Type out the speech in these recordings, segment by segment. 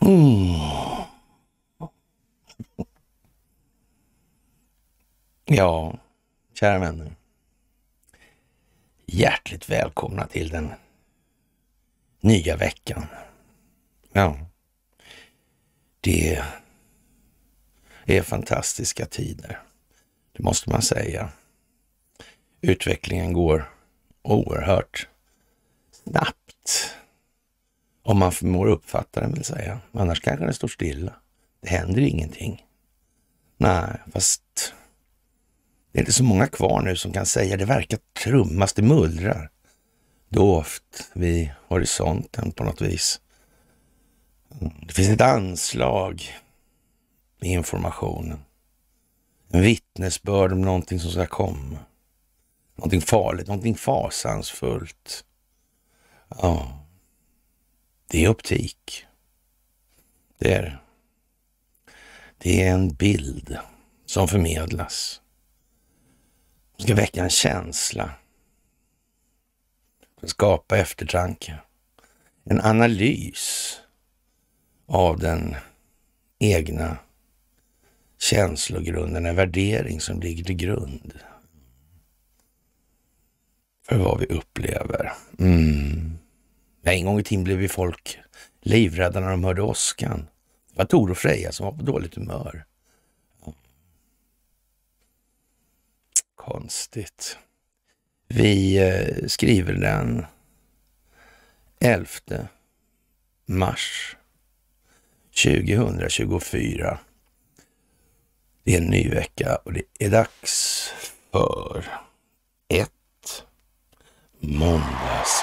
Mm. Ja, kära vänner. Hjärtligt välkomna till den nya veckan. Ja, det är fantastiska tider. Det måste man säga utvecklingen går oerhört snabbt. Om man förmår uppfatta den vill säga. Annars kanske den står stilla. Det händer ingenting. Nej, fast det är inte så många kvar nu som kan säga det verkar trummas, det mullrar dovt vid horisonten på något vis. Det finns ett anslag i informationen. En vittnesbörd om någonting som ska komma. Någonting farligt, någonting fasansfullt. Ja, det är optik. Det är det. Det är en bild som förmedlas. Som ska väcka en känsla. Som skapa eftertanke. En analys av den egna känslogrunden, en värdering som ligger till grund för vad vi upplever. Mm. en gång i tiden blev vi folk livrädda när de hörde åskan. Det var Tor och Freja som var på dåligt humör. Konstigt. Vi eh, skriver den 11 mars 2024. Det är en ny vecka och det är dags för ett Måndagsmys.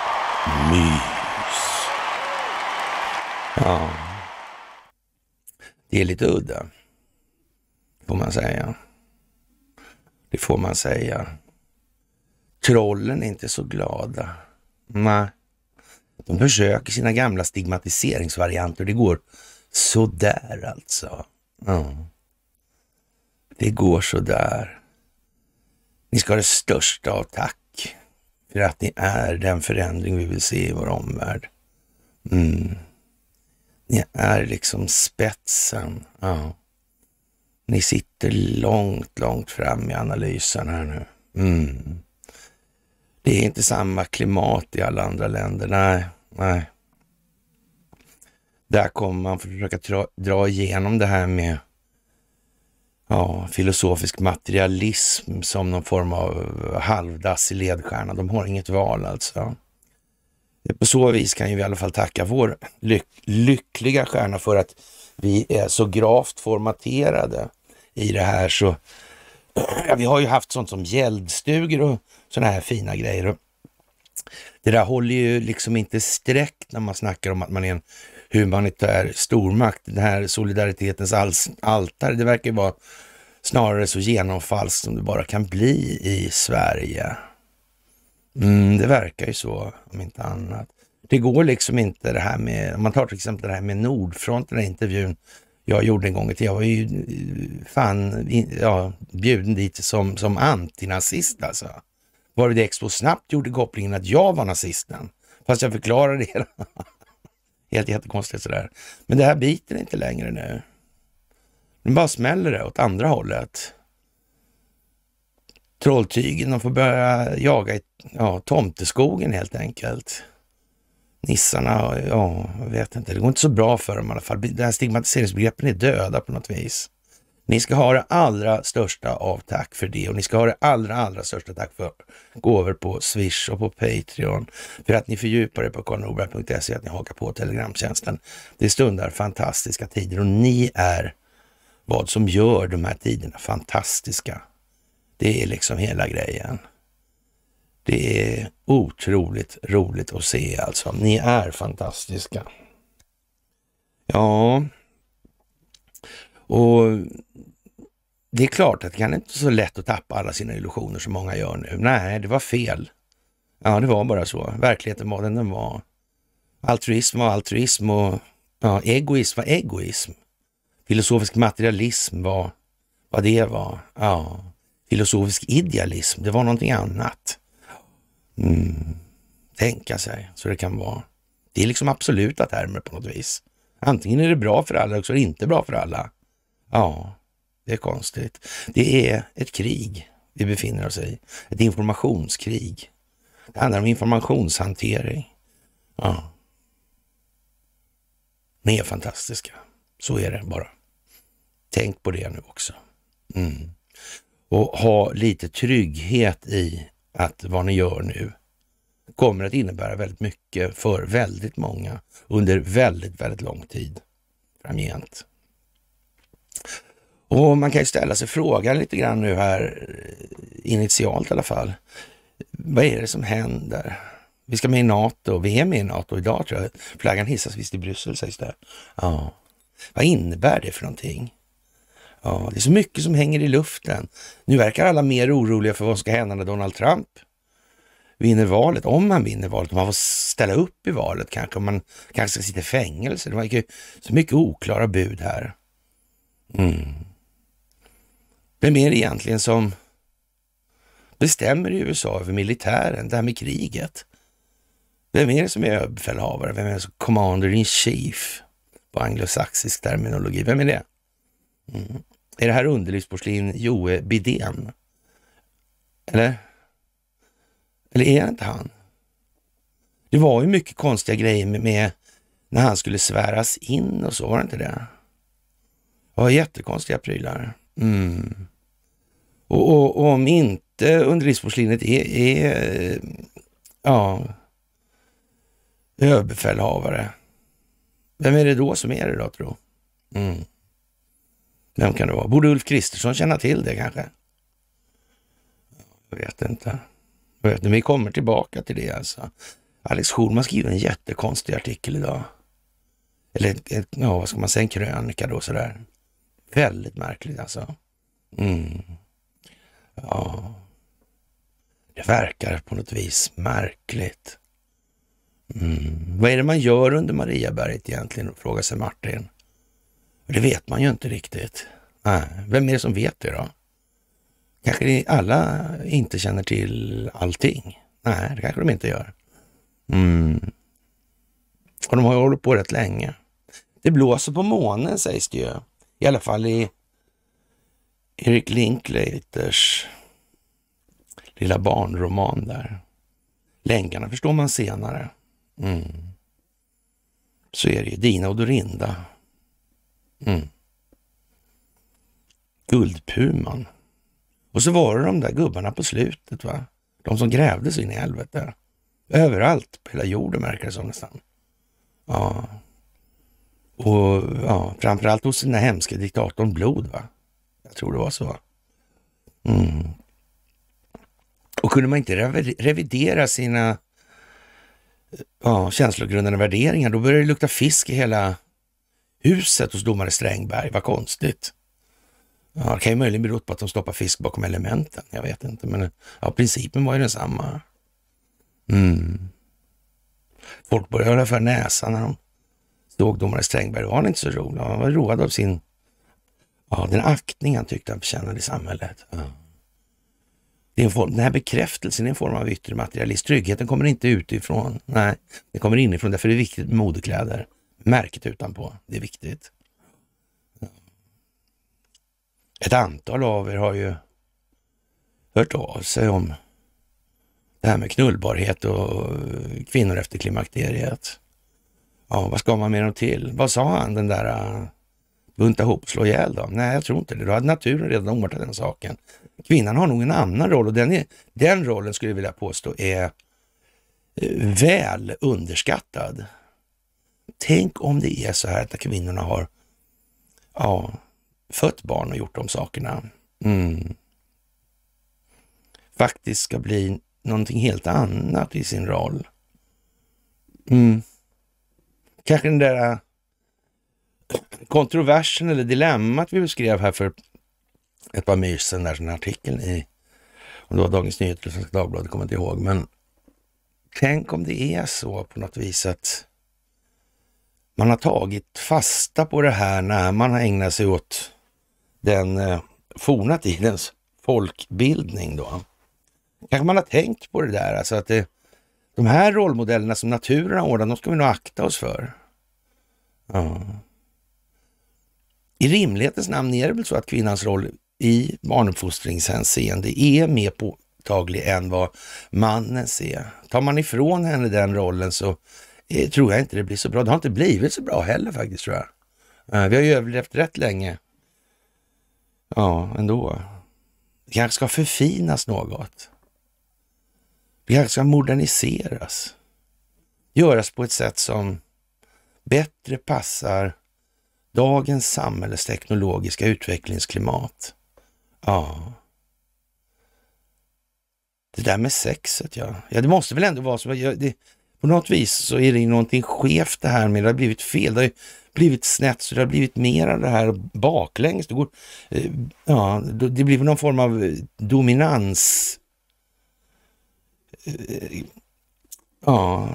Ja, det är lite udda. Får man säga. Det får man säga. Trollen är inte så glada. Nej. De försöker sina gamla stigmatiseringsvarianter. Det går sådär alltså. Ja. Det går sådär. Ni ska ha det största av tack för att ni är den förändring vi vill se i vår omvärld. Mm. Ni är liksom spetsen. Ja. Ni sitter långt, långt fram i analysen här nu. Mm. Det är inte samma klimat i alla andra länder. Nej, nej. Där kommer man försöka dra, dra igenom det här med ja, filosofisk materialism som någon form av eh, halvdassig ledstjärna. De har inget val alltså. På så vis kan vi i alla fall tacka vår lyck lyckliga stjärna för att vi är så gravt formaterade i det här. Så, ja, vi har ju haft sånt som gäldstugor och sådana här fina grejer. Det där håller ju liksom inte streck när man snackar om att man är en humanitär stormakt. Den här solidaritetens altare, det verkar ju vara snarare så genomfalskt som det bara kan bli i Sverige. Mm, det verkar ju så, om inte annat. Det går liksom inte det här med, om man tar till exempel det här med Nordfront, den här intervjun jag gjorde en gång i Jag var ju eh, fan ja, bjuden dit som, som antinazist alltså. Varvid Expo snabbt gjorde kopplingen att jag var nazisten. Fast jag förklarade det. Helt jättekonstigt sådär. Men det här biter inte längre nu. Nu bara smäller det åt andra hållet. Trolltygen, de får börja jaga i ja, tomteskogen helt enkelt. Nissarna, ja, jag vet inte. Det går inte så bra för dem i alla fall. Det här stigmatiseringsbegreppen är döda på något vis. Ni ska ha det allra största av tack för det och ni ska ha det allra, allra största tack för gåvor på Swish och på Patreon, för att ni fördjupar er på karlnorberg.se, att ni hakar på Telegramtjänsten. Det stundar fantastiska tider och ni är vad som gör de här tiderna fantastiska. Det är liksom hela grejen. Det är otroligt roligt att se alltså. Ni är fantastiska. Ja, och det är klart att det kan inte vara så lätt att tappa alla sina illusioner som många gör nu. Nej, det var fel. Ja, det var bara så. Verkligheten var den den var. Altruism var altruism och ja, egoism var egoism. Filosofisk materialism var vad det var. Ja, filosofisk idealism, det var någonting annat. Mm. Tänka sig så det kan vara. Det är liksom absoluta termer på något vis. Antingen är det bra för alla eller så är det inte bra för alla. Ja, det är konstigt. Det är ett krig vi befinner oss i. Ett informationskrig. Det handlar om informationshantering. Ja. Ni är fantastiska. Så är det bara. Tänk på det nu också. Mm. Och ha lite trygghet i att vad ni gör nu kommer att innebära väldigt mycket för väldigt många under väldigt, väldigt lång tid framgent. Och man kan ju ställa sig frågan lite grann nu här, eh, initialt i alla fall. Vad är det som händer? Vi ska med i NATO, vi är med i NATO idag tror jag. Flaggan hissas visst i Bryssel sägs det. Ja. Vad innebär det för någonting? Ja, det är så mycket som hänger i luften. Nu verkar alla mer oroliga för vad som ska hända när Donald Trump vinner valet, om han vinner valet, om han får ställa upp i valet kanske, om man kanske ska sitta i fängelse. Det verkar så mycket oklara bud här. Mm. Vem är det egentligen som bestämmer i USA över militären, det här med kriget? Vem är det som är överbefälhavare? Vem är det som commander in chief på anglosaxisk terminologi? Vem är det? Mm. Är det här underlivsporslin Joe Bidén? Eller? Eller är det inte han? Det var ju mycket konstiga grejer med, med när han skulle sväras in och så, var det inte det? Det var jättekonstiga prylar. Mm. Och, och, och, om inte underlivsporslinet är, är ja, överbefälhavare, vem är det då som är det då, tro? Mm. Vem kan det vara? Borde Ulf Kristersson känna till det kanske? Jag vet inte. Jag vet inte. Vi kommer tillbaka till det alltså. Alex Schulman skriver en jättekonstig artikel idag. Eller, ja, vad ska man säga, en krönika då sådär. Väldigt märkligt alltså. Mm. Ja. Det verkar på något vis märkligt. Mm. Vad är det man gör under Mariaberget egentligen? frågar sig Martin. Det vet man ju inte riktigt. Nej. Vem är det som vet det då? Kanske alla inte känner till allting? Nej, det kanske de inte gör. Mm. Och de har ju hållit på rätt länge. Det blåser på månen sägs det ju. I alla fall i Erik Linklaters lilla barnroman där. Länkarna förstår man senare. Mm. Så är det ju. Dina och Dorinda. Mm. Guldpuman. Och så var det de där gubbarna på slutet, va? De som grävde sig in i helvete. Överallt på hela jorden verkar det som nästan. Ja. Och ja, framförallt hos den här hemska diktatorn Blod. Va? Jag tror det var så. Mm. Och kunde man inte revidera sina ja, känslogrundande värderingar, då började det lukta fisk i hela huset hos domare Strängberg. Vad konstigt. Ja, det kan ju möjligen bero på att de stoppar fisk bakom elementen. Jag vet inte, men ja, principen var ju densamma. Mm. Folk började hålla för näsan när de Dågdomare Strängberg var inte så rolig. Han var road av sin, ja, den aktning han tyckte han förtjänade i samhället. Det är en form, den här bekräftelsen är en form av yttre materialism. Tryggheten kommer inte utifrån. Nej, den kommer inifrån. Därför är det viktigt med modekläder. Märket utanpå, det är viktigt. Ett antal av er har ju hört av sig om det här med knullbarhet och kvinnor efter klimakteriet. Ja, vad ska man med dem till? Vad sa han den där äh, bunta ihop slå ihjäl dem? Nej, jag tror inte det. Då hade naturen redan ordnat den saken. Kvinnan har nog en annan roll och den, är, den rollen skulle jag vilja påstå är eh, väl underskattad. Tänk om det är så här att kvinnorna har ja, fött barn och gjort de sakerna. Mm. Faktiskt ska bli någonting helt annat i sin roll. Mm kanske den där äh, kontroversen eller dilemmat vi beskrev här för ett par mysen, sedan, där, den artikeln i, om det var Dagens Nyheter eller Svenska Dagbladet, kommer jag inte ihåg, men tänk om det är så på något vis att man har tagit fasta på det här när man har ägnat sig åt den äh, forna tidens folkbildning då. Kanske man har tänkt på det där, alltså att det, de här rollmodellerna som naturen har ordnat, de ska vi nog akta oss för. Ja. I rimlighetens namn är det väl så att kvinnans roll i barnuppfostringshänseende är mer påtaglig än vad mannens är. Tar man ifrån henne den rollen så eh, tror jag inte det blir så bra. Det har inte blivit så bra heller faktiskt tror jag. Eh, vi har ju överlevt rätt länge. Ja, ändå. Det kanske ska förfinas något. Det kanske ska moderniseras. Göras på ett sätt som bättre passar dagens samhälles teknologiska utvecklingsklimat. Ja. Det där med sexet ja. Ja, det måste väl ändå vara så. Det, på något vis så är det någonting skevt det här med, det har blivit fel, det har blivit snett så det har blivit mer av det här baklänges. Det, går, eh, ja, det blir någon form av eh, dominans. Eh, ja,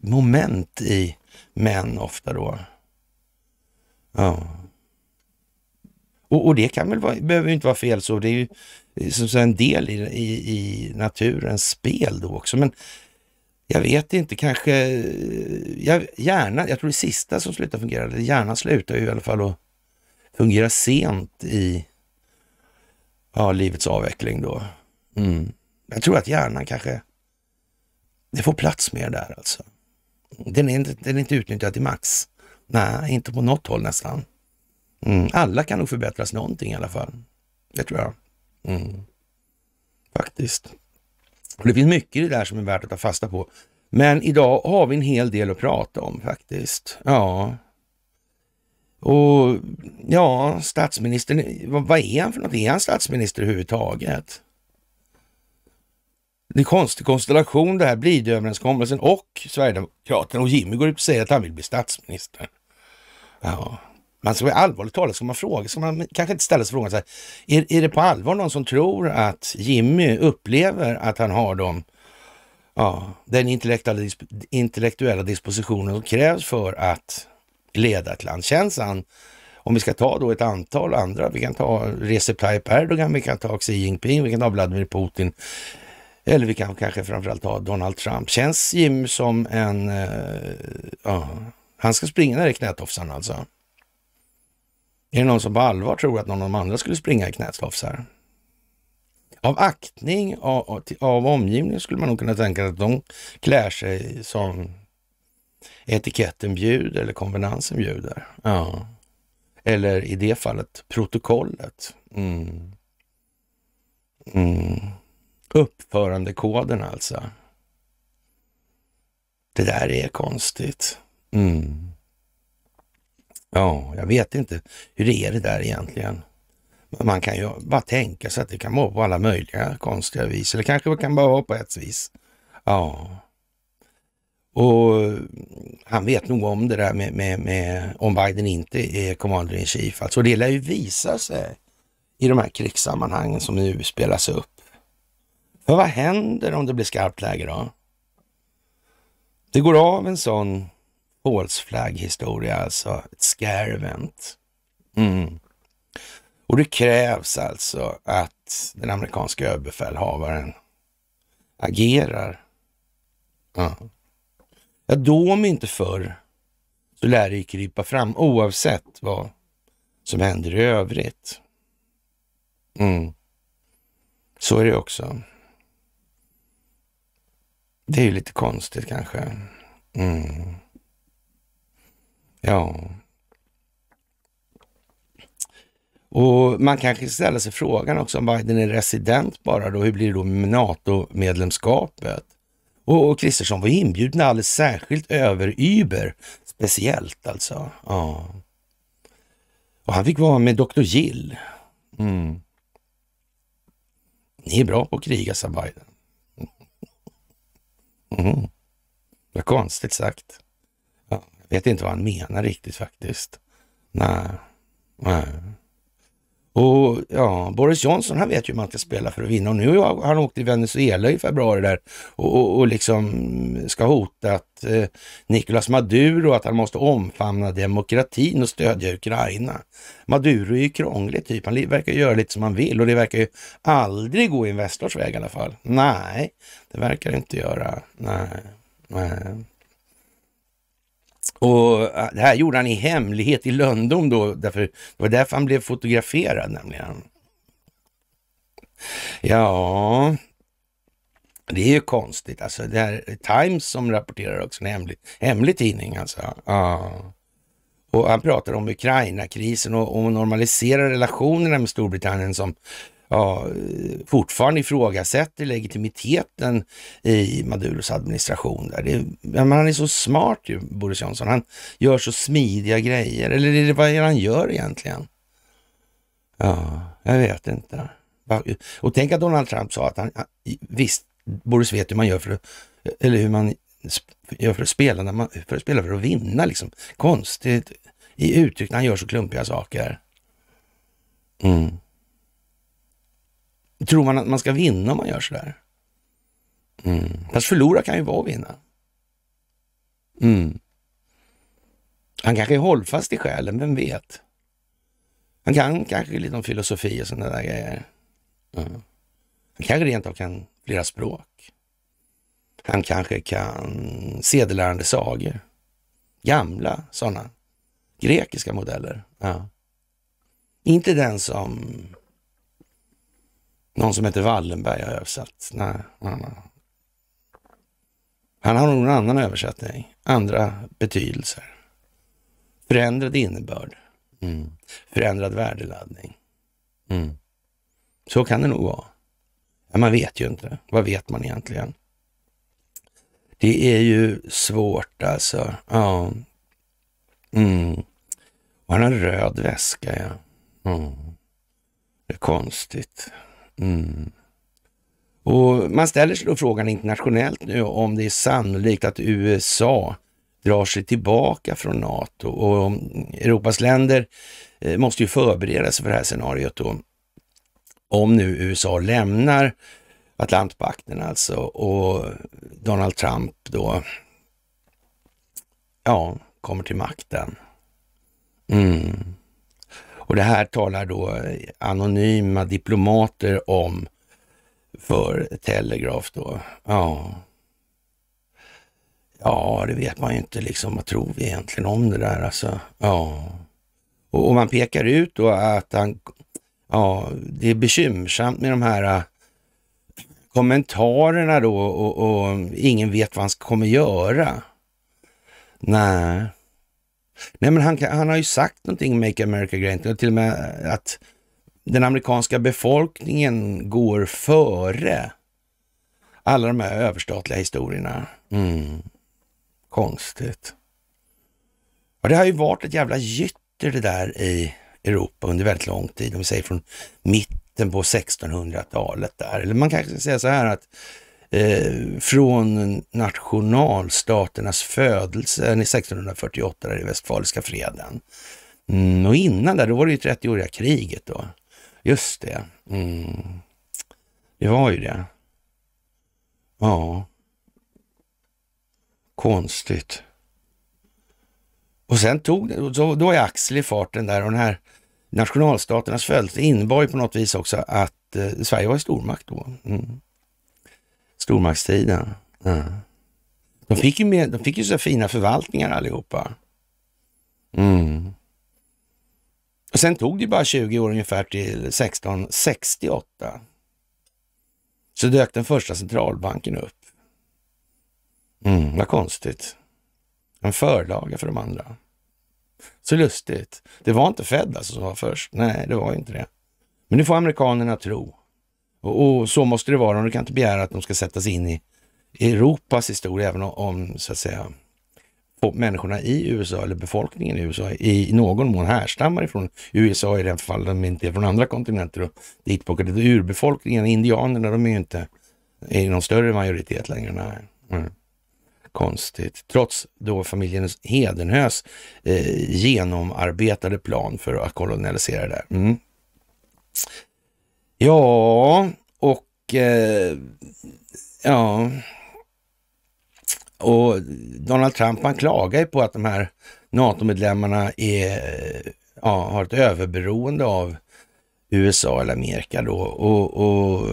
moment i Män ofta då. Ja. Och, och det kan väl vara, behöver inte vara fel så. Det är ju eh, som en del i, i, i naturens spel då också. Men jag vet inte, kanske eh, jag, hjärnan, jag tror det sista som slutar fungera, hjärnan slutar ju i alla fall att fungera sent i ja, livets avveckling då. Mm. Jag tror att hjärnan kanske, det får plats mer där alltså den är, inte, den är inte utnyttjad till max. Nej, inte på något håll nästan. Mm. Alla kan nog förbättras någonting i alla fall. Det tror jag. Mm. Faktiskt. det finns mycket i det där som är värt att ta fasta på. Men idag har vi en hel del att prata om faktiskt. Ja. Och ja, statsministern, vad, vad är han för något? Är han statsminister överhuvudtaget? det är konstig konstellation det här, Blidöverenskommelsen och Sverigedemokraterna. Och Jimmy går ut och säger att han vill bli statsminister. Ja. Man ska allvarligt talat, ska man fråga, ska man kanske inte ställa sig frågan så här, är, är det på allvar någon som tror att Jimmy upplever att han har de, ja, den intellektuella, intellektuella dispositionen som krävs för att leda ett land? Känns han, om vi ska ta då ett antal andra, vi kan ta Recep Tayyip Erdogan, vi kan ta Xi Jinping, vi kan ta Vladimir Putin, eller vi kan kanske framförallt ha Donald Trump. Känns Jim som en... Eh, ja, uh, han ska springa där i knätofsarna alltså. Är det någon som på allvar tror att någon av de andra skulle springa i knätofsar? Av aktning av, av omgivningen skulle man nog kunna tänka att de klär sig som etiketten bjuder eller konvenansen bjuder. Ja. Eller i det fallet protokollet. Mm. Mm. Uppförandekoden alltså. Det där är konstigt. Mm. Ja, jag vet inte hur det är det där egentligen. Man kan ju bara tänka sig att det kan vara på alla möjliga konstiga vis. Eller kanske det kan bara vara på ett vis. Ja. Och eh, han vet nog om det där med, med, med om Biden inte är commander in chief. Alltså det lär ju visa sig i de här krigssammanhangen som nu spelas upp. Men vad händer om det blir skarpt läge då? Det går av en sån false flag alltså, ett scare event. Mm. Och det krävs alltså att den amerikanska överbefälhavaren agerar. Ja. ja, då om inte förr så lär det ju krypa fram oavsett vad som händer i övrigt. Mm. Så är det också. Det är ju lite konstigt kanske. Mm. Ja. Och man kanske ställer sig frågan också om Biden är resident bara då, hur blir det då med NATO-medlemskapet? Och Kristersson var inbjuden alldeles särskilt över Uber, speciellt alltså. Ja. Och han fick vara med Dr Gill. Mm. Ni är bra på att kriga, sa Biden. Mm. Vad konstigt sagt. jag vet inte vad han menar riktigt faktiskt. Nej, nej. Och ja, Boris Johnson han vet ju hur man ska spela för att vinna och nu har han åkt till Venezuela i februari där och, och, och liksom ska hota att eh, Nicolas Maduro att han måste omfamna demokratin och stödja Ukraina. Maduro är ju krånglig typ, han verkar göra lite som han vill och det verkar ju aldrig gå i Investors väg i alla fall. Nej, det verkar det inte göra. Nej, nej. Och äh, det här gjorde han i hemlighet i Lönndom då, därför, det var därför han blev fotograferad nämligen. Ja, det är ju konstigt alltså. Det här Times som rapporterar också, en hemlig, hemlig tidning alltså. Ja. Och han pratar om Ukraina-krisen och, och normalisera relationerna med Storbritannien som ja, fortfarande ifrågasätter legitimiteten i Maduros administration. Där. Det, men han är så smart ju, Boris Johnson. Han gör så smidiga grejer. Eller är det vad han gör egentligen? Ja, jag vet inte. Och tänk att Donald Trump sa att han, visst, Boris vet hur man gör för att, eller hur man gör för att spela, när man, för att spela för att vinna liksom. Konstigt i uttryck när han gör så klumpiga saker. Mm. Tror man att man ska vinna om man gör sådär? Mm. Fast förlora kan ju vara att vinna. Mm. Han kanske är hållfast i själen, vem vet? Han kan kanske lite om filosofi och sådana där grejer. Mm. Han kanske rent av kan flera språk. Han kanske kan sedelärande sagor. Gamla sådana. Grekiska modeller. Ja. Inte den som någon som heter Wallenberg har översatt. Nej, nej, nej. Han har nog en annan översättning, andra betydelser. Förändrad innebörd. Mm. Förändrad värdeladdning. Mm. Så kan det nog vara. Men man vet ju inte. Vad vet man egentligen? Det är ju svårt alltså. Ja. Mm. Och han har röd väska, ja. Mm. Det är konstigt. Mm. Och man ställer sig då frågan internationellt nu om det är sannolikt att USA drar sig tillbaka från NATO och Europas länder eh, måste ju förbereda sig för det här scenariot då. Om nu USA lämnar Atlantpakten alltså och Donald Trump då, ja, kommer till makten. Mm. Och det här talar då anonyma diplomater om för Telegraf då. Ja. Ja, det vet man ju inte liksom. Vad tror vi egentligen om det där alltså? Ja. Och, och man pekar ut då att han, ja, det är bekymmersamt med de här äh, kommentarerna då och, och ingen vet vad han kommer göra. Nej. Nej, men han, han har ju sagt någonting, om Make America Great, och till och med att den amerikanska befolkningen går före alla de här överstatliga historierna. Mm. Konstigt. Och det har ju varit ett jävla gytter det där i Europa under väldigt lång tid, om vi säger från mitten på 1600-talet där. Eller man kanske ska säga så här att eh, från nationalstaternas födelse eh, 1648 där i Westfaliska freden. Mm, och innan där, då var det ju 30-åriga kriget då. Just det. Mm. Det var ju det. Ja. Konstigt. Och sen tog det, då, då är Axel i farten där och den här nationalstaternas födelse innebar ju på något vis också att eh, Sverige var stormakt då. Mm stormaktstiden. Mm. De fick ju, med, de fick ju så fina förvaltningar allihopa. Mm. Och sen tog det bara 20 år ungefär till 1668. Så dök den första centralbanken upp. Mm, vad konstigt. En förlaga för de andra. Så lustigt. Det var inte Fed alltså som var först. Nej, det var inte det. Men nu får amerikanerna tro. Och, så måste det vara. Du kan inte begära att de ska sätta sig in i Europas historia, även om så att säga människorna i USA eller befolkningen i USA i någon mån härstammar ifrån USA i den fall de inte är från andra kontinenter och ditplockade. Urbefolkningen, indianerna, de är ju inte i någon större majoritet längre. Nej. Mm. Konstigt. Trots då familjen Hedenhös eh, genomarbetade plan för att kolonialisera det där. Mm. Ja, och eh, ja. Och Donald Trump han klagar ju på att de här NATO-medlemmarna är, eh, ja, har ett överberoende av USA eller Amerika då. Och, och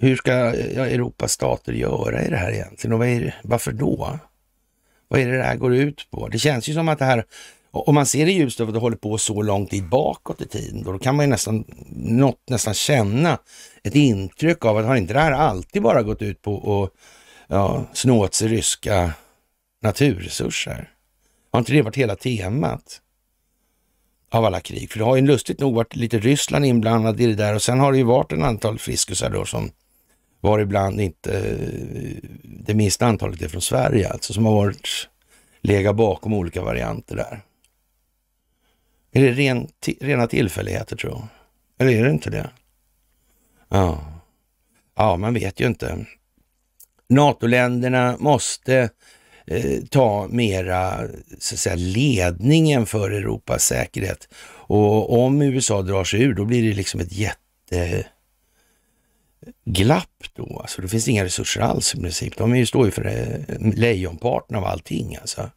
hur ska ja, Europas stater göra i det här egentligen? Och vad är, varför då? Vad är det det här går ut på? Det känns ju som att det här om man ser i ljuset av att det håller på så lång tid bakåt i tiden, då kan man ju nästan, något, nästan känna ett intryck av att har inte det här alltid bara gått ut på att ja, snå åt sig ryska naturresurser? Har inte det varit hela temat av alla krig? För det har ju lustigt nog varit lite Ryssland inblandad i det där och sen har det ju varit en antal friskusar då som var ibland inte eh, det minsta antalet är från Sverige alltså, som har varit lega bakom olika varianter där. Är det ren, rena tillfälligheter tror jag? Eller är det inte det? Ja, ja man vet ju inte. NATO-länderna måste eh, ta mera så att säga, ledningen för Europas säkerhet. Och om USA drar sig ur, då blir det liksom ett jätteglapp då. Alltså, då finns inga resurser alls i princip. De är ju, står ju för eh, lejonparten av allting alltså.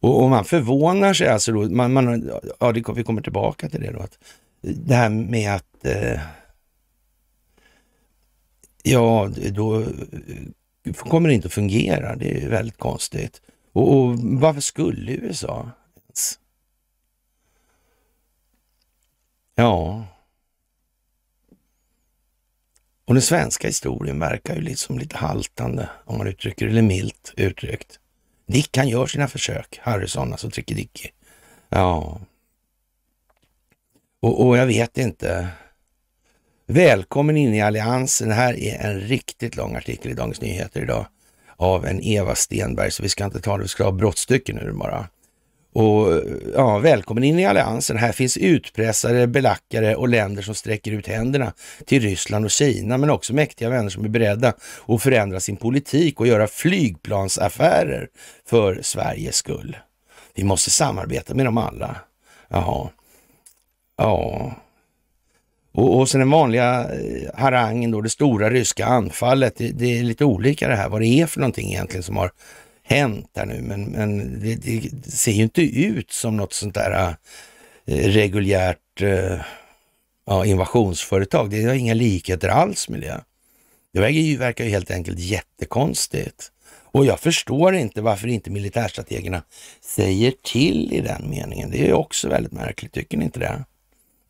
Och, och man förvånar sig alltså då, man, man, ja, det, vi kommer tillbaka till det då, att det här med att eh, ja, då eh, kommer det inte att fungera. Det är väldigt konstigt. Och, och varför skulle USA Ja. Och den svenska historien verkar ju liksom lite haltande, om man uttrycker det eller milt uttryckt. Dick han gör sina försök. Harrison, alltså Tricky Dicky. Ja. Och, och jag vet inte. Välkommen in i Alliansen. Det här är en riktigt lång artikel i Dagens Nyheter idag av en Eva Stenberg, så vi ska inte ta det. Vi ska ha brottstycken nu bara. Och ja, välkommen in i alliansen. Här finns utpressare, belackare och länder som sträcker ut händerna till Ryssland och Kina, men också mäktiga vänner som är beredda att förändra sin politik och göra flygplansaffärer för Sveriges skull. Vi måste samarbeta med dem alla. Jaha. Ja. Och, och sen den vanliga eh, harangen då, det stora ryska anfallet. Det, det är lite olika det här, vad det är för någonting egentligen som har hänt här nu, men, men det, det, ser ju inte ut som något sånt där eh, reguljärt eh, ja, invasionsföretag. Det har inga likheter alls med det. Det verkar ju, verkar ju helt enkelt jättekonstigt. Och jag förstår inte varför inte militärstrategerna säger till i den meningen. Det är också väldigt märkligt, tycker ni inte det?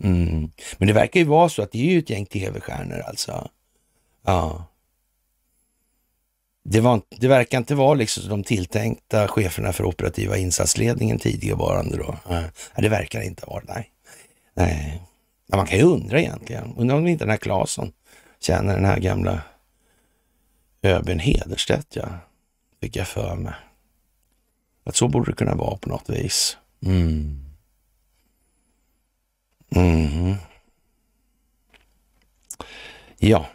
Mm. Men det verkar ju vara så att det är ju ett gäng tv-stjärnor alltså. Ja, det, var, det verkar inte vara liksom de tilltänkta cheferna för operativa insatsledningen tidigvarande då. Nej, det verkar inte vara det. nej. nej. man kan ju undra egentligen. Undrar om inte den här Claesson känner den här gamla öben Hederstedt, ja. Fick jag för mig. Att så borde det kunna vara på något vis. Mm. Mm. Ja.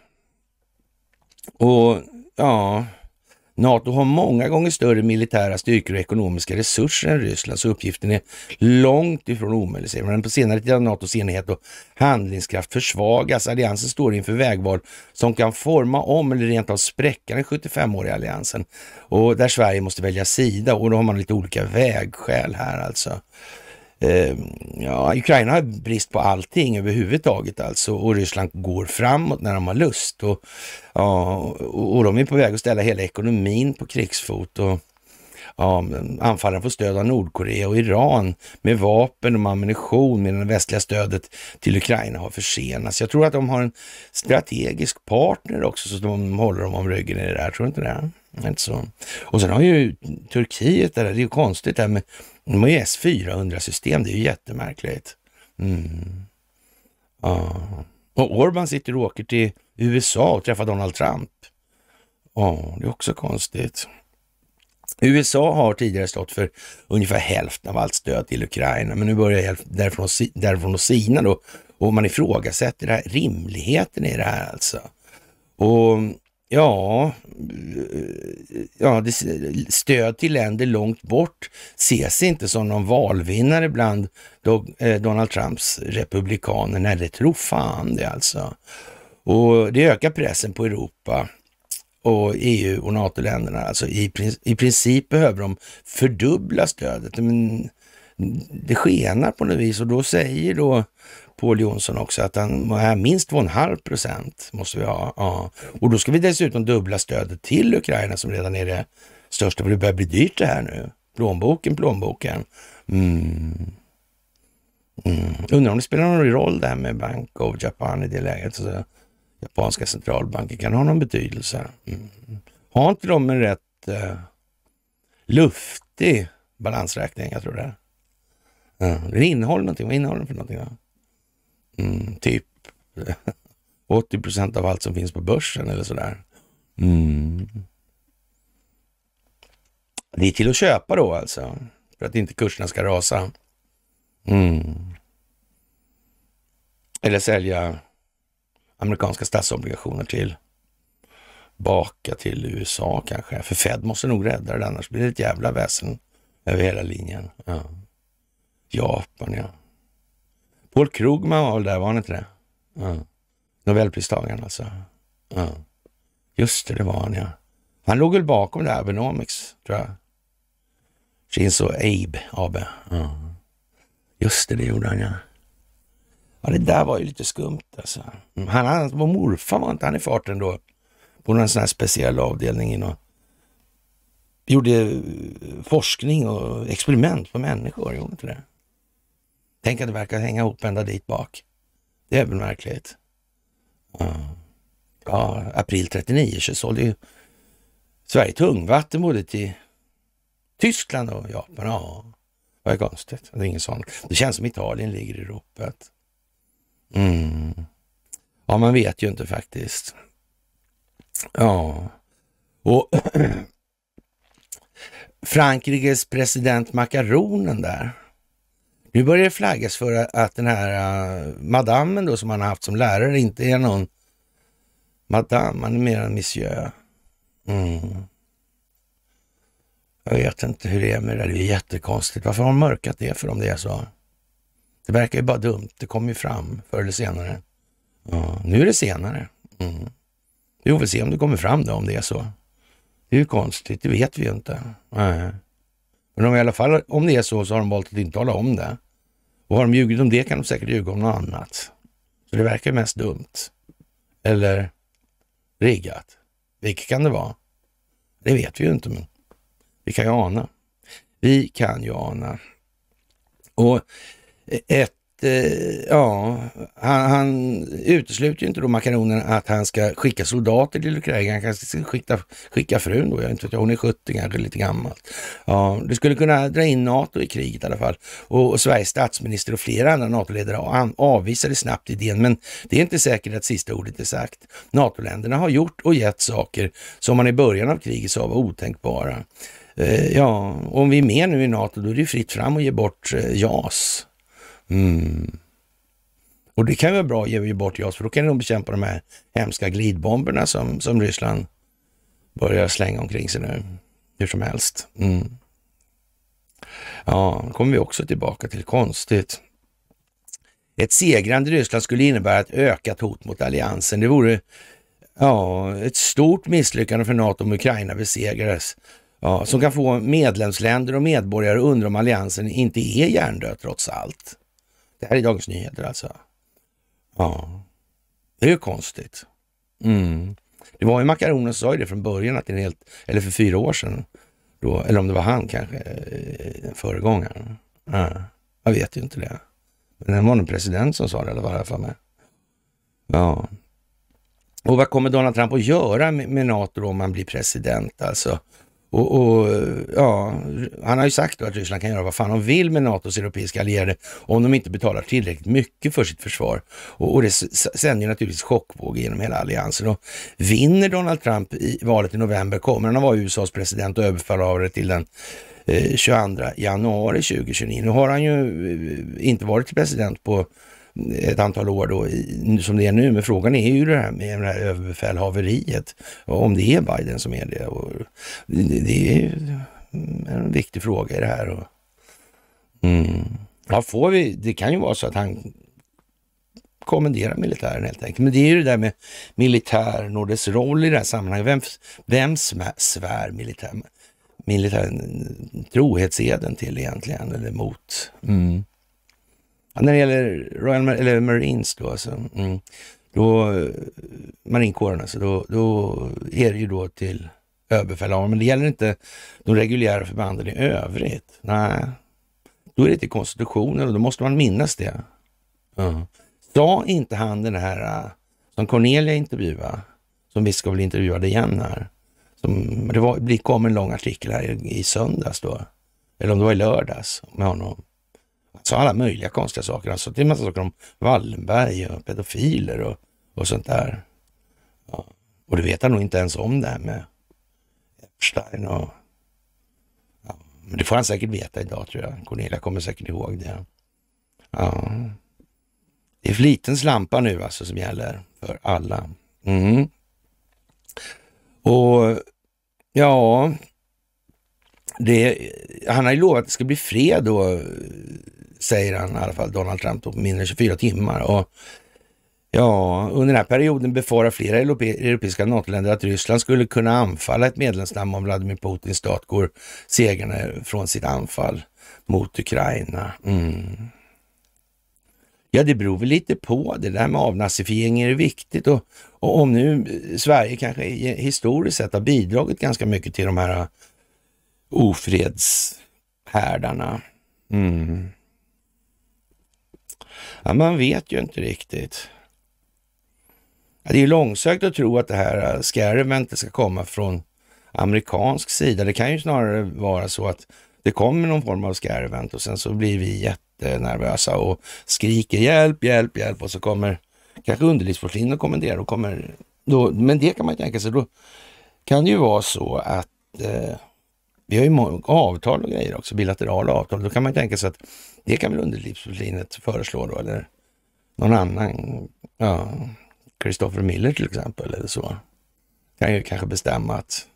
Och ja, NATO har många gånger större militära styrkor och ekonomiska resurser än Ryssland, så uppgiften är långt ifrån omöjlig, säger Men på senare tid har NATOs enighet och handlingskraft försvagats. Alliansen står inför vägval som kan forma om eller rent av spräcka den 75-åriga alliansen och där Sverige måste välja sida och då har man lite olika vägskäl här alltså. Ehm, ja, Ukraina har brist på allting överhuvudtaget alltså och Ryssland går framåt när de har lust. Och, ja, och, och de är på väg att ställa hela ekonomin på krigsfot. Och, ja, anfallen får stöd av Nordkorea och Iran med vapen och ammunition medan det västliga stödet till Ukraina har försenats. Jag tror att de har en strategisk partner också så de håller dem om ryggen i det här. tror du inte det? Inte så. Och sen har ju Turkiet, det, där, det är ju konstigt det här med de har ju S400-system, det är ju jättemärkligt. Mm. Ja. Och Orban sitter och åker till USA och träffar Donald Trump. Ja, det är också konstigt. USA har tidigare stått för ungefär hälften av allt stöd till Ukraina, men nu börjar hälften därifrån, därifrån och sina då. Och man ifrågasätter det här, rimligheten i det här alltså. Och Ja, eh, ja stöd till länder långt bort ses inte som någon valvinnare bland eh, Donald Trumps republikaner. Nej, det tror fan det alltså. Och det ökar pressen på Europa och EU och NATO-länderna. Alltså i, i princip behöver de fördubbla stödet. Men det skenar på något vis och då säger då Paul Jonsson också, att han, minst 2,5 procent måste vi ha. Ja. Och då ska vi dessutom dubbla stödet till Ukraina som redan är det största, för det börjar bli dyrt det här nu. Plånboken, plånboken. Mm. Mm. Undrar om det spelar någon roll det här med Bank of Japan i det läget. Så alltså japanska centralbanken kan ha någon betydelse. Mm. Har inte de en rätt uh, luftig balansräkning? Jag tror det. Ja, den innehåller någonting. Vad innehåller den för någonting? Ja? Mm, typ 80 procent av allt som finns på börsen eller sådär. Mm. Det är till att köpa då alltså, för att inte kurserna ska rasa. Mm. Eller sälja amerikanska statsobligationer till baka till USA kanske. För Fed måste nog rädda det, annars blir det ett jävla väsen över hela linjen. Ja. Japan, ja. Paul Krugman var väl där, var han inte det? Ja. Nobelpristagaren alltså. Ja. Just det, det var han ja. Han låg väl bakom det här, Benomics, tror jag. Shinzo Abe, AB. Ja. Just det, det gjorde han ja. Ja, det där var ju lite skumt alltså. Mm, han, han, vår morfar var inte han i farten då? På någon sån här speciell avdelning inom gjorde eh, forskning och experiment på människor, gjorde inte det? Tänk att det verkar hänga ihop ända dit bak. Det är väl märkligt. Ja, ja april 39 så sålde ju Sverige tungvatten både till Tyskland och Japan. Ja, vad är konstigt. Det är ingen sån. Det känns som Italien ligger i ropet. Mm. Ja, man vet ju inte faktiskt. Ja, och Frankrikes president Macaronen där. Nu börjar det flaggas för att den här uh, madammen då som han har haft som lärare inte är någon madam, han är mer en monsieur. Mm. Jag vet inte hur det är med det där, det är jättekonstigt. Varför har de mörkat det för om det är så? Det verkar ju bara dumt, det kommer ju fram förr eller senare. Ja, nu är det senare. Mm. Vi får se om det kommer fram då, om det är så. Det är ju konstigt, det vet vi ju inte. Nej. Men om, i alla fall, om det är så, så har de valt att inte tala om det. Och har de ljugit om det kan de säkert ljuga om något annat. Så det verkar mest dumt. Eller riggat. Vilket kan det vara? Det vet vi ju inte, men vi kan ju ana. Vi kan ju ana. Och eh, ett Eh, ja, han, han utesluter ju inte då makaronen att han ska skicka soldater till Ukraina. Han kanske ska skicka, skicka frun då, jag vet jag, hon är 70 kanske, lite gammalt. Ja, det skulle kunna dra in NATO i kriget i alla fall. Och, och Sveriges statsminister och flera andra NATO-ledare avvisade snabbt idén, men det är inte säkert att sista ordet är sagt. NATO-länderna har gjort och gett saker som man i början av kriget sa var otänkbara. Eh, ja, om vi är med nu i NATO, då är det fritt fram att ge bort eh, JAS Mm. Och det kan vara bra, ger vi bort JAS, för då kan de bekämpa de här hemska glidbomberna som, som Ryssland börjar slänga omkring sig nu. Hur som helst. Mm. Ja, då kommer vi också tillbaka till konstigt. Ett segrande Ryssland skulle innebära ett ökat hot mot alliansen. Det vore ja, ett stort misslyckande för NATO om Ukraina besegrades. Ja, som kan få medlemsländer och medborgare att undra om alliansen inte är hjärndöd trots allt. Det här är Dagens Nyheter alltså. Ja, det är ju konstigt. Mm. Det var ju Macaronen som sa det från början, att det är helt, eller för fyra år sedan, då, eller om det var han kanske, eh, föregångaren. Ja, jag vet ju inte det. Men det var en president som sa det, eller vad jag för mig. Ja. Och vad kommer Donald Trump att göra med, med NATO om han blir president? Alltså, och, och, ja, han har ju sagt då att Ryssland kan göra vad fan de vill med NATOs europeiska allierade om de inte betalar tillräckligt mycket för sitt försvar. Och, och det sänder ju naturligtvis chockvågor genom hela alliansen. Och vinner Donald Trump i valet i november kommer han att vara USAs president och överbefälhavare till den 22 eh, januari 2029. Nu har han ju eh, inte varit president på ett antal år då, som det är nu. Men frågan är ju det här med det här överbefälhaveriet, om det är Biden som är det. Och det är ju en viktig fråga i det här. Och, mm. ja, får vi, det kan ju vara så att han kommenderar militären helt enkelt. Men det är ju det där med militären och dess roll i det här sammanhanget. Vem, vem svär militär, militären mm, trohetseden till egentligen, eller mot? Mm när det gäller Royal Mar eller Marines då, alltså, mm, då eh, marinkåren alltså, då, då är det ju då till överbefälhavaren, men det gäller inte de reguljära förbanden i övrigt. Nej, då är det till konstitutionen och då måste man minnas det. Mm. Sa inte han den här eh, som Cornelia intervjuade, som vi ska bli intervjuade igen här. Som, det, var, det kom en lång artikel här i, i söndags då, eller om det var i lördags med honom sa alla möjliga konstiga saker. Han sa till en massa saker om Wallenberg och pedofiler och, och sånt där. Ja. Och det vet han nog inte ens om det här med Epstein och... Ja. Men det får han säkert veta idag tror jag. Cornelia kommer säkert ihåg det. Ja. Det är flitens lampa nu alltså som gäller för alla. Mm. Och ja, det, han har ju lovat att det ska bli fred då säger han i alla fall, Donald Trump, på mindre än 24 timmar. Och Ja, under den här perioden befarar flera europeiska NATO-länder att Ryssland skulle kunna anfalla ett medlemsland om Vladimir Putins stat går segrande från sitt anfall mot Ukraina. Mm. Ja, det beror väl lite på. Det där med avnazifiering är viktigt och, och, om nu Sverige kanske historiskt sett har bidragit ganska mycket till de här ofredshärdarna. Mm. Ja, man vet ju inte riktigt. Ja, det är långsökt att tro att det här äh, scaraventet ska komma från amerikansk sida. Det kan ju snarare vara så att det kommer någon form av scarevent och sen så blir vi jättenervösa och skriker hjälp, hjälp, hjälp och så kommer kanske underlivsporslin och kommenderar och kommer då, men det kan man tänka sig, då kan det ju vara så att eh, vi har ju avtal och grejer också, bilaterala avtal. Då kan man tänka sig att det kan väl underlivsproteinet föreslå då, eller någon annan, ja, Christopher Miller till exempel eller så, kan ju kanske bestämma att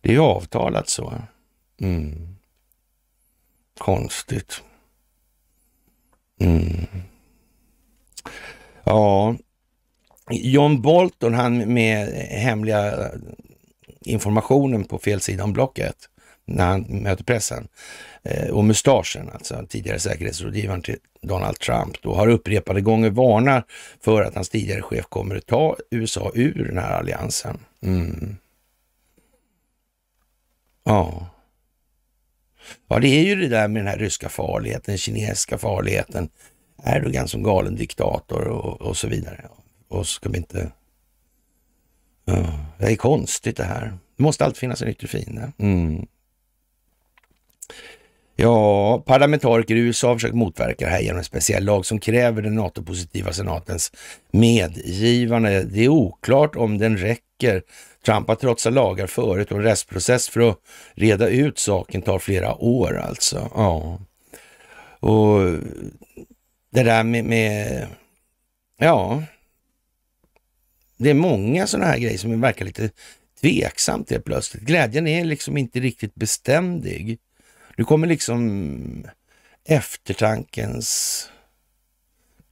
det är avtalat så. Mm. Konstigt. Mm. Ja, John Bolton, han med hemliga informationen på fel sida om blocket när han möter pressen eh, och mustaschen, alltså tidigare säkerhetsrådgivaren till Donald Trump, då har upprepade gånger varnat för att hans tidigare chef kommer att ta USA ur den här alliansen. Mm. Ja. Ja, det är ju det där med den här ryska farligheten, den kinesiska farligheten, Erdogan som galen diktator och, och så vidare. Och ska vi inte... Ja, det är konstigt det här. Det måste alltid finnas en yttre fiende. Mm. Ja, parlamentariker i USA har försökt motverka det här genom en speciell lag som kräver den NATO-positiva senatens medgivande. Det är oklart om den räcker. Trump har trotsat lagar förut och en rättsprocess för att reda ut saken tar flera år alltså. Ja. Och det där med, med ja, det är många sådana här grejer som verkar lite tveksamt helt plötsligt. Glädjen är liksom inte riktigt beständig. Nu kommer liksom eftertankens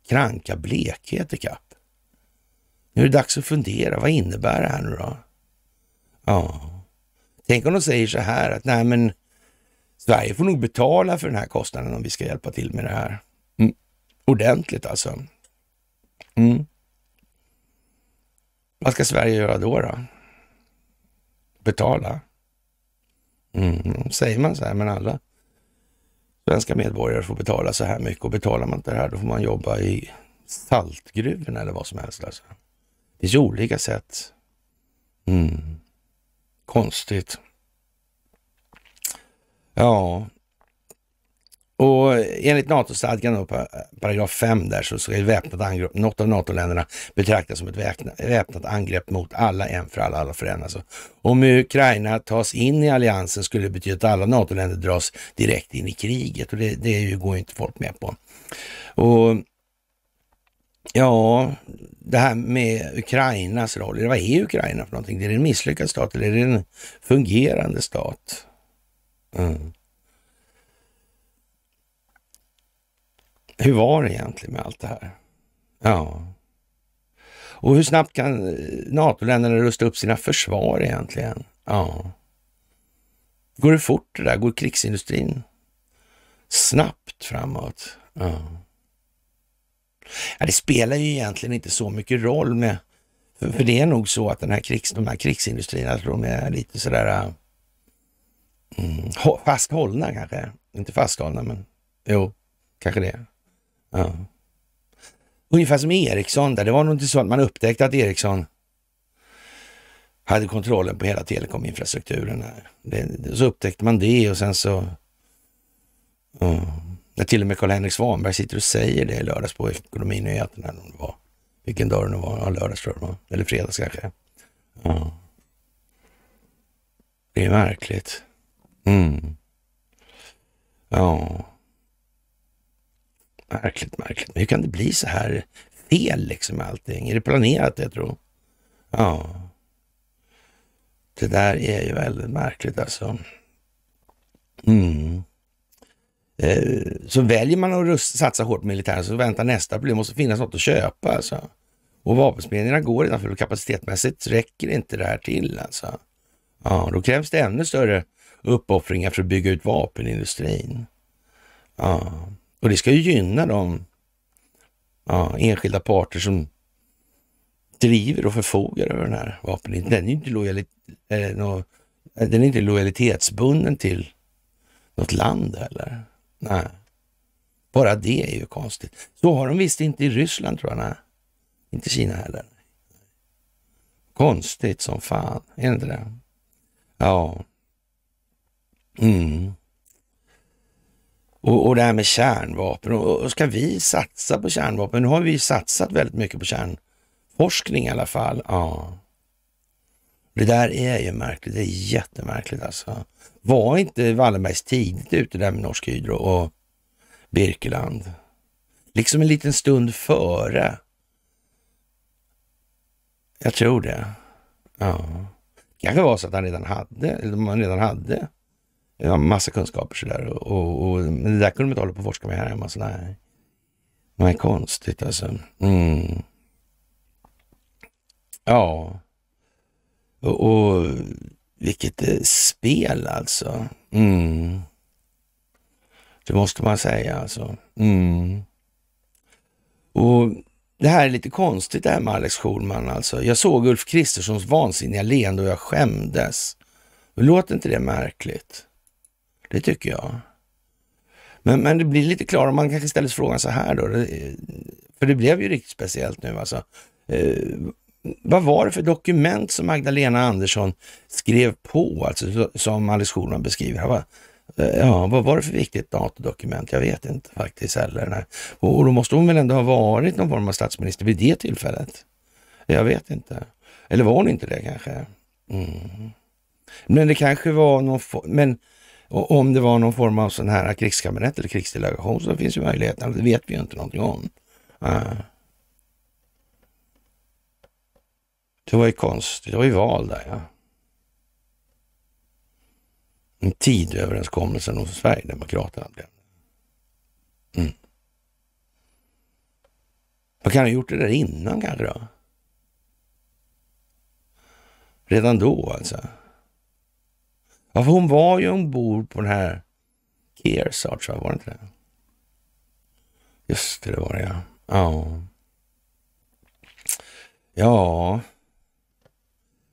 kranka blekhet ikapp. Nu är det dags att fundera. Vad innebär det här nu då? Ja, tänk om de säger så här att nej men Sverige får nog betala för den här kostnaden om vi ska hjälpa till med det här. Mm. Ordentligt alltså. Mm. Vad ska Sverige göra då? då? Betala? Mm. Säger man så här, men alla svenska medborgare får betala så här mycket och betalar man inte det här då får man jobba i saltgruvorna eller vad som helst. Alltså. Det finns olika sätt. Mm. Konstigt. Ja, och enligt NATO-stadgan, paragraf 5 där, så ska väpnat angrepp, något av NATO-länderna betraktas som ett väpnat angrepp mot alla, en för alla, alla för en. Alltså. Om Ukraina tas in i alliansen skulle det betyda att alla NATO-länder dras direkt in i kriget och det, det går ju inte folk med på. Och Ja, det här med Ukrainas roll. Vad är Ukraina för någonting? Är det en misslyckad stat eller är det en fungerande stat? Mm. Hur var det egentligen med allt det här? Ja. Och hur snabbt kan eh, NATO-länderna rusta upp sina försvar egentligen? Ja. Går det fort det där? Går krigsindustrin snabbt framåt? Ja. ja det spelar ju egentligen inte så mycket roll med, för, för det är nog så att den här krigs, de här krigsindustrierna, alltså de är lite sådär eh, mm, fasthållna kanske. Inte fasthållna, men jo, kanske det. Ja. Ungefär som Ericsson där. Det var nog inte så att man upptäckte att Ericsson hade kontrollen på hela telekominfrastrukturen. Här. så upptäckte man det och sen så... Ja. till och med Karl-Henrik Svanberg sitter och säger det i lördags på Ekonominyheterna, var. vilken dag det nu var, ja, lördags tror jag eller fredags kanske. Ja. Det är märkligt. Mm. Ja. Märkligt, märkligt. Men hur kan det bli så här fel liksom med allting? Är det planerat det tror? Ja. Det där är ju väldigt märkligt alltså. Mm. Eh, så väljer man att satsa hårt militärt så väntar nästa problem, Det måste finnas något att köpa alltså. Och vapensmedjorna går redan för kapacitetmässigt räcker inte det här till alltså. Ja, då krävs det ännu större uppoffringar för att bygga ut vapenindustrin. Ja. Och det ska ju gynna de ja, enskilda parter som driver och förfogar över den här vapen. Den är inte, lojalit, eh, no, inte lojalitetsbunden till något land heller. Nej. Bara det är ju konstigt. Så har de visst inte i Ryssland tror jag. Nej. Inte Kina heller. Konstigt som fan, är det inte det? Ja. Mm. Och, och det här med kärnvapen, och, och ska vi satsa på kärnvapen? Nu har vi satsat väldigt mycket på kärnforskning i alla fall. Ja. Det där är ju märkligt, det är jättemärkligt alltså. Var inte Wallenbergs tidigt ute där med Norsk Hydro och Birkeland? Liksom en liten stund före. Jag tror det. Ja. kanske var så att han redan hade, eller man redan hade ja, massa kunskaper sådär. Och, och, och, men det där kunde man inte hålla på och forska med här hemma. Så nej. konstigt alltså. Mm. Ja, och, och vilket eh, spel alltså. Mm. Det måste man säga alltså. Mm. Och det här är lite konstigt det här med Alex Schulman alltså. Jag såg Ulf Kristerssons vansinniga leende och jag skämdes. Låter inte det märkligt? Det tycker jag. Men, men det blir lite klarare om man kanske ställer frågan så här då. För det blev ju riktigt speciellt nu alltså. Eh, vad var det för dokument som Magdalena Andersson skrev på, alltså som Alice Schulman beskriver? Va? Eh, ja, vad var det för viktigt datadokument? Jag vet inte faktiskt heller. Och då måste hon väl ändå ha varit någon form av statsminister vid det tillfället? Jag vet inte. Eller var hon inte det kanske? Mm. Men det kanske var någon form, och om det var någon form av sån här krigskabinett eller krigsdelegation så finns ju möjligheten. Det vet vi ju inte någonting om. Eh. Det var ju konstigt. Det var ju val där ja. En tidöverenskommelsen hos Sverigedemokraterna blev mm. Man kan ha gjort det där innan kanske då? Redan då alltså? Ja, för hon var ju ombord på den här Kearsarge, var det inte det? Just det, det var det ja. Ja. Ja.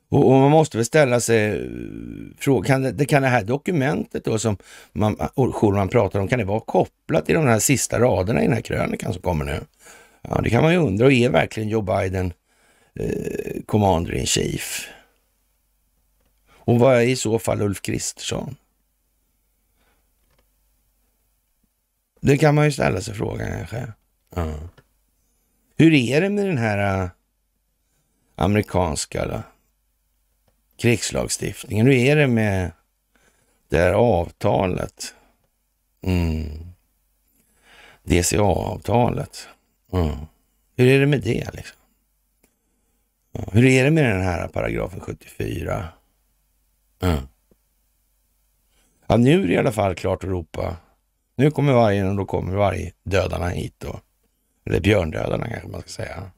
Och, och man måste väl ställa sig eh, frågan, kan det, kan det här dokumentet då som man, man ah, pratar om, kan det vara kopplat till de här sista raderna i den här krönikan som kommer nu? Ja, det kan man ju undra. Och är verkligen Joe Biden eh, commander in chief? Och vad är i så fall Ulf Kristersson? Det kan man ju ställa sig frågan kanske. Ja. Hur är det med den här äh, amerikanska då? Äh, krigslagstiftningen? Hur är det med det här avtalet? Mm. DCA-avtalet. Mm. Hur är det med det? Liksom? Hur är det med den här paragrafen 74? Ja, nu är det i alla fall klart att ropa. Nu kommer vargen och då kommer vargdödarna hit då. Eller björndödarna kanske man ska säga.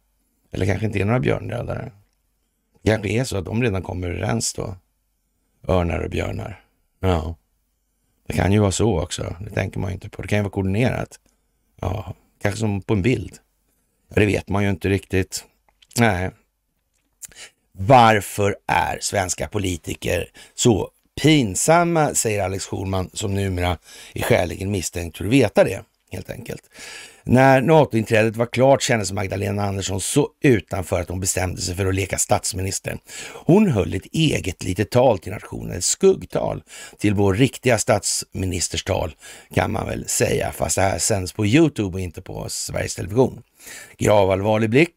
Eller kanske inte är några björndödare. kanske är så att de redan kommer överens då. Örnar och björnar. Ja. Det kan ju vara så också. Det tänker man ju inte på. Det kan ju vara koordinerat. Ja, kanske som på en bild. det vet man ju inte riktigt. Nej, varför är svenska politiker så pinsamma, säger Alex Schulman som numera är skäligen misstänkt för att veta det helt enkelt. När NATO-inträdet var klart kändes Magdalena Andersson så utanför att hon bestämde sig för att leka statsminister. Hon höll ett eget litet tal till nationen, ett skuggtal till vår riktiga statsministerstal kan man väl säga, fast det här sänds på Youtube och inte på Sveriges Television. Gravallvarlig blick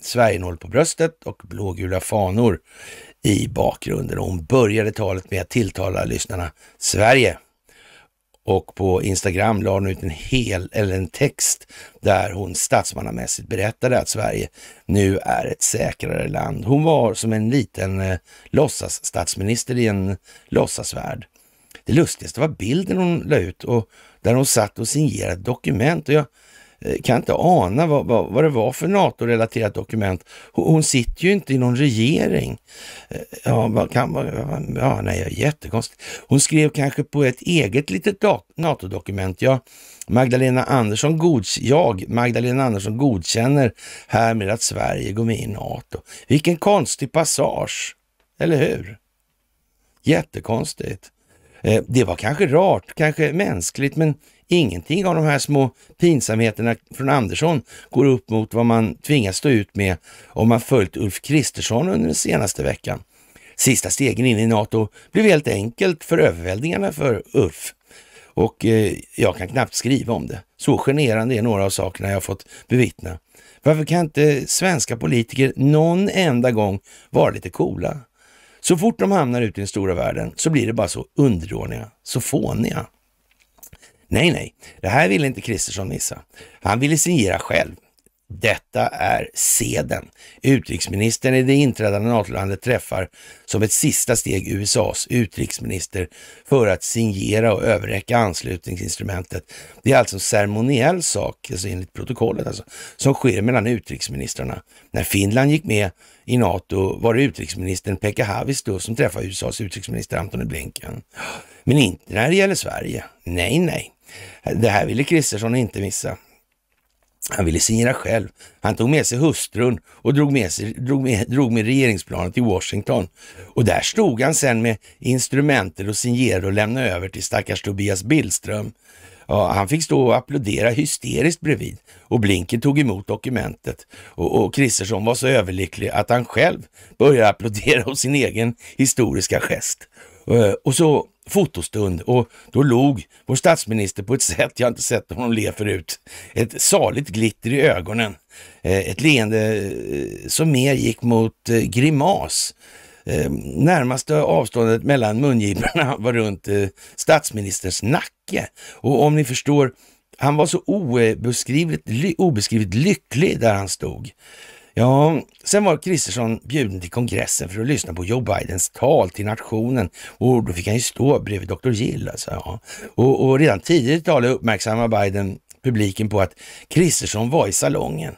Sverigenål på bröstet och blågula fanor i bakgrunden. hon började talet med att tilltala lyssnarna Sverige. Och på Instagram la hon ut en, hel, eller en text där hon statsmannamässigt berättade att Sverige nu är ett säkrare land. Hon var som en liten eh, låtsas-statsminister i en låtsasvärld. Det lustigaste var bilden hon la ut och där hon satt och signerade dokument. Och jag Eh, kan inte ana vad, vad, vad det var för NATO-relaterat dokument. Hon, sitter ju inte i någon regering. Eh, ja, vad kan, ja nej, jättekonstigt. Hon skrev kanske på ett eget litet NATO-dokument. Ja, Magdalena Andersson gods, jag, Magdalena Andersson, godkänner härmed att Sverige går med i NATO. Vilken konstig passage, eller hur? Jättekonstigt. Eh, det var kanske rart, kanske mänskligt, men ingenting av de här små pinsamheterna från Andersson går upp mot vad man tvingas stå ut med om man följt Ulf Kristersson under den senaste veckan. Sista stegen in i NATO blev helt enkelt för överväldigande för Ulf. Och eh, jag kan knappt skriva om det. Så generande är några av sakerna jag fått bevittna. Varför kan inte svenska politiker någon enda gång vara lite coola? Så fort de hamnar ute i den stora världen så blir det bara så underordniga, så fåniga. Nej, nej, det här ville inte Kristersson missa. Han ville signera själv. Detta är seden. Utrikesministern i det inträdande NATO-landet träffar som ett sista steg USAs utrikesminister för att signera och överräcka anslutningsinstrumentet. Det är alltså en ceremoniell sak, alltså enligt protokollet, alltså, som sker mellan utrikesministrarna. När Finland gick med i NATO var det utrikesministern Pekka Haavisto som träffade USAs utrikesminister Antony Blinken. Men inte när det gäller Sverige. Nej, nej. Det här ville Kristersson inte missa. Han ville signera själv. Han tog med sig hustrun och drog med, sig, drog med, drog med regeringsplanet till Washington. Och där stod han sen med instrumentet och signerade och lämnade över till stackars Tobias Billström. Ja, han fick stå och applådera hysteriskt bredvid och Blinken tog emot dokumentet och Kristersson var så överlycklig att han själv började applådera åt sin egen historiska gest. Eh, och så fotostund och då log vår statsminister på ett sätt jag inte sett honom le förut. Ett saligt glitter i ögonen, eh, ett leende eh, som mer gick mot eh, grimas. Närmaste avståndet mellan mungiporna var runt statsministerns nacke och om ni förstår, han var så obeskrivligt, obeskrivligt lycklig där han stod. Ja, sen var Kristersson bjuden till kongressen för att lyssna på Joe Bidens tal till nationen och då fick han ju stå bredvid Dr. Gill alltså. Ja. Och, och redan tidigare i talet uppmärksammade Biden publiken på att Kristersson var i salongen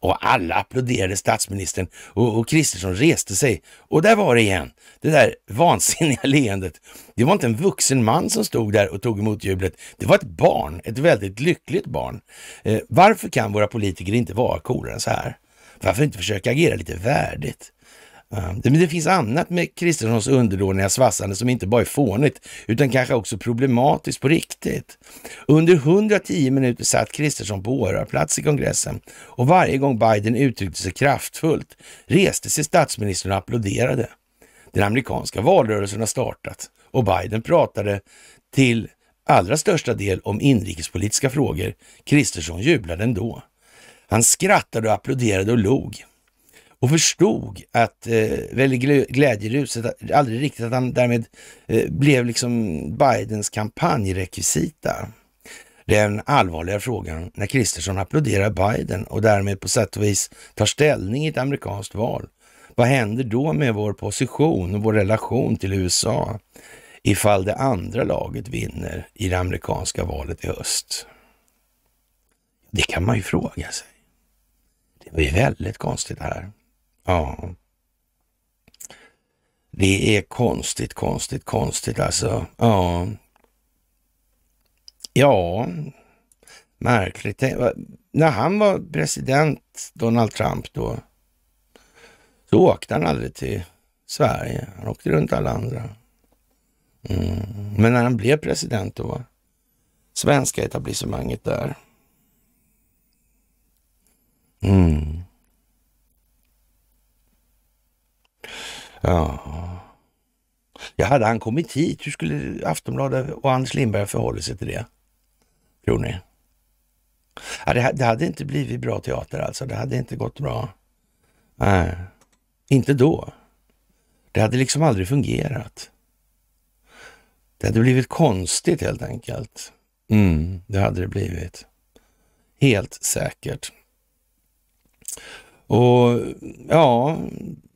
och alla applåderade statsministern och Kristersson reste sig och där var det igen, det där vansinniga leendet. Det var inte en vuxen man som stod där och tog emot jublet, det var ett barn, ett väldigt lyckligt barn. Eh, varför kan våra politiker inte vara coolare än så här? Varför inte försöka agera lite värdigt? Men det finns annat med Kristerssons underdåniga svassande som inte bara är fånigt utan kanske också problematiskt på riktigt. Under 110 minuter satt Kristersson på åhörarplats i kongressen och varje gång Biden uttryckte sig kraftfullt reste sig statsministern och applåderade. Den amerikanska valrörelsen har startat och Biden pratade till allra största del om inrikespolitiska frågor. Kristersson jublade ändå. Han skrattade och applåderade och log och förstod att eh, väldigt glädjeruset, aldrig riktigt att han därmed eh, blev liksom Bidens kampanjrekvisita. Den allvarliga frågan när Kristersson applåderar Biden och därmed på sätt och vis tar ställning i ett amerikanskt val. Vad händer då med vår position och vår relation till USA ifall det andra laget vinner i det amerikanska valet i höst? Det kan man ju fråga sig. Det var ju väldigt konstigt det här. Ja. Det är konstigt, konstigt, konstigt alltså. Ja. Ja, märkligt. Eh, när han var president, Donald Trump då, så åkte han aldrig till Sverige. Han åkte runt alla andra. Mm. Men när han blev president då, svenska etablissemanget där, Mm. Ja. ja, hade han kommit hit, hur skulle Aftonbladet och Anders Lindberg förhålla sig till det? Tror ni? Ja, det, det, hade inte blivit bra teater alltså. Det hade inte gått bra. Nej, inte då. Det hade liksom aldrig fungerat. Det hade blivit konstigt helt enkelt. Mm, det hade det blivit. Helt säkert. Och ja,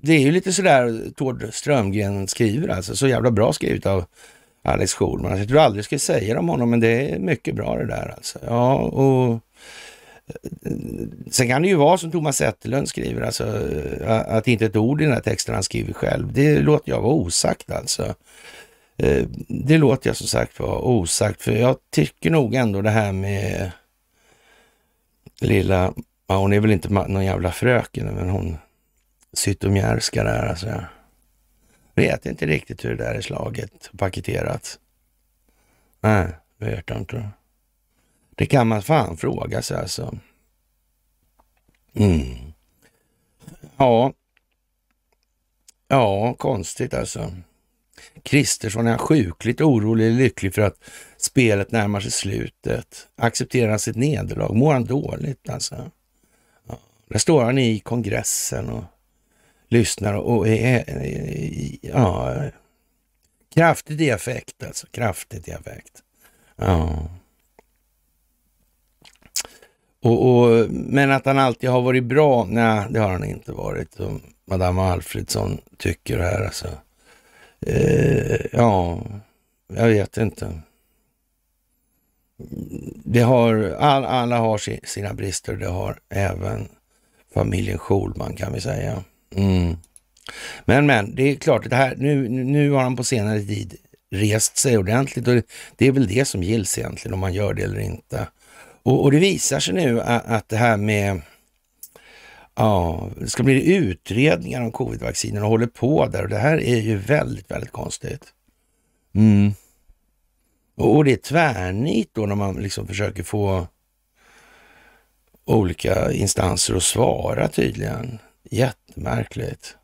det är ju lite sådär Tord Strömgren skriver alltså. Så jävla bra skrivet av Alex Schulman. jag tror aldrig jag skulle säga det om honom, men det är mycket bra det där alltså. Ja, och eh, sen kan det ju vara som Thomas Zetterlund skriver, alltså eh, att inte ett ord i den här texten han skriver själv. Det låter jag vara osagt alltså. Eh, det låter jag som sagt vara osagt, för jag tycker nog ändå det här med lilla Ja, hon är väl inte någon jävla fröken, men hon Zytomierska där alltså. vet inte riktigt hur det där är slaget paketerat. Nej, vet inte. Det kan man fan fråga sig alltså. Mm. Ja. Ja, konstigt alltså. Kristersson är sjukligt orolig och lycklig för att spelet närmar sig slutet. Accepterar sitt nederlag? Mår han dåligt alltså? Där står han i kongressen och lyssnar och är, ja, kraftigt i affekt alltså, kraftigt i affekt. Ja. Och, och, men att han alltid har varit bra, nej det har han inte varit. Som Madame Alfredsson tycker här alltså. Eh, ja, jag vet inte. Det har, all, alla har sina brister, det har även Familjen Schulman kan vi säga. Mm. Men men, det är klart, det här, nu, nu har han på senare tid rest sig ordentligt och det, är väl det som gills egentligen, om man gör det eller inte. Och, och det visar sig nu att, att det här med Ja, det ska bli utredningar om covidvaccinen och håller på där och det här är ju väldigt, väldigt konstigt. Mm. Och, och det är tvärnit då när man liksom försöker få olika instanser att svara tydligen. Jättemärkligt.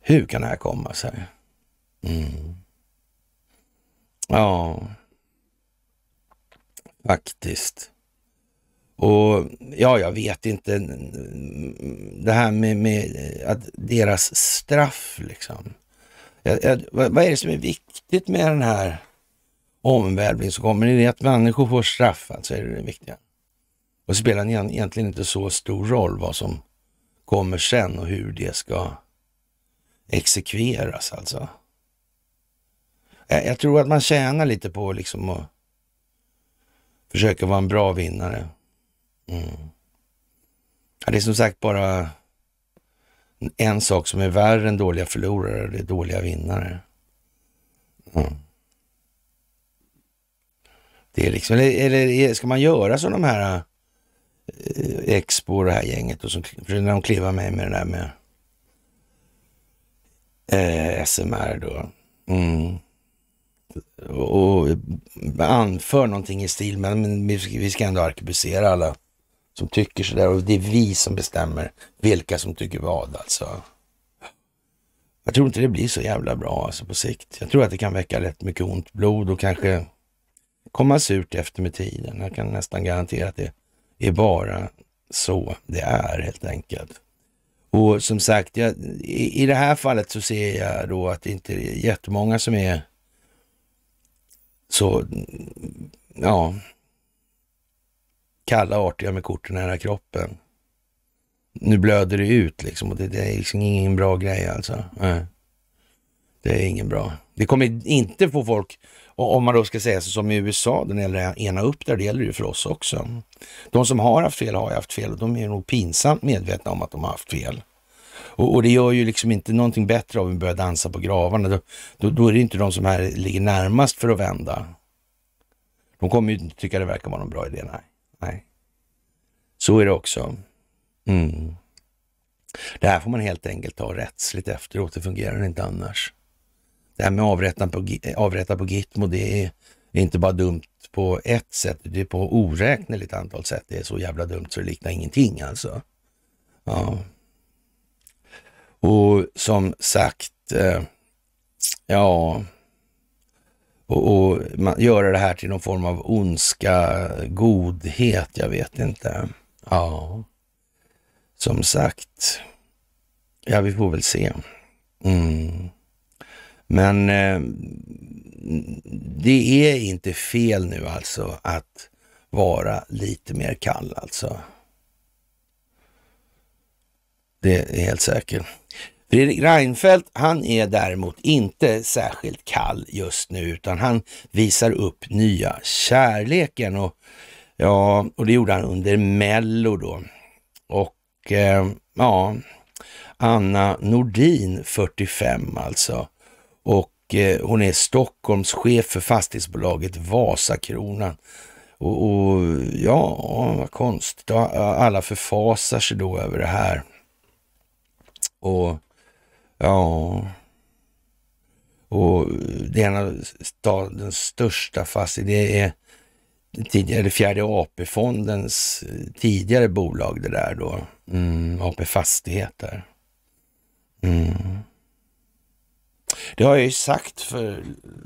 Hur kan det här komma sig? Mm. Ja, faktiskt. Och ja, jag vet inte. Det här med, med att deras straff liksom. Jag, jag, vad är det som är viktigt med den här omvälvning så kommer det att människor får straff, alltså är det det viktiga. Och det spelar egentligen inte så stor roll vad som kommer sen och hur det ska exekveras alltså. Jag, tror att man tjänar lite på liksom att försöka vara en bra vinnare. Mm. det är som sagt bara en sak som är värre än dåliga förlorare, det är dåliga vinnare. Mm. Det är liksom, eller ska man göra som de här eh, Expo och det här gänget och som, när de klivar mig med det där med eh, SMR då. Mm. Och, och anför någonting i stil med, men vi ska ändå arkebusera alla som tycker så där och det är vi som bestämmer vilka som tycker vad alltså. Jag tror inte det blir så jävla bra alltså på sikt. Jag tror att det kan väcka rätt mycket ont blod och kanske komma surt efter med tiden. Jag kan nästan garantera att det är bara så det är helt enkelt. Och som sagt, jag, i, i det här fallet så ser jag då att det inte är jättemånga som är så, ja, kalla artiga med korten nära kroppen. Nu blöder det ut liksom och det, det är liksom ingen bra grej alltså. Nej. Det är ingen bra. Det kommer inte få folk och om man då ska säga så som i USA, den gäller ena upp där, det gäller ju för oss också. De som har haft fel har ju haft fel och de är nog pinsamt medvetna om att de har haft fel. Och, och det gör ju liksom inte någonting bättre om vi börjar dansa på gravarna. Då, då, då är det inte de som här ligger närmast för att vända. De kommer ju inte tycka det verkar vara någon bra idé. Nej. nej. Så är det också. Mm. Det här får man helt enkelt ta rättsligt efteråt, det fungerar inte annars det här med avrätta på, eh, på Gitmo, det är inte bara dumt på ett sätt, det är på oräkneligt antal sätt. Det är så jävla dumt så det liknar ingenting alltså. Ja. Och som sagt, eh, ja, och, och göra det här till någon form av ondska, godhet, jag vet inte. Ja, som sagt, ja vi får väl se. Mm. Men eh, det är inte fel nu alltså att vara lite mer kall alltså. Det är helt säkert. Fredrik Reinfeldt, han är däremot inte särskilt kall just nu, utan han visar upp nya kärleken. Och, ja, och det gjorde han under Mello då. Och eh, ja, Anna Nordin, 45 alltså och eh, hon är Stockholms chef för fastighetsbolaget Vasakronan. Och, och ja, vad konstigt. Alla förfasar sig då över det här. Och ja... Och det är en av stadens största fastigheter. Det är tidigare fjärde AP-fondens eh, tidigare bolag det där då. Mm, AP Fastigheter. Mm. Det har jag ju sagt för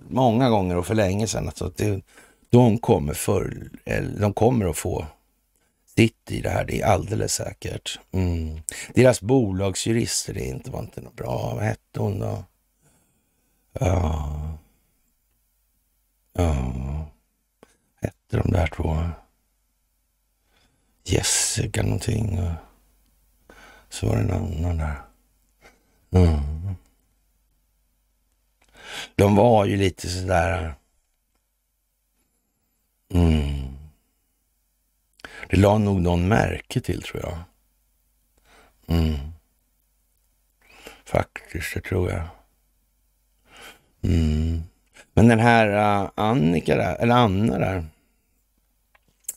många gånger och för länge sedan. Alltså att det, de, kommer för, de kommer att få sitt i det här, det är alldeles säkert. Mm. Deras bolagsjurister, det inte, var inte något bra. Vad hette hon då? Ja... Ja... Hette de där två? Jessica någonting. Så var det en annan där. Mm. De var ju lite sådär... Mm. Det la nog någon märke till, tror jag. Mm. Faktiskt, det tror jag. Mm. Men den här äh, Annika där, eller Anna där,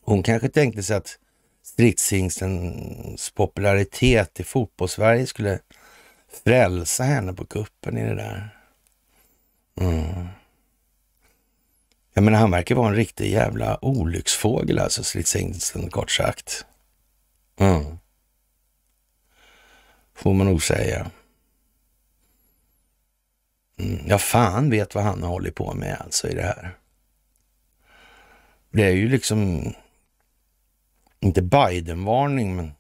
hon kanske tänkte sig att stridshingstens popularitet i fotbollssverige skulle frälsa henne på kuppen i det där. Mm. Jag menar, han verkar vara en riktig jävla olycksfågel, alltså stridsengsten, kort sagt. Mm. Får man nog säga. Mm. Ja, fan vet vad han har hållit på med alltså i det här. Det är ju liksom inte Biden-varning, men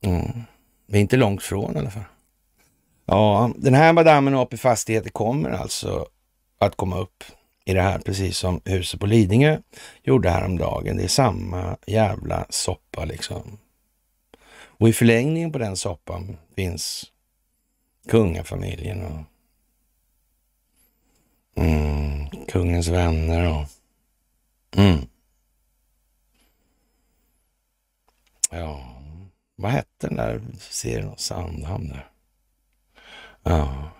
mm. vi är inte långt från i alla fall. Ja, den här madammen AP Fastigheter kommer alltså att komma upp i det här, precis som huset på Lidingö gjorde häromdagen. Det är samma jävla soppa liksom. Och i förlängningen på den soppan finns kungafamiljen och mm, kungens vänner och mm. Ja, vad hette den där serien om Sandhamn där? Ja.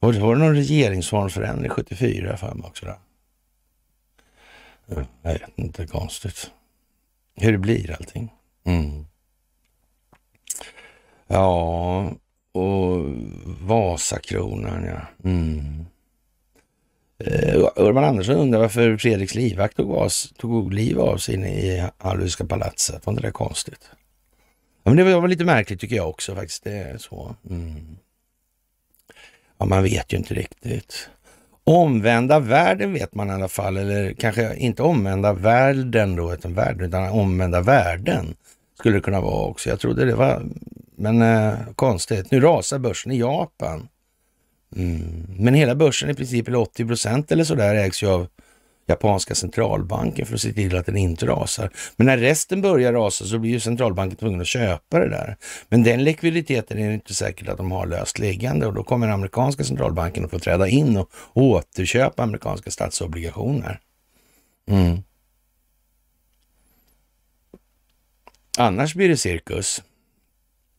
Och det var det någon regeringsformsförändring 74 fram också? Då? Jag vet inte, konstigt. Hur det blir allting. Mm. Ja, och Vasakronan ja. Mm. Eh, Urban Andersson undrar varför Fredriks livvakt tog, vas, tog liv av sig inne i Hallwyska palatset. Var inte det konstigt? Ja, men det var lite märkligt tycker jag också faktiskt. Det är så. Mm. Ja, man vet ju inte riktigt. Omvända världen vet man i alla fall, eller kanske inte omvända världen då, utan världen, utan omvända världen skulle det kunna vara också. Jag trodde det var, men eh, konstigt. Nu rasar börsen i Japan. Mm. Men hela börsen i princip, eller 80 procent eller sådär, ägs ju av japanska centralbanken för att se till att den inte rasar. Men när resten börjar rasa så blir ju centralbanken tvungen att köpa det där. Men den likviditeten är det inte säkert att de har löst liggande och då kommer amerikanska centralbanken att få träda in och återköpa amerikanska statsobligationer. Mm. Annars blir det cirkus.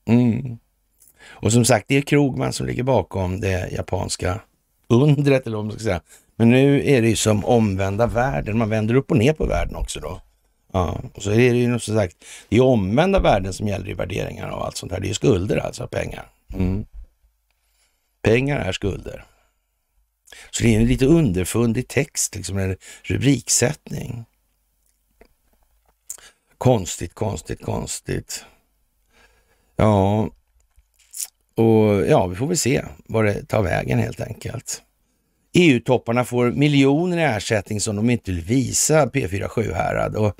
Mm. Och som sagt, det är Krogman som ligger bakom det japanska undret, eller vad man ska säga, men nu är det ju som omvända världen. Man vänder upp och ner på världen också då. Ja, och så är det ju som sagt, det är omvända världen som gäller i värderingar och allt sånt här. Det är ju skulder alltså, pengar. Mm. Pengar är skulder. Så det är en lite underfundig text, liksom en rubriksättning. Konstigt, konstigt, konstigt. Ja, och ja, vi får väl se var det tar vägen helt enkelt. EU-topparna får miljoner i ersättning som de inte vill visa P4 Sjuhärad. Och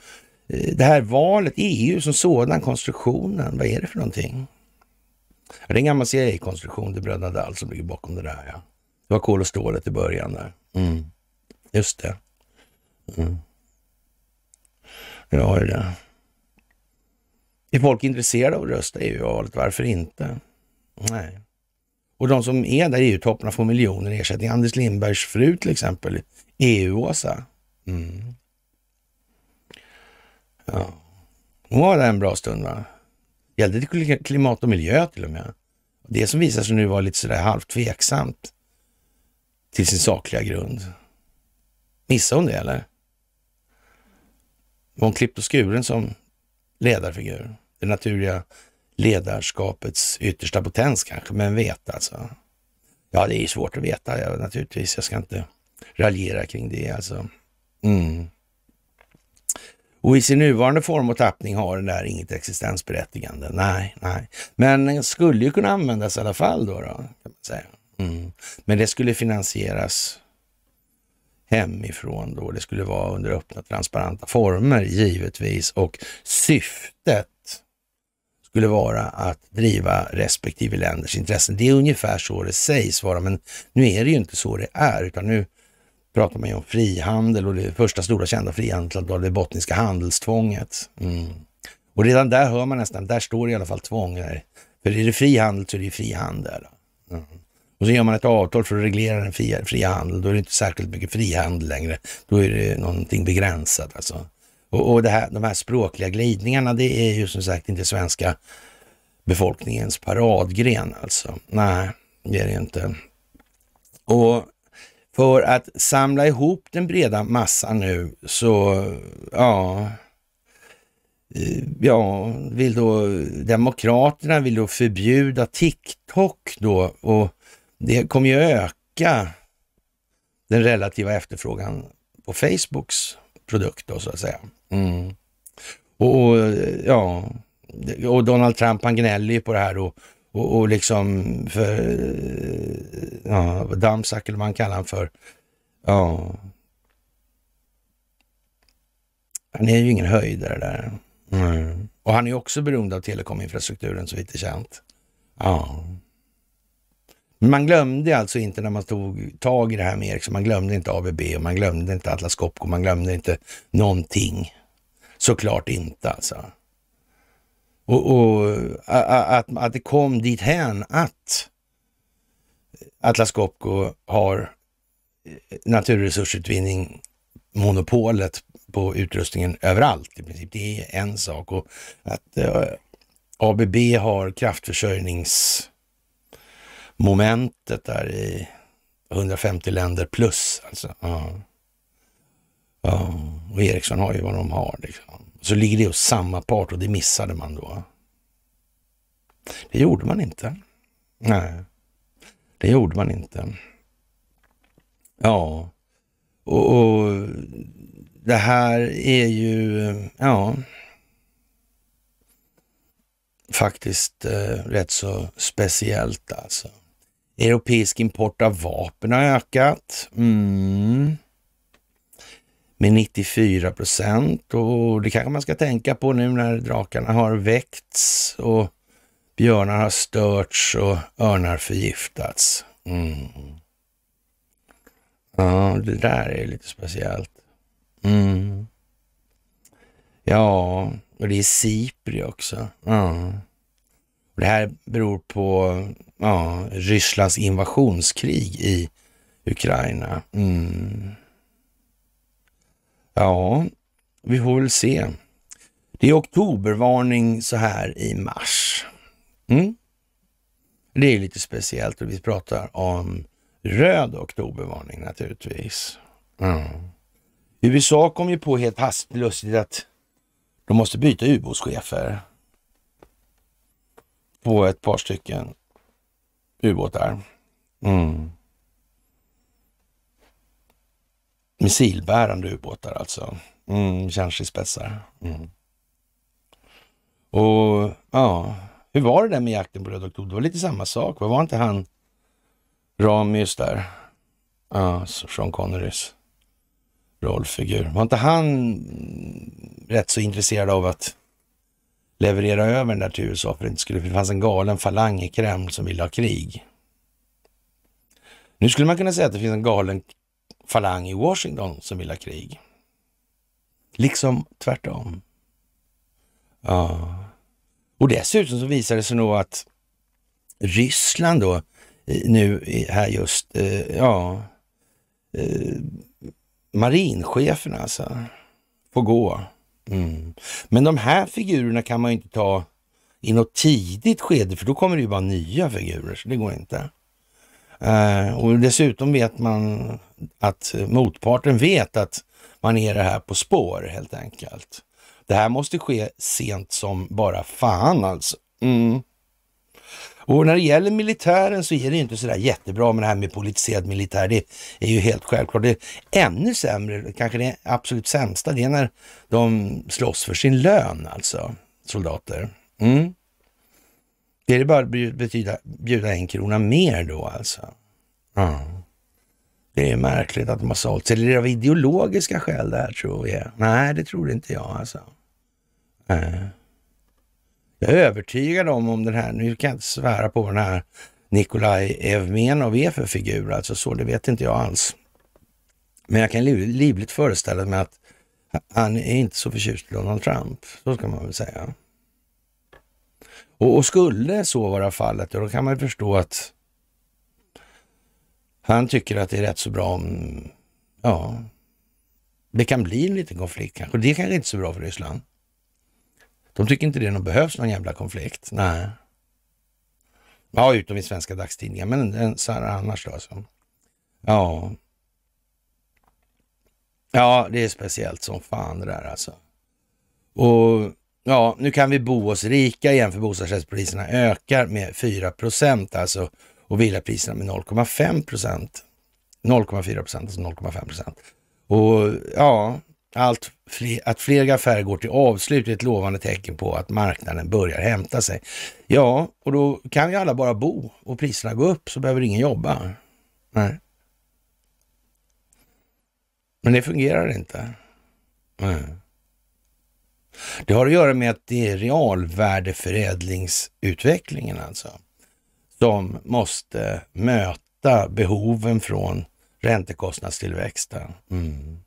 eh, det här valet, EU som sådan, konstruktionen, vad är det för någonting? Det är en gammal CIA-konstruktion, det är bröderna Dall som ligger bakom det där. Ja. Det var kol och stålet i början där. Mm. Just det. Mm. Ja, det Är folk intresserade av att rösta i EU-valet? Varför inte? Nej. Och de som är där i EU-topparna får miljoner i ersättning. Anders Lindbergs fru till exempel, EU-Åsa. Mm. Ja. Hon var där en bra stund va? Gällde det klimat och miljö till och med? Det som visar sig nu var lite sådär halvt tveksamt till sin sakliga grund. Missade hon det eller? Var hon klippt och skuren som ledarfigur? Det naturliga ledarskapets yttersta potens kanske, men veta alltså. Ja, det är ju svårt att veta ja, naturligtvis. Jag ska inte raljera kring det alltså. Mm. Och i sin nuvarande form och tappning har den där inget existensberättigande. Nej, nej. Men den skulle ju kunna användas i alla fall då. då kan man säga. Mm. Men det skulle finansieras hemifrån då. Det skulle vara under öppna transparenta former givetvis och syftet skulle vara att driva respektive länders intressen. Det är ungefär så det sägs vara, men nu är det ju inte så det är, utan nu pratar man ju om frihandel och det första stora kända frihandelsavtalet, det bottniska handelstvånget. Mm. Och redan där hör man nästan, där står i alla fall tvång. Där. För är det frihandel så är det frihandel. Mm. Och så gör man ett avtal för att reglera den fria, fria handeln, då är det inte särskilt mycket frihandel längre. Då är det någonting begränsat alltså. Och, och här, de här språkliga glidningarna, det är ju som sagt inte svenska befolkningens paradgren alltså. Nej, det är det inte. Och för att samla ihop den breda massan nu så, ja, eh, ja, vill då Demokraterna vill då förbjuda TikTok då och det kommer ju öka den relativa efterfrågan på Facebooks produkt då så att säga. Mm. Och, och, ja, och Donald Trump han gnäller ju på det här och, och, och liksom för, ja, Damsack eller man kallar han för. Ja. Han är ju ingen höjdare där. Mm. Och han är också beroende av telekominfrastrukturen så vitt det är känt. Ja. Men man glömde alltså inte när man tog tag i det här med Ericsson, man glömde inte ABB och man glömde inte Atlas Copco, man glömde inte någonting. Såklart inte alltså. Och, och att, att det kom dit hän att Atlas Copco har eh, naturresursutvinning monopolet på utrustningen överallt i princip. Det är en sak och att eh, ABB har kraftförsörjningsmomentet där i 150 länder plus alltså. Ja. ja. Och Ericsson har ju vad de har liksom så ligger det hos samma part och det missade man då. Det gjorde man inte. Nej, det gjorde man inte. Ja, och, och det här är ju, ja, faktiskt eh, rätt så speciellt alltså. Europeisk import av vapen har ökat. Mm med 94 procent och det kanske man ska tänka på nu när drakarna har väckts och björnar har störts och örnar förgiftats. Mm. Ja, det där är lite speciellt. Mm. Ja, och det är Sipri också. Ja. Det här beror på ja, Rysslands invasionskrig i Ukraina. Mm. Ja, vi får väl se. Det är oktobervarning så här i mars. Mm. Det är lite speciellt och vi pratar om röd oktobervarning naturligtvis. Mm. USA kom ju på helt hastigt att de måste byta ubåtschefer på ett par stycken ubåtar. Mm. Missilbärande ubåtar alltså. Mm, Stjärnstridsspetsar. Mm. Och ja, hur var det där med jakten på Röda Oktober? Det var lite samma sak. Var, inte han Ramius där? Ja, Sean Connerys rollfigur. Var inte han rätt så intresserad av att leverera över den där till USA för det inte skulle, för det fanns en galen falang i Kreml som ville ha krig. Nu skulle man kunna säga att det finns en galen falang i Washington som vill ha krig. Liksom tvärtom. Ja. Och dessutom så visar det sig nog att Ryssland då eh, nu här just, eh, ja, eh, marincheferna alltså, får gå. Mm. Men de här figurerna kan man ju inte ta i något tidigt skede, för då kommer det ju bara nya figurer, så det går inte. Eh, och dessutom vet man att motparten vet att man är det här på spår helt enkelt. Det här måste ske sent som bara fan alltså. Mm. Och när det gäller militären så är det inte sådär jättebra med det här med politiserad militär. Det är ju helt självklart. Det är ännu sämre, kanske det absolut sämsta, det är när de slåss för sin lön alltså, soldater. Mm. Är det bara att betyda, bjuda en krona mer då alltså? Ja. Det är märkligt att de har sålt Eller är det av ideologiska skäl det här tror jag? Nej, det tror inte jag alltså. Nej. Eh. Jag är övertygad om, om den här, nu kan jag inte svära på den här Nikolaj Evmenov är för figur, alltså så, det vet inte jag alls. Men jag kan livligt föreställa mig att han är inte så förtjust i Donald Trump, så ska man väl säga. Och, och skulle så vara fallet, då kan man ju förstå att han tycker att det är rätt så bra om, ja, det kan bli en liten konflikt kanske. Det är kanske inte så bra för Ryssland. De tycker inte det någon behövs någon jävla konflikt. Nej. Ja, utom i svenska dagstidningar, men eh, så här annars då. Alltså. Ja. Ja, det är speciellt som fan det där alltså. Och Ja, nu kan vi bo oss rika igen för bostadsrättspriserna ökar med 4 procent alltså och villapriserna med 0,5 procent. 0,4 procent, alltså 0,5 procent. Och ja, allt fler, att fler affärer går till avslut är ett lovande tecken på att marknaden börjar hämta sig. Ja, och då kan ju alla bara bo och priserna gå upp så behöver ingen jobba. Nej. Men det fungerar inte. Nej. Det har att göra med att det är realvärdeförädlingsutvecklingen alltså, De måste möta behoven från räntekostnadstillväxten. Mm.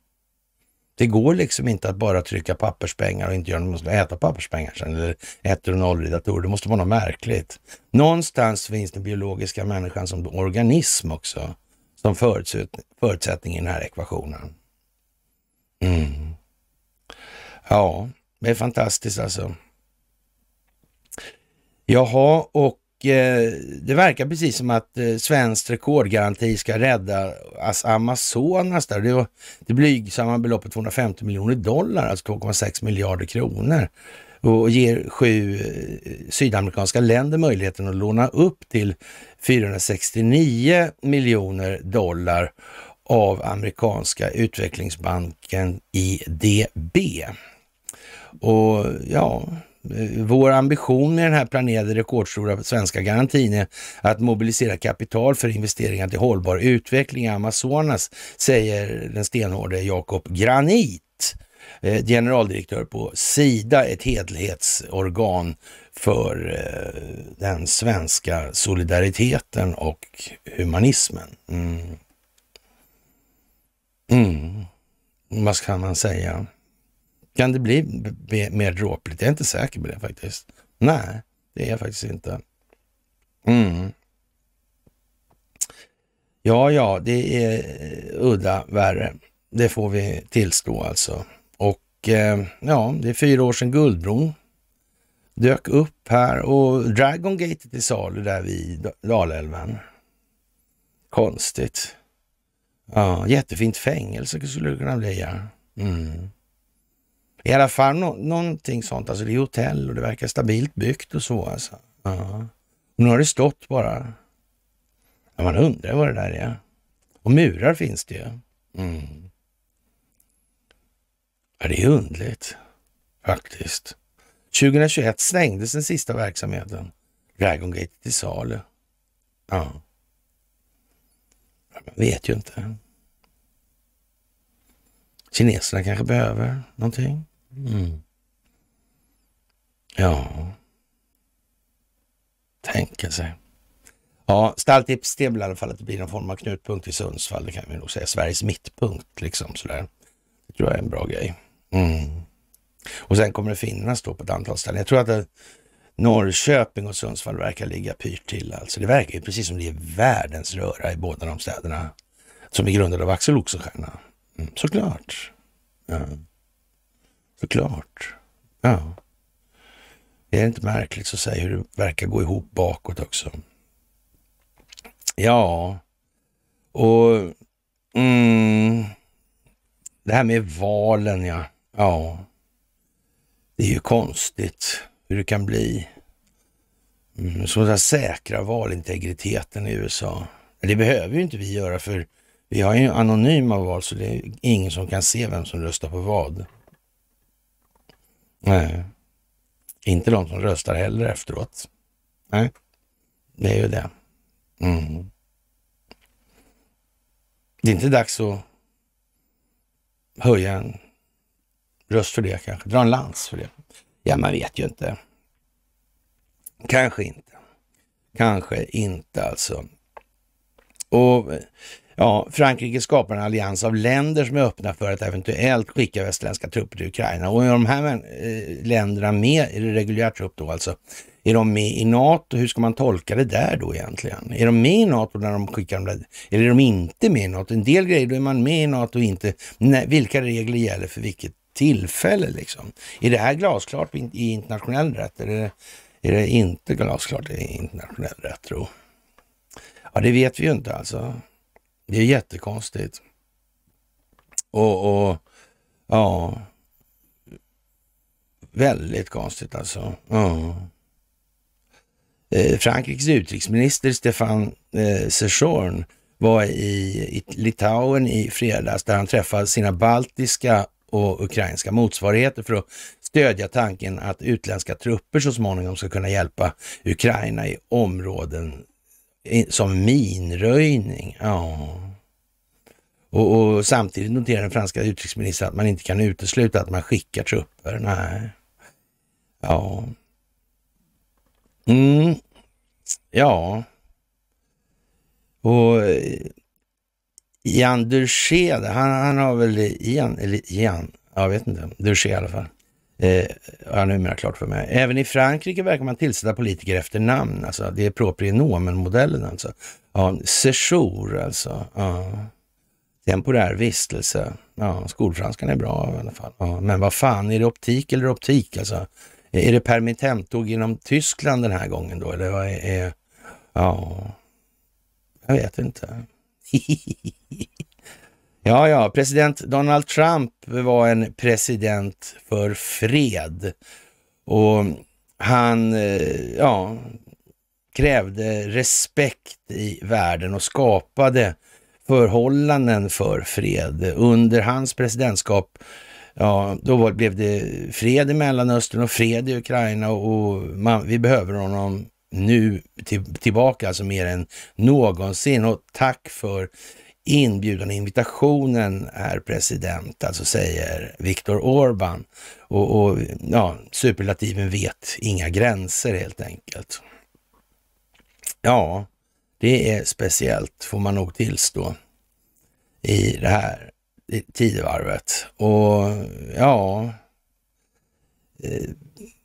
Det går liksom inte att bara trycka papperspengar och inte göra något, äta papperspengar sen eller ettor och nollor i datorer. Det måste vara något märkligt. Någonstans finns den biologiska människan som organism också, som förutsättning i den här ekvationen. Mm. Ja, det är fantastiskt alltså. Jaha, och eh, det verkar precis som att eh, svensk rekordgaranti ska rädda Amazonas där. Det, det blygsamma beloppet 250 miljoner dollar, alltså 2,6 miljarder kronor och ger sju eh, sydamerikanska länder möjligheten att låna upp till 469 miljoner dollar av amerikanska utvecklingsbanken IDB. Och ja, vår ambition med den här planerade rekordstora svenska garantin är att mobilisera kapital för investeringar till hållbar utveckling i Amazonas, säger den stenhårde Jakob Granit, eh, generaldirektör på Sida, ett hedlighetsorgan för eh, den svenska solidariteten och humanismen. Mm. Mm. Vad ska man säga? Kan det bli mer dråpligt? Jag är inte säker på det faktiskt. Nej, det är jag faktiskt inte. Mm. Ja, ja, det är eh, udda värre. Det får vi tillstå alltså. Och eh, ja, det är fyra år sedan Guldbron dök upp här och Dragon Gate till salu där vid Dalälven. Konstigt. Ja, jättefint fängelse skulle det kunna bli. Ja. Mm. I alla fall no någonting sånt. Alltså det är hotell och det verkar stabilt byggt och så. Alltså. Uh -huh. nu har det stått bara. Ja, man undrar vad det där är. Och murar finns det ju. Mm. Ja, det är undligt faktiskt. 2021 stängdes den sista verksamheten. Dragon Gate till salu. Ja. Man vet ju inte. Kineserna kanske behöver någonting. Mm. Ja, tänka sig. Ja, stalltips det blir i alla fall att det blir någon form av knutpunkt i Sundsvall. Det kan vi nog säga. Sveriges mittpunkt liksom sådär. Det tror jag är en bra grej. Mm. Och sen kommer det finnas då på ett antal ställen. Jag tror att det, eh, Norrköping och Sundsvall verkar ligga pyrt till alltså. Det verkar ju precis som det är världens röra i båda de städerna. Som är grundade av Axel Oxenstierna. Mm, såklart. Mm. Såklart. Ja. Det är inte märkligt att säger hur det verkar gå ihop bakåt också. Ja, och mm, det här med valen, ja. Ja, det är ju konstigt hur det kan bli. Mm, så att säkra valintegriteten i USA. Det behöver ju inte vi göra för vi har ju anonyma val så det är ingen som kan se vem som röstar på vad. Nej. Inte de som röstar heller efteråt. Nej, det är ju det. Mm. Det är inte dags att höja en röst för det kanske, dra en lans för det. Ja, man vet ju inte. Kanske inte. Kanske inte alltså. Och Ja, Frankrike skapar en allians av länder som är öppna för att eventuellt skicka västerländska trupper till Ukraina. Och är de här eh, länderna med, i det reguljär trupp då alltså? Är de med i NATO? Hur ska man tolka det där då egentligen? Är de med i NATO när de skickar de där? Eller är de inte med i NATO? En del grejer, då är man med i NATO och inte. Nej, vilka regler gäller för vilket tillfälle liksom? Är det här glasklart i internationell rätt? Eller är det, är det inte glasklart i internationell rätt tro? Ja, det vet vi ju inte alltså. Det är jättekonstigt. Och, och ja, väldigt konstigt alltså. Ja. Eh, Frankrikes utrikesminister Stefan eh, Sejorn var i Litauen i fredags där han träffade sina baltiska och ukrainska motsvarigheter för att stödja tanken att utländska trupper så småningom ska kunna hjälpa Ukraina i områden som minröjning. Ja. Och, och, samtidigt noterar den franska utrikesministern att man inte kan utesluta att man skickar trupper. Nej. Ja. Mm. Ja. Och eh, Jan Duché, han, han har väl Ian, eller Ian, jag vet inte, Duché i alla fall. Eh, ja, numera klart för mig. Även i Frankrike verkar man tillsätta politiker efter namn. Alltså. Det är proprienomen modellen alltså. Ja, sejour alltså. Ja. Temporär vistelse. Ja, skolfranskan är bra i alla fall. Ja, men vad fan, är det optik eller optik alltså? Är det permittentåg genom Tyskland den här gången då? Eller vad är, är... Ja, jag vet inte. Ja, ja, president Donald Trump var en president för fred och han, eh, ja, krävde respekt i världen och skapade förhållanden för fred. Under hans presidentskap, ja, då blev det fred i Mellanöstern och fred i Ukraina och man, vi behöver honom nu till, tillbaka, alltså mer än någonsin. Och tack för inbjudan och invitationen är president, alltså säger Viktor Orban. Och, och ja, superlativen vet inga gränser helt enkelt. Ja, det är speciellt får man nog tillstå i det här tidevarvet. Och ja, eh,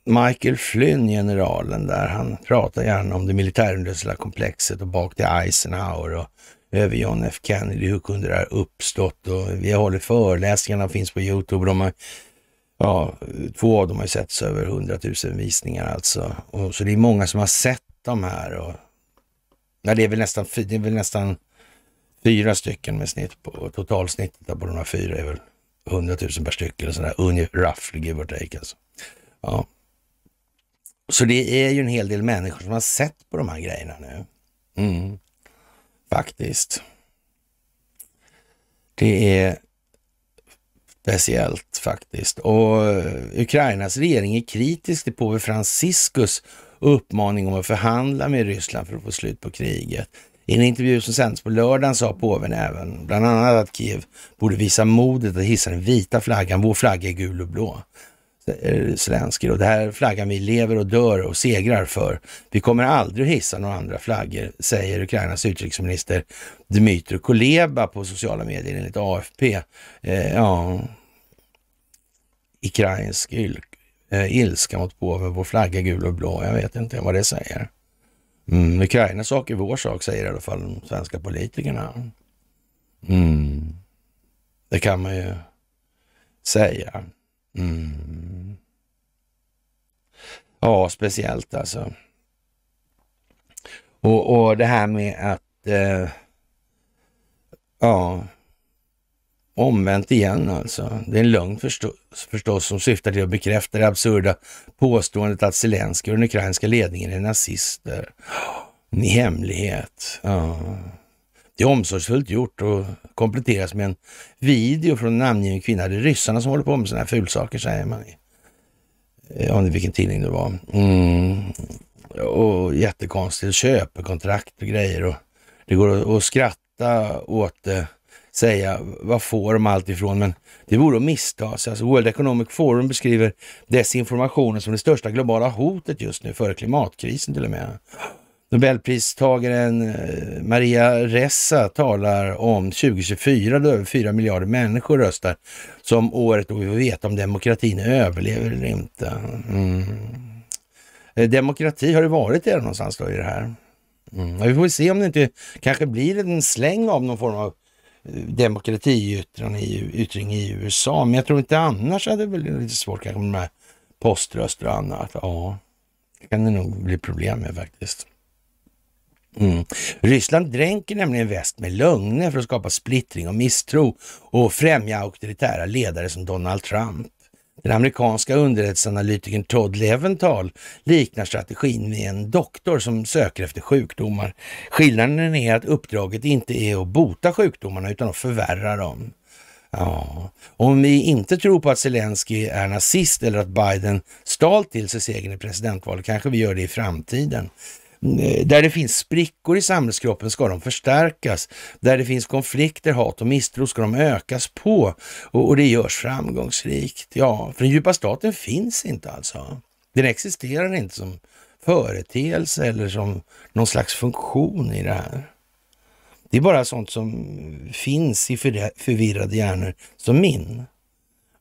Michael Flynn, generalen där, han pratar gärna om det militärindustriella komplexet och bak till Eisenhower och över John F Kennedy. Hur kunde det här uppstått? Och vi håller föreläsningarna, finns på Youtube. De har, ja, två av dem har setts över hundratusen visningar alltså. Och, så det är många som har sett de här. Och, ja, det är väl nästan, det är väl nästan fyra stycken med snitt på, totalsnittet på de här fyra är väl hundratusen 000 per styck eller sådär, roughly give or take alltså. Ja. Så det är ju en hel del människor som har sett på de här grejerna nu. Mm faktiskt. Det är speciellt faktiskt. Och eh, Ukrainas regering är kritisk till påve Franciscus uppmaning om att förhandla med Ryssland för att få slut på kriget. I en intervju som sänds på lördagen sa påven även bland annat att Kiev borde visa modet att hissa den vita flaggan. Vår flagga är gul och blå. Zelenskyj. Och det här flaggan vi lever och dör och segrar för. Vi kommer aldrig hissa några andra flaggor, säger Ukrainas utrikesminister Dmytro Kuleba på sociala medier enligt AFP. Eh, ja, ukrainsk il eh, ilska mot påven, vår flagga gul och blå. Jag vet inte vad det säger. Mm, Ukrainas sak är vår sak, säger i alla fall de svenska politikerna. Mm. Det kan man ju säga. Mm. Ja, speciellt alltså. Och, och det här med att... Eh, ja. Omvänt igen alltså. Det är en lögn förstå förstås som syftar till att bekräfta det absurda påståendet att Zelenskyj och den ukrainska ledningen är nazister. I hemlighet. Ja. Det är omsorgsfullt gjort och kompletteras med en video från en namngiven kvinna. Det är ryssarna som håller på med sådana här fulsaker, säger man. Jag undrar vilken tidning det var. Mm. Och jättekonstigt, köpekontrakt och grejer. Och det går att skratta åt det, säga vad får de allt ifrån, men det vore att missta sig. Alltså World Economic Forum beskriver desinformationen som det största globala hotet just nu, före klimatkrisen till och med. Nobelpristagaren eh, Maria Ressa talar om 2024 då över 4 miljarder människor röstar som året då vi får veta om demokratin överlever eller inte. Mm. Eh, demokrati har det varit det någonstans då i det här. Mm. Vi får se om det inte kanske blir en släng av någon form av eh, demokratiyttring i, i USA. Men jag tror inte annars hade det väl lite svårt kanske med de här poströster och annat. Ja, det kan det nog bli problem med faktiskt. Mm. Ryssland dränker nämligen väst med lögner för att skapa splittring och misstro och främja auktoritära ledare som Donald Trump. Den amerikanska underrättelseanalytikern Todd Leventhal liknar strategin med en doktor som söker efter sjukdomar. Skillnaden är att uppdraget inte är att bota sjukdomarna utan att förvärra dem. Ja, om vi inte tror på att Zelensky är nazist eller att Biden stal till sig segern i presidentvalet kanske vi gör det i framtiden. Eh, där det finns sprickor i samhällskroppen ska de förstärkas. Där det finns konflikter, hat och misstro ska de ökas på och, och det görs framgångsrikt. Ja, för den djupa staten finns inte alltså. Den existerar inte som företeelse eller som någon slags funktion i det här. Det är bara sånt som finns i förvirrade hjärnor som min.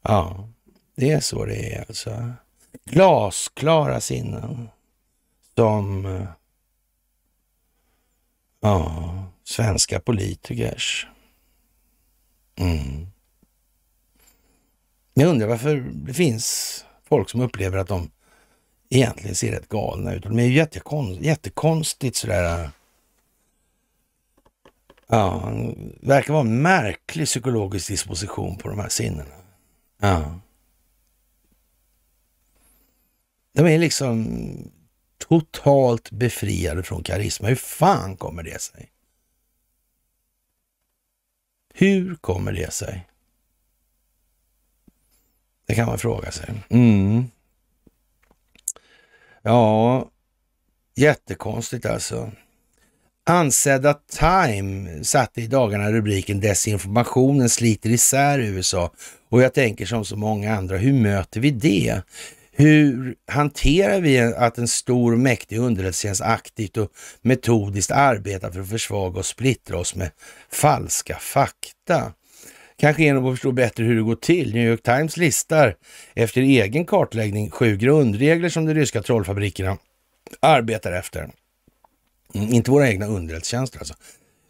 Ja, det är så det är alltså. Glasklara sinnen som eh, Ja, svenska politikers. Mm. Jag undrar varför det finns folk som upplever att de egentligen ser rätt galna ut. De är ju jättekon, jättekonstigt sådär. Ja, det verkar vara en märklig psykologisk disposition på de här sinnena. Ja. De är liksom totalt befriade från karisma. Hur fan kommer det sig? Hur kommer det sig? Det kan man fråga sig. Mm. Ja, jättekonstigt alltså. Ansedda Time satte i dagarna rubriken “Desinformationen sliter isär USA” och jag tänker som så många andra, hur möter vi det? Hur hanterar vi att en stor och mäktig underrättelsetjänst aktivt och metodiskt arbetar för att försvaga och splittra oss med falska fakta? Kanske genom att förstå bättre hur det går till. New York Times listar efter egen kartläggning sju grundregler som de ryska trollfabrikerna arbetar efter. Mm, inte våra egna underrättelsetjänster alltså.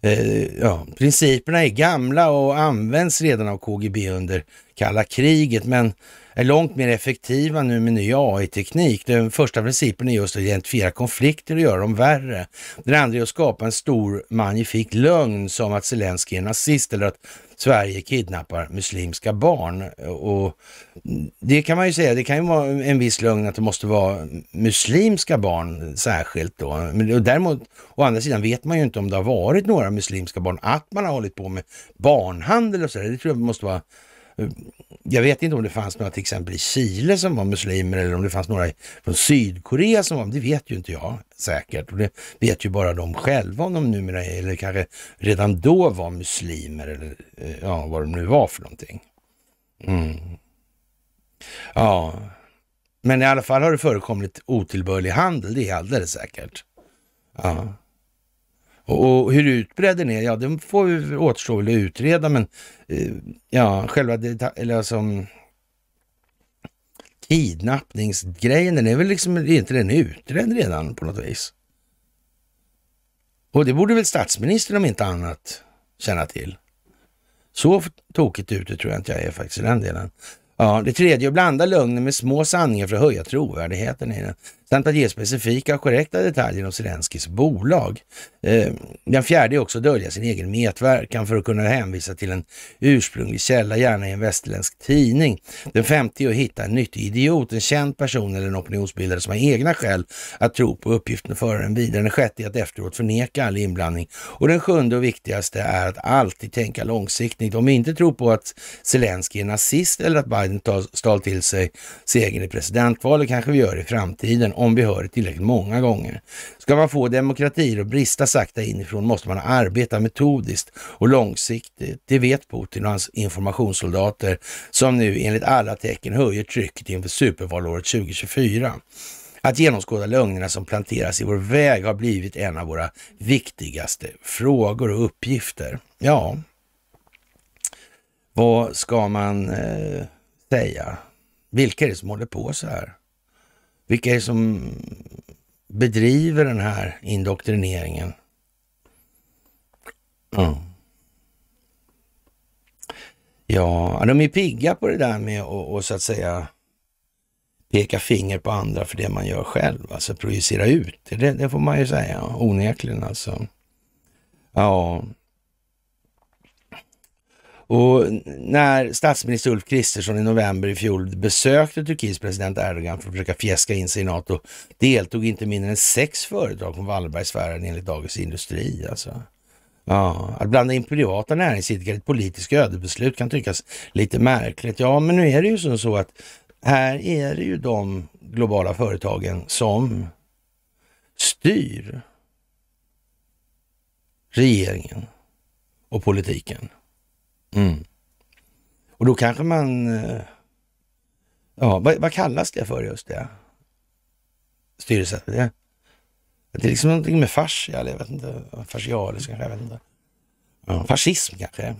Eh, ja, principerna är gamla och används redan av KGB under kalla kriget, men är långt mer effektiva nu med ny AI-teknik. Den första principen är just att identifiera konflikter och göra dem värre. Den andra är att skapa en stor magnifik lögn som att Zelenskyj är nazist eller att Sverige kidnappar muslimska barn. Och det kan man ju säga, det kan ju vara en viss lögn att det måste vara muslimska barn särskilt då. Men däremot, å andra sidan vet man ju inte om det har varit några muslimska barn, att man har hållit på med barnhandel och sådär. Det tror jag måste vara Eh, jag vet inte om det fanns några till exempel i Chile som var muslimer eller om det fanns några från Sydkorea som var, det vet ju inte jag säkert. Och det vet ju bara de själva om de numera är, eller kanske redan då var muslimer eller eh, ja, vad de nu var för någonting. Mm. Ja, men i alla fall har det förekommit otillbörlig handel, det är alldeles säkert. Ja. Och hur utbredd den är, ja det får vi återstå att utreda, men eh, ja, själva det, eller alltså, mm, kidnappningsgrejen, den är väl liksom inte den utredd redan på något vis. Och det borde väl statsministern om inte annat känna till. Så tokigt ute tror jag inte jag är faktiskt i den delen. Ja, det tredje, att blanda lögner med små sanningar för att höja trovärdigheten i den samt att ge specifika och korrekta detaljer om Zelenskyjs bolag. Eh, den fjärde är också att dölja sin egen medverkan för att kunna hänvisa till en ursprunglig källa, gärna i en västerländsk tidning. Den femte är att hitta en nyttig idiot, en känd person eller en opinionsbildare som har egna skäl att tro på uppgiften och föra den vidare. Den sjätte är att efteråt förneka all inblandning och den sjunde och viktigaste är att alltid tänka långsiktigt. Om vi inte tror på att Zelensky är nazist eller att Biden stal till sig segern i presidentvalet kanske vi gör i framtiden om vi hör det tillräckligt många gånger. Ska man få demokratier att brista sakta inifrån måste man arbeta metodiskt och långsiktigt. Det vet Putin och hans informationssoldater som nu enligt alla tecken höjer trycket inför supervalåret 2024. Att genomskåda lögnerna som planteras i vår väg har blivit en av våra viktigaste frågor och uppgifter. Ja, vad ska man eh, säga? Vilka är det som håller på så här? Vilka är det som bedriver den här indoktrineringen? Mm. Ja, de är pigga på det där med att och, så att säga peka finger på andra för det man gör själv, alltså projicera ut. Det, det får man ju säga, onekligen alltså. Ja, och när statsminister Ulf Kristersson i november i fjol besökte Turkiets president Erdogan för att försöka fjäska in sig i NATO deltog inte mindre än sex företag från Wallenbergsfären enligt Dagens Industri. Alltså. Ja, att blanda in privata näringsidkare i ett politiskt ödebeslut kan tyckas lite märkligt. Ja, men nu är det ju som så att här är det ju de globala företagen som styr regeringen och politiken. Mm. Och då kanske man... Eh, ja, vad, vad, kallas det för just det? Styrelsesättet? Det, det är liksom någonting med fascia, eller jag vet inte. Fascialis kanske, jag vet inte. Ja, fascism kanske?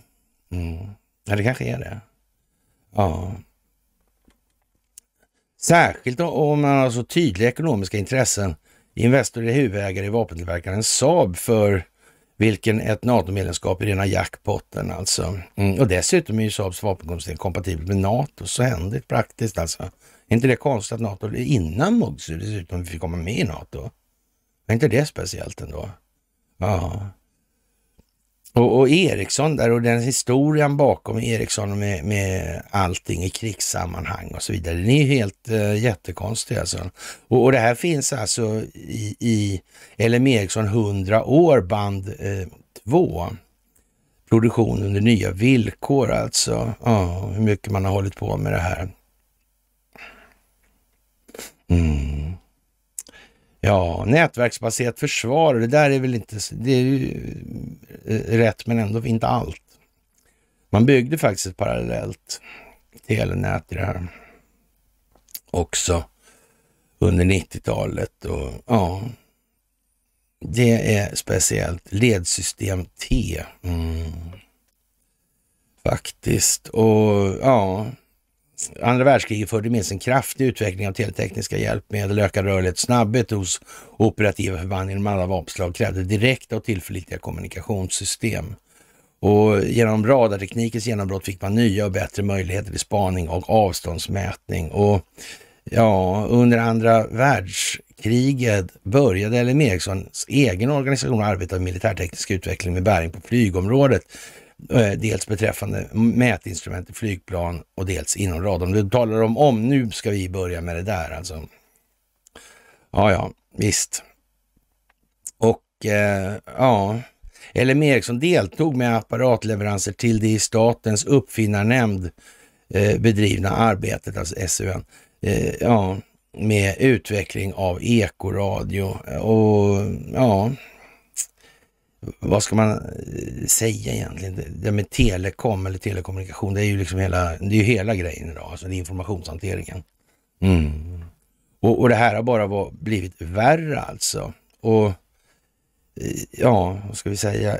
Mm. Ja, det kanske är det. Ja. Särskilt om man har så tydliga ekonomiska intressen. Investor är huvudägare i vapentillverkaren Saab för vilken ett NATO-medlemskap i rena jackpotten alltså. Mm. Och dessutom är ju Saabs vapensystem kompatibel med NATO, så händigt praktiskt alltså. Är inte det konstigt att NATO, innan Muggsy dessutom fick komma med i NATO? Är inte det speciellt ändå? Ja. Och, och Ericsson där och den historien bakom Ericsson med, med allting i krigssammanhang och så vidare. Den är helt uh, jättekonstig alltså. Och, och, det här finns alltså i, i LM Ericsson 100 år band 2. Eh, Produktion under nya villkor alltså. Ja, hur mycket man har hållit på med det här. Mm. Ja, nätverksbaserat försvar, det där är väl inte, det är ju eh, rätt men ändå inte allt. Man byggde faktiskt ett parallellt telenät i det här också under 90-talet och ja, det är speciellt. Ledsystem T. Mm. Faktiskt. Och ja, andra världskriget förde med sig en kraftig utveckling av teletekniska hjälpmedel, ökad rörlighet och snabbhet hos operativa förband inom alla vapenslag krävde direkta och tillförlitliga kommunikationssystem. Och genom radarteknikens genombrott fick man nya och bättre möjligheter till spaning och avståndsmätning. Och ja, under andra världskriget började LM Ericssons egen organisation arbeta med militärteknisk utveckling med bäring på flygområdet, Eh, dels beträffande mätinstrument i flygplan och dels inom radarn. Du talar om om, nu ska vi börja med det där alltså. Ja, ja, visst. Och eh, ja, LM Ericsson deltog med apparatleveranser till det i statens uppfinnarnämnd eh, bedrivna arbetet, alltså SUN, eh, ja, med utveckling av ekoradio och ja, vad ska man eh, säga egentligen? Det med telekom eller telekommunikation, det är ju liksom hela, det är hela grejen idag, alltså det är informationshanteringen. Mm. Och, och, det här har bara var, blivit värre alltså. Och eh, ja, vad ska vi säga,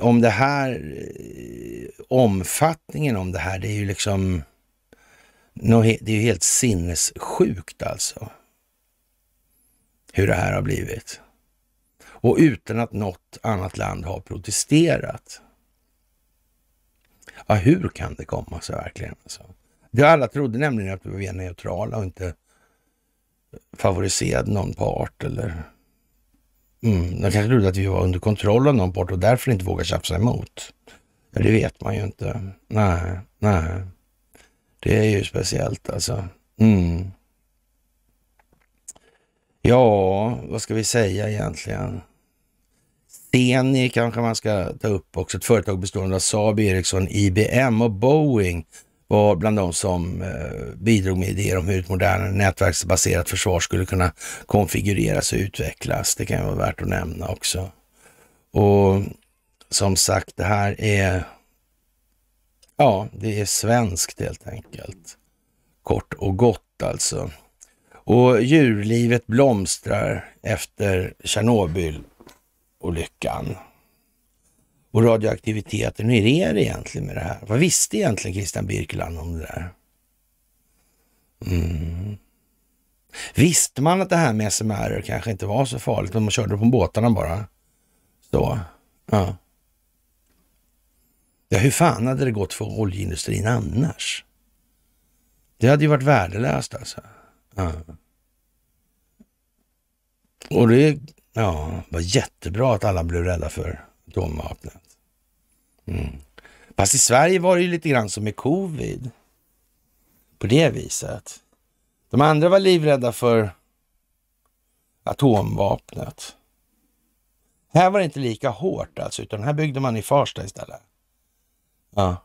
om det här, eh, omfattningen om det här, det är ju liksom, det är ju helt sinnessjukt alltså. Hur det här har blivit och utan att något annat land har protesterat. Ja, hur kan det komma sig verkligen? Alltså? Det alla trodde nämligen att vi var neutrala och inte favoriserade någon part eller Mm, de kanske trodde att vi var under kontroll av någon part och därför inte vågar tjafsa emot. Ja, det vet man ju inte. Nej, nej. Det är ju speciellt alltså. Mm. Ja, vad ska vi säga egentligen? Steni kanske man ska ta upp också, ett företag bestående av Saab, Ericsson, IBM och Boeing var bland de som eh, bidrog med idéer om hur ett modernt nätverksbaserat försvar skulle kunna konfigureras och utvecklas. Det kan vara värt att nämna också. Och som sagt, det här är, ja, det är svenskt helt enkelt. Kort och gott alltså. Och djurlivet blomstrar efter Tjernobyl olyckan och radioaktiviteten. Hur är det egentligen med det här? Vad visste egentligen Christian Birkeland om det där? Mm. Visste man att det här med SMR kanske inte var så farligt, men man körde på båtarna bara? Så. Ja. ja, hur fan hade det gått för oljeindustrin annars? Det hade ju varit värdelöst alltså. Ja. Och det Ja, det var jättebra att alla blev rädda för atomvapnet. Mm. Fast i Sverige var det ju lite grann som med covid. På det viset. De andra var livrädda för atomvapnet. Här var det inte lika hårt alltså, utan här byggde man i Farsta istället. Ja.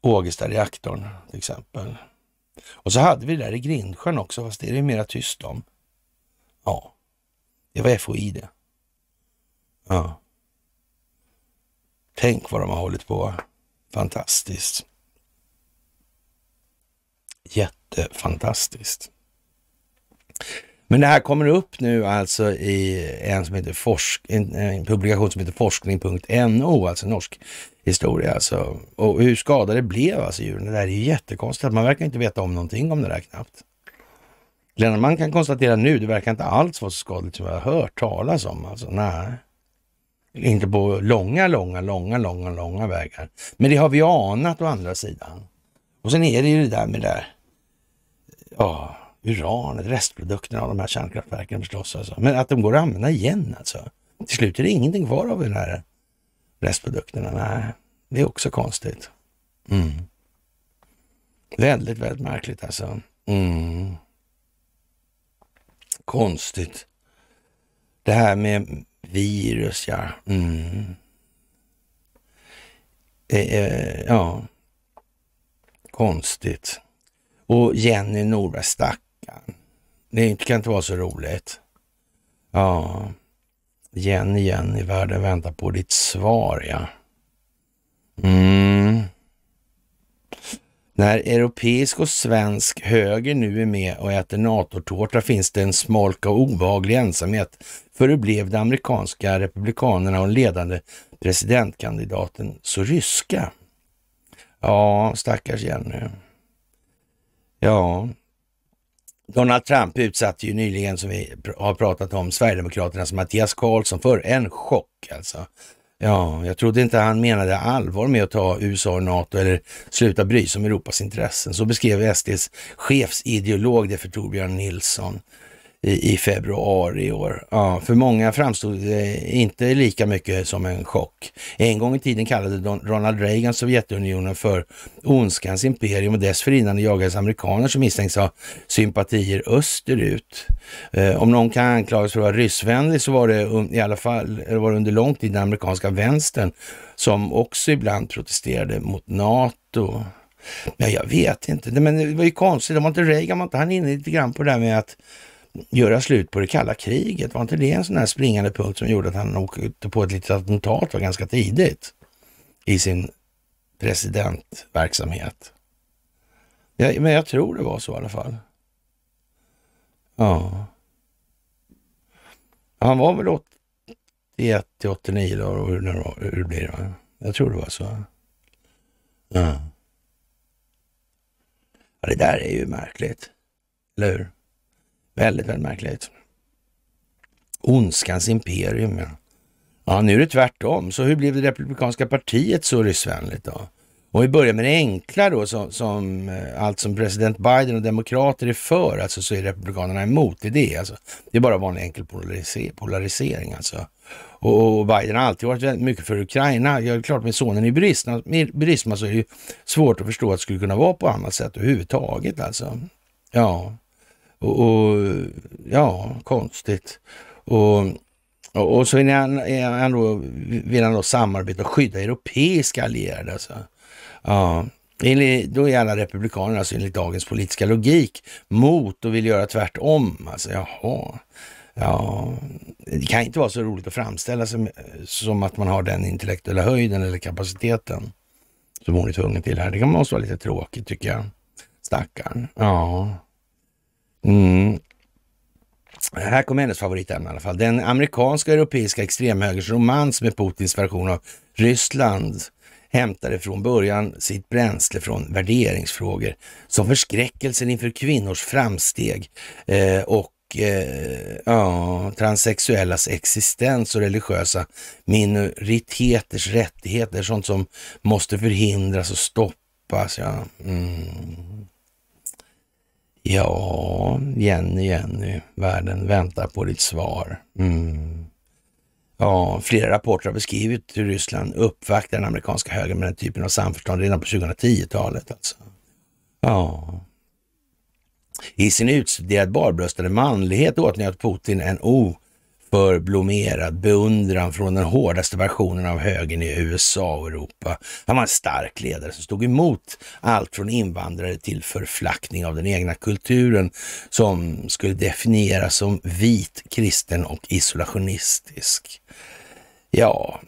Ågestareaktorn till exempel. Och så hade vi det där i Grindsjön också, fast det är det mera tyst om. Ja. Det var FOI det. Ja. Tänk vad de har hållit på. Fantastiskt. Jättefantastiskt. Men det här kommer upp nu alltså i en, som heter forsk, en, publikation som heter forskning.no, alltså norsk historia. Alltså. Och hur skadade blev alltså djuren? Det där är ju jättekonstigt. Man verkar inte veta om någonting om det där knappt. Lennart man kan konstatera nu, det verkar inte alls vara så skadligt som jag har hört talas om. Alltså, nej. Inte på långa, långa, långa, långa, långa vägar. Men det har vi anat å andra sidan. Och sen är det ju det där med det där, ja, uranet, restprodukterna av de här kärnkraftverken förstås. Alltså. Men att de går att använda igen alltså. Till slut är det ingenting kvar av de här restprodukterna. Nej, det är också konstigt. Mm. Väldigt, väldigt märkligt alltså. Mm konstigt. Det här med virus, ja. Mm. Eh, ja, konstigt. Och Jenny Norberg, stackarn. Det kan inte vara så roligt. Ja, Jenny, Jenny, världen väntar på ditt svar, ja. Mm. När europeisk och svensk höger nu är med och äter NATO-tårta finns det en smolk av obehaglig ensamhet, för hur blev de amerikanska republikanerna och den ledande presidentkandidaten så ryska? Ja, stackars Jenny. Ja, Donald Trump utsatte ju nyligen, som vi har pratat om, Sverigedemokraternas Mattias Karlsson för en chock alltså. Ja, jag trodde inte han menade allvar med att ta USA och NATO eller sluta bry sig om Europas intressen. Så beskrev SDs chefsideolog det för Torbjörn Nilsson i, februari i år. Ja, för många framstod det inte lika mycket som en chock. En gång i tiden kallade Ronald Reagan Sovjetunionen för ondskans imperium och dessförinnan jagades amerikaner som misstänks ha sympatier österut. Eh, om någon kan anklagas för att vara ryssvänlig så var det i alla fall var under lång tid den amerikanska vänstern som också ibland protesterade mot NATO. Men jag vet inte, men det var ju konstigt, det inte Reagan, var inte han inne lite grann på det där med att göra slut på det kalla kriget. Var inte det en sån här springande punkt som gjorde att han åkte på ett litet attentat var ganska tidigt i sin presidentverksamhet? Ja, men jag tror det var så i alla fall. Ja. Han var väl 81 till 89 då, och hur, hur, hur blir det? Jag tror det var så. Ja. ja. Det där är ju märkligt, eller hur? Väldigt, väldigt märkligt. Ondskans imperium, ja. Ja, nu är det tvärtom. Så hur blev det Republikanska partiet så ryssvänligt då? Om vi börjar med det enkla då, som, som, eh, allt som president Biden och demokrater är för, alltså så är republikanerna emot. Det är det alltså. Det är bara vanlig enkel polariser polarisering alltså. Och, och, Biden har alltid varit väldigt mycket för Ukraina. Ja, klart med sonen i Burisma, Burisma så är det ju svårt att förstå att det skulle kunna vara på annat sätt överhuvudtaget alltså. Ja. Och, och ja, konstigt. Och, och, och så är han, han då, vill han då samarbeta och skydda europeiska allierade. Alltså. Ja, Enligt, då är alla republikaner alltså enligt dagens politiska logik mot och vill göra tvärtom. Alltså jaha. Ja, det kan inte vara så roligt att framställa sig som att man har den intellektuella höjden eller kapaciteten som hon är tvungen till här. Det kan måste vara lite tråkigt tycker jag. Stackarn. Ja. Mm. Här kommer hennes favoritämne i alla fall. Den amerikanska och europeiska extremhögerns romans med Putins version av Ryssland hämtade från början sitt bränsle från värderingsfrågor som förskräckelsen inför kvinnors framsteg eh, och eh, ja, transsexuellas existens och religiösa minoriteters rättigheter, sånt som måste förhindras och stoppas. Ja. Mm. Ja, Jenny, Jenny, världen väntar på ditt svar. Mm. Ja, flera rapporter har beskrivit hur Ryssland uppvaktar den amerikanska högern med den typen av samförstånd redan på 2010-talet. Alltså. Ja. I sin utstuderat barbröstade manlighet åtnjöt Putin en o för blommerad beundran från den hårdaste versionen av högern i USA och Europa. Han var en stark ledare som stod emot allt från invandrare till förflackning av den egna kulturen som skulle definieras som vit, kristen och isolationistisk. Ja,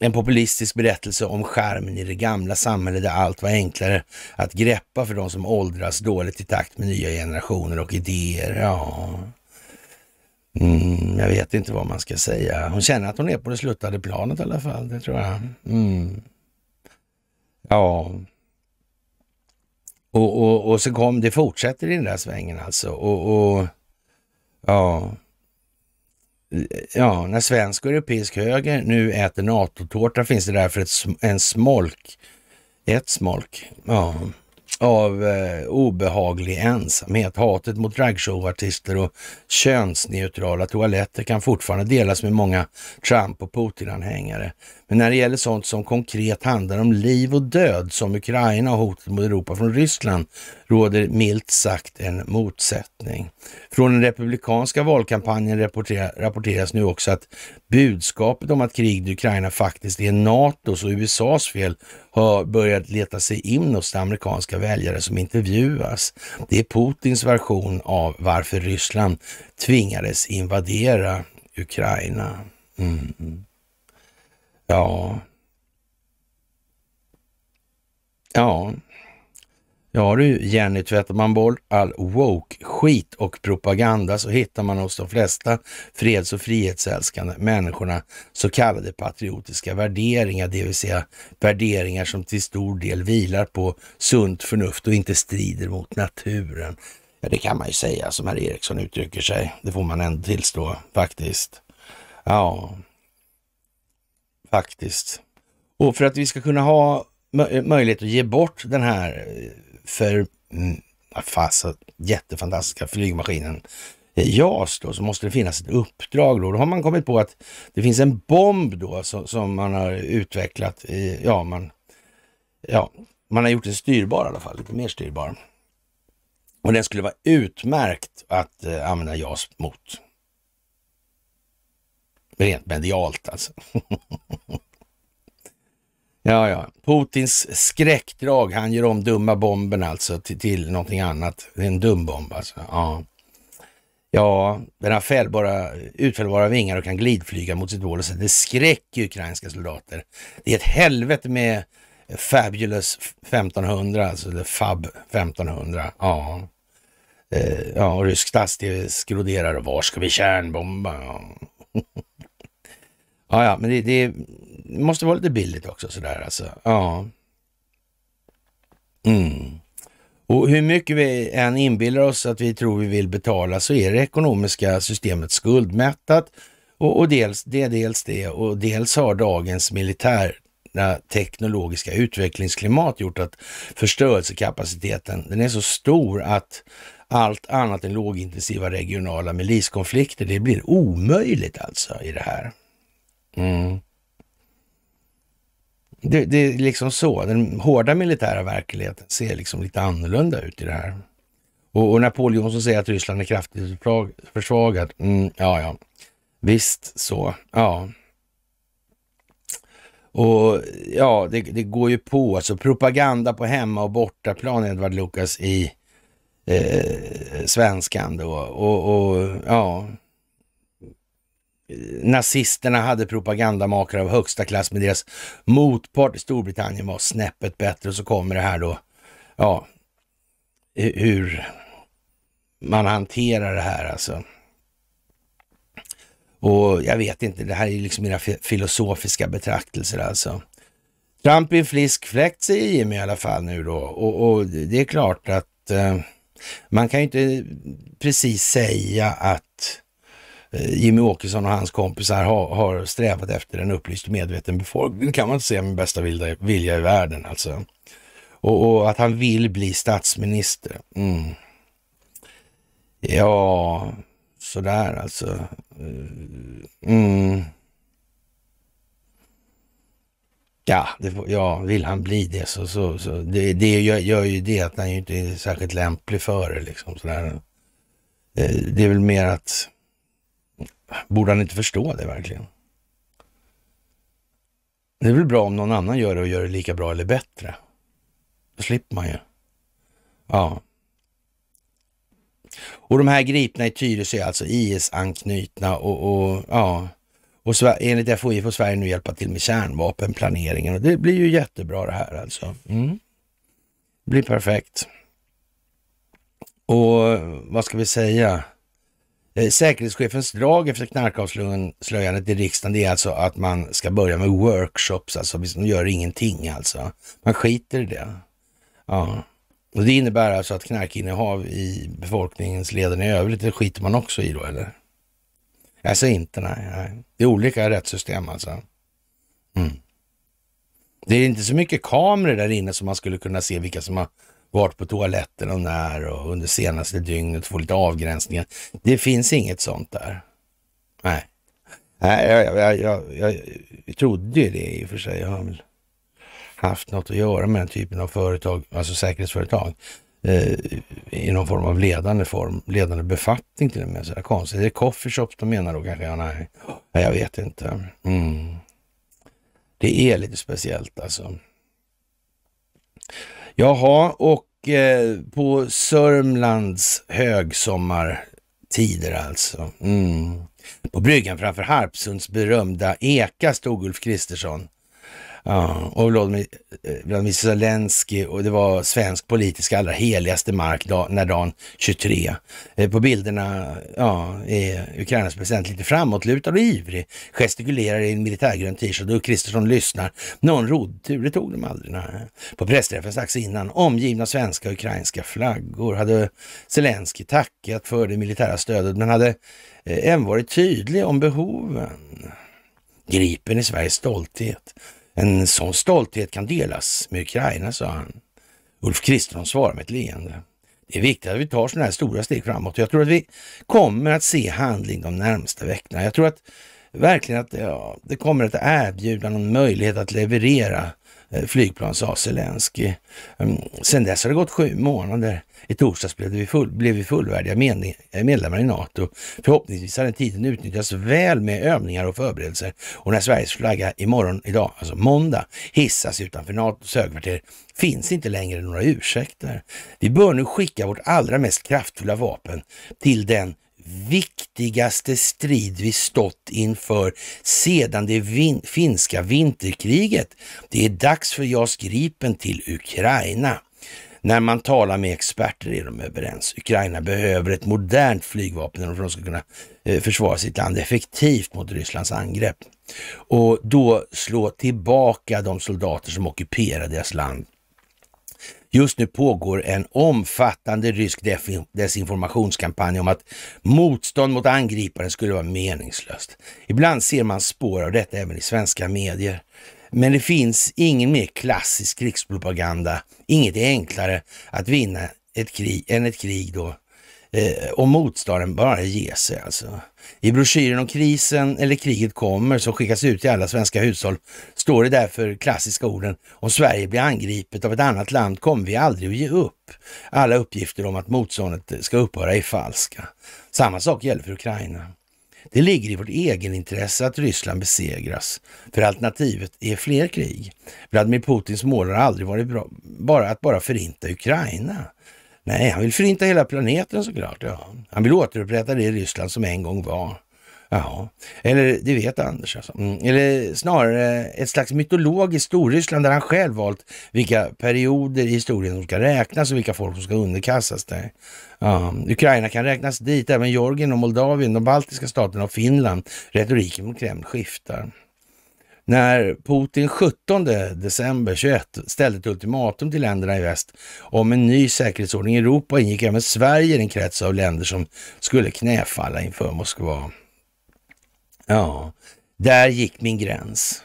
en populistisk berättelse om skärmen i det gamla samhället där allt var enklare att greppa för de som åldras dåligt i takt med nya generationer och idéer. Ja. Mm, jag vet inte vad man ska säga. Hon känner att hon är på det sluttade planet i alla fall, det tror jag. Mm. Ja. Och, och, och, så kom det, fortsätter i den där svängen alltså. Och, och ja. ja, när svensk och europeisk höger nu äter NATO-tårta finns det därför ett, en smolk. Ett smolk. Ja av eh, obehaglig ensamhet. Hatet mot dragshowartister och könsneutrala toaletter kan fortfarande delas med många Trump och Putin-anhängare. Men när det gäller sånt som konkret handlar om liv och död, som Ukraina och hotet mot Europa från Ryssland, råder milt sagt en motsättning. Från den republikanska valkampanjen rapporteras nu också att budskapet om att kriget i Ukraina faktiskt är NATOs och USAs fel har börjat leta sig in hos amerikanska väljare som intervjuas. Det är Putins version av varför Ryssland tvingades invadera Ukraina. Mm. Ja. Ja. Ja du Jenny, tvättar man bort all woke-skit och propaganda så hittar man hos de flesta freds och frihetsälskande människorna så kallade patriotiska värderingar, det vill säga värderingar som till stor del vilar på sunt förnuft och inte strider mot naturen. Ja, det kan man ju säga som herr Eriksson uttrycker sig. Det får man ändå tillstå faktiskt. Ja, faktiskt. Och för att vi ska kunna ha möjlighet att ge bort den här eh, för mm, fasa, jättefantastiska flygmaskinen JAS då, så måste det finnas ett uppdrag då. Då har man kommit på att det finns en bomb då som man har utvecklat. I, ja, man, ja, man har gjort den styrbar i alla fall, lite mer styrbar. Och den skulle vara utmärkt att eh, använda JAS mot. Rent medialt alltså. Ja, ja. Putins skräckdrag, han gör om dumma bomben alltså till, till någonting annat. Det är en dum bomb alltså. Ja. Ja, den har fällbara, utfällbara vingar och kan glidflyga mot sitt mål och sätter skräck i ukrainska soldater. Det är ett helvete med Fabulous 1500, alltså eller FAB 1500. Ja, eh, ja och rysk statsdel skroderar var ska vi kärnbomba? Ja. Ja, ja, men det, det måste vara lite billigt också sådär alltså. Ja. Mm. Och hur mycket vi än inbillar oss att vi tror vi vill betala så är det ekonomiska systemet skuldmättat. Och, och dels det, dels det och dels har dagens militär teknologiska utvecklingsklimat gjort att förstörelsekapaciteten den är så stor att allt annat än lågintensiva regionala miliskonflikter, det blir omöjligt alltså i det här. Mm. Det, det, är liksom så. Den hårda militära verkligheten ser liksom lite annorlunda ut i det här. Och, och när Paul Jonsson säger att Ryssland är kraftigt försvagat, mm, ja, ja, visst så, ja. Och ja, det, det, går ju på alltså propaganda på hemma och bortaplan, Edvard Lukas i eh, svenskan då. Och, och ja, nazisterna hade propagandamakare av högsta klass med deras motpart i Storbritannien var snäppet bättre. Och så kommer det här då, ja, hur man hanterar det här alltså. Och jag vet inte, det här är liksom mina filosofiska betraktelser alltså. Trump i en frisk fläkt säger Jimmy i alla fall nu då och, och det är klart att eh, man kan ju inte precis säga att Eh, Jimmy Åkesson och hans kompisar har, har strävat efter en upplyst medveten befolkning. Det kan man inte säga med bästa vilja, vilja i världen alltså. Och, och, att han vill bli statsminister. Mm. Ja, sådär alltså. Eh, mm. Ja, det, ja, vill han bli det så, så, så det, det gör, gör, ju det att han inte är särskilt lämplig för det. Liksom, sådär. Eh, det är väl mer att Borde han inte förstå det verkligen? Det är väl bra om någon annan gör det och gör det lika bra eller bättre. Då slipper man ju. Ja. Och de här gripna i Tyresö är alltså IS-anknutna och, och, ja. Och enligt FOI får Sverige nu hjälpa till med kärnvapenplaneringen och det blir ju jättebra det här alltså. Mm. Det blir perfekt. Och vad ska vi säga? Eh, säkerhetschefens drag efter knarkavslöjandet i riksdagen, är alltså att man ska börja med workshops, alltså man gör ingenting alltså. Man skiter i det. Ja. Och det innebär alltså att knarkinnehav i befolkningens leden i övrigt, det skiter man också i då eller? Alltså inte, nej. nej. Det är olika rättssystem alltså. Mm. Det är inte så mycket kameror där inne som man skulle kunna se vilka som har varit på toaletten och när och under senaste dygnet få lite avgränsningar. Det finns inget sånt där. Nej. Nej, jag, jag, jag, jag trodde ju det i och för sig. Jag har väl haft något att göra med den typen av företag, alltså säkerhetsföretag, eh, i någon form av ledande form, ledande befattning till och med. Så konstigt. Det är coffeeshops de menar då kanske? Ja, nej. nej, jag vet inte. Mm. Det är lite speciellt alltså. Jaha, och eh, på Sörmlands högsommartider alltså. Mm. På bryggan framför Harpsunds berömda Eka stod Ulf Kristersson Ja, och Vladimir, eh, Vladimir Zelensky och det var svensk politisk allra heligaste mark dag, när dagen 23. Eh, på bilderna ja, är Ukrainas president lite framåtlutad och ivrig, gestikulerar i en militärgrön t-shirt och Kristersson lyssnar. Någon roddtur, det tog de aldrig. Nej. På pressträffen strax innan, omgivna svenska och ukrainska flaggor, hade Zelensky tackat för det militära stödet men hade eh, även varit tydlig om behoven gripen i Sveriges stolthet. En sån stolthet kan delas med Ukraina, sa han. Ulf Kristersson svarade med ett leende. Det är viktigt att vi tar sådana här stora steg framåt. Jag tror att vi kommer att se handling de närmsta veckorna. Jag tror att verkligen att ja, det kommer att erbjuda någon möjlighet att leverera Eh, flygplan, sa Zelensky. Mm, sen dess har det gått sju månader. I torsdags blev vi, full, blev vi fullvärdiga eh, medlemmar i NATO. Förhoppningsvis har den tiden utnyttjats väl med övningar och förberedelser och när Sveriges flagga imorgon, idag, alltså måndag, hissas utanför NATOs högkvarter finns inte längre några ursäkter. Vi bör nu skicka vårt allra mest kraftfulla vapen till den viktigaste strid vi stått inför sedan det vin finska vinterkriget. Det är dags för JAS Gripen till Ukraina. När man talar med experter är de överens. Ukraina behöver ett modernt flygvapen för att de ska kunna eh, försvara sitt land effektivt mot Rysslands angrepp och då slå tillbaka de soldater som ockuperar deras land Just nu pågår en omfattande rysk desinformationskampanj om att motstånd mot angriparen skulle vara meningslöst. Ibland ser man spår av detta även i svenska medier. Men det finns ingen mer klassisk krigspropaganda. Inget är enklare att vinna ett krig än ett krig då. Eh, och motståndaren bara ger sig alltså. I broschyren om krisen eller kriget kommer som skickas ut till alla svenska hushåll står det därför klassiska orden om Sverige blir angripet av ett annat land kommer vi aldrig att ge upp. Alla uppgifter om att motståndet ska upphöra är falska. Samma sak gäller för Ukraina. Det ligger i vårt egenintresse att Ryssland besegras, för alternativet är fler krig. Vladimir Putins mål har aldrig varit bra, bara att bara förinta Ukraina. Nej, han vill förinta hela planeten såklart. Ja. Han vill återupprätta det Ryssland som en gång var. Ja, eller det vet Anders alltså. Mm. Eller snarare ett slags mytologiskt Storryssland där han själv valt vilka perioder i historien som ska räknas och vilka folk som ska underkastas där. Mm. Ukraina kan räknas dit, även Georgien och Moldavien, de baltiska staterna och Finland. Retoriken mot Kreml skiftar när Putin 17 december 21 ställde ett ultimatum till länderna i väst om en ny säkerhetsordning i Europa ingick även Sverige i den krets av länder som skulle knäfalla inför Moskva. Ja, där gick min gräns.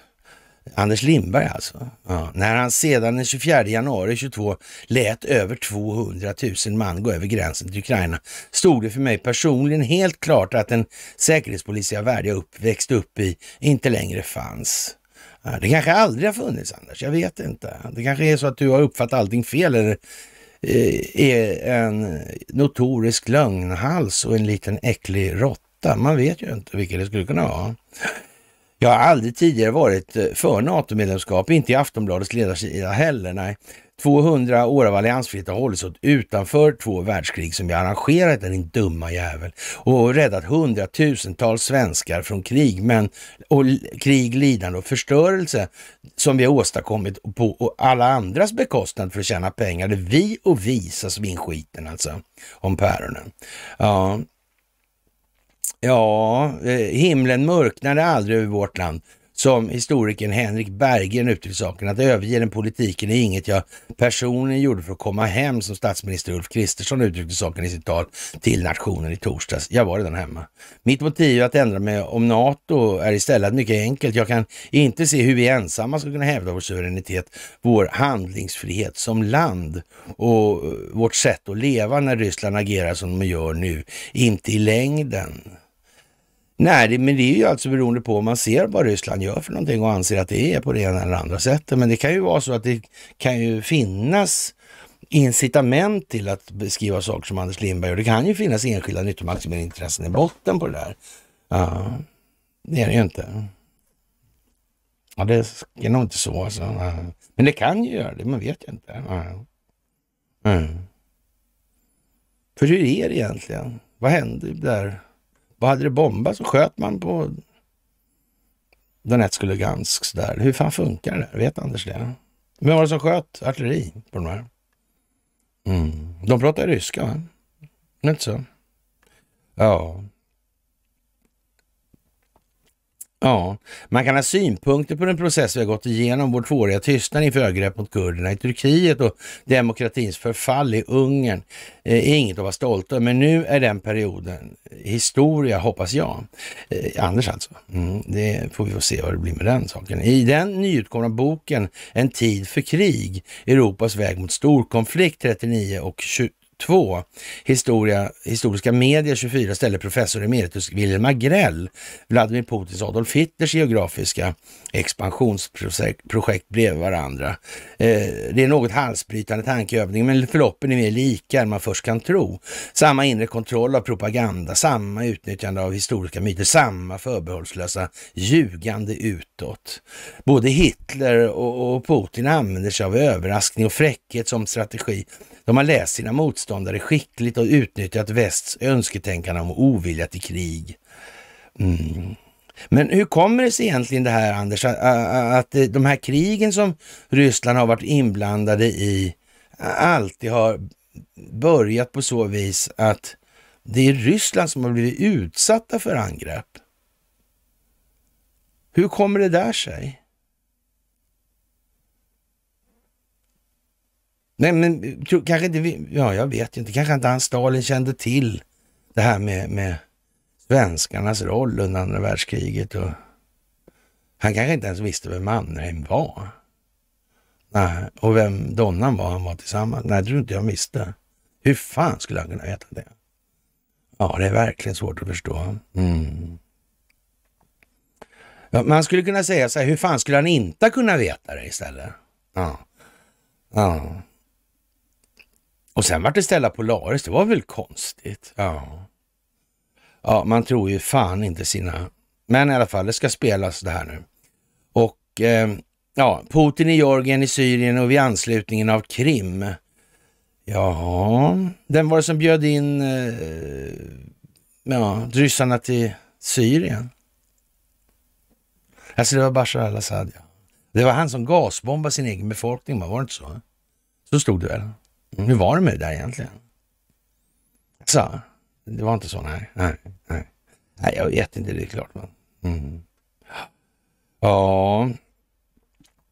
Anders Lindberg alltså. Ja. När han sedan den 24 januari 22 lät över 200 000 man gå över gränsen till Ukraina stod det för mig personligen helt klart att den säkerhetspolis värld jag upp, växte upp i inte längre fanns. Ja, det kanske aldrig har funnits Anders, jag vet inte. Det kanske är så att du har uppfattat allting fel eller eh, är en notorisk lögnhals och en liten äcklig råtta. Man vet ju inte vilket det skulle kunna vara. Jag har aldrig tidigare varit eh, för NATO-medlemskap, inte i Aftonbladets ledarsida heller. Nej. 200 år av alliansfrihet har hållits åt utanför två världskrig som jag arrangerat, den dumma jävel, och räddat hundratusentals svenskar från krig, men, och krig, lidande och förstörelse som vi har åstadkommit på och alla andras bekostnad för att tjäna pengar. Det är vi och vi som vinskiten alltså, om päronen. Ja, Ja, eh, himlen mörknade aldrig över vårt land. Som historikern Henrik Berggren uttryckte saken, att överge den politiken är inget jag personligen gjorde för att komma hem, som statsminister Ulf Kristersson uttryckte saken i sitt tal till nationen i torsdags. Jag var redan hemma. Mitt motiv att ändra mig om NATO är istället mycket enkelt. Jag kan inte se hur vi ensamma ska kunna hävda vår suveränitet, vår handlingsfrihet som land och vårt sätt att leva när Ryssland agerar som de gör nu, inte i längden. Nej, det, men det är ju alltså beroende på om man ser vad Ryssland gör för någonting och anser att det är på det ena eller andra sättet. Men det kan ju vara så att det kan ju finnas incitament till att beskriva saker som Anders Lindberg och det kan ju finnas enskilda nyttomaximeringsintressen i botten på det där. Ja, det är det ju inte. Ja, det är nog inte så alltså. Ja. Men det kan ju göra det, man vet ju inte. Ja. Mm. För hur är det egentligen? Vad hände där och hade det bombats? så sköt man på Donetsk och Lugansk. Så Hur fan funkar det Vet Anders det? Vem var det som sköt artilleri på de här? Mm. De pratar ryska, va? Inte så? Ja. Ja, man kan ha synpunkter på den process vi har gått igenom, vår tvååriga tystnad inför övergrepp mot kurderna i Turkiet och demokratins förfall i Ungern. Eh, inget att vara stolt över, men nu är den perioden historia, hoppas jag. Eh, Anders alltså. Mm, det får vi få se vad det blir med den saken. I den nyutkomna boken En tid för krig, Europas väg mot storkonflikt 39 och 20, 2. Historia, historiska medier 24 ställer professor emeritus Wilhelm Agrell Vladimir Putins Adolf Hitlers geografiska expansionsprojekt bredvid varandra. Eh, det är något halsbrytande tankeövning, men förloppen är mer lika än man först kan tro. Samma inre kontroll av propaganda, samma utnyttjande av historiska myter, samma förbehållslösa ljugande utåt. Både Hitler och, och Putin använder sig av överraskning och fräckhet som strategi de har läst sina motståndare skickligt och utnyttjat västs önsketänkande om ovilja till krig. Mm. Men hur kommer det sig egentligen det här Anders, att eh, de här krigen som Ryssland har varit inblandade i alltid har börjat på så vis att det är Ryssland som har blivit utsatta för angrepp? Hur kommer det där sig? Nej, men kanske inte, ja jag vet inte, kanske inte han Stalin kände till det här med, med svenskarnas roll under andra världskriget. Och han kanske inte ens visste vem Mannerheim var. Nej, och vem donnan var han var tillsammans Nej, det tror inte jag visste. Hur fan skulle han kunna veta det? Ja, det är verkligen svårt att förstå. Mm. Ja, man skulle kunna säga så här, hur fan skulle han inte kunna veta det istället? Ja. Ja. Och sen vart det ställa Polaris, det var väl konstigt? Ja. Ja, man tror ju fan inte sina... Men i alla fall, det ska spelas det här nu. Och eh, ja, Putin i Georgien, i Syrien och vid anslutningen av Krim. Ja, den var det som bjöd in eh, ja, ryssarna till Syrien. Alltså det var Bashar al-Assad, ja. Det var han som gasbombade sin egen befolkning, var det inte så? Så stod det väl? Mm, hur var det med det där egentligen? Så, det var inte så? Nej, nej, nej. nej jag vet inte, det är klart. Men. Mm. Ja,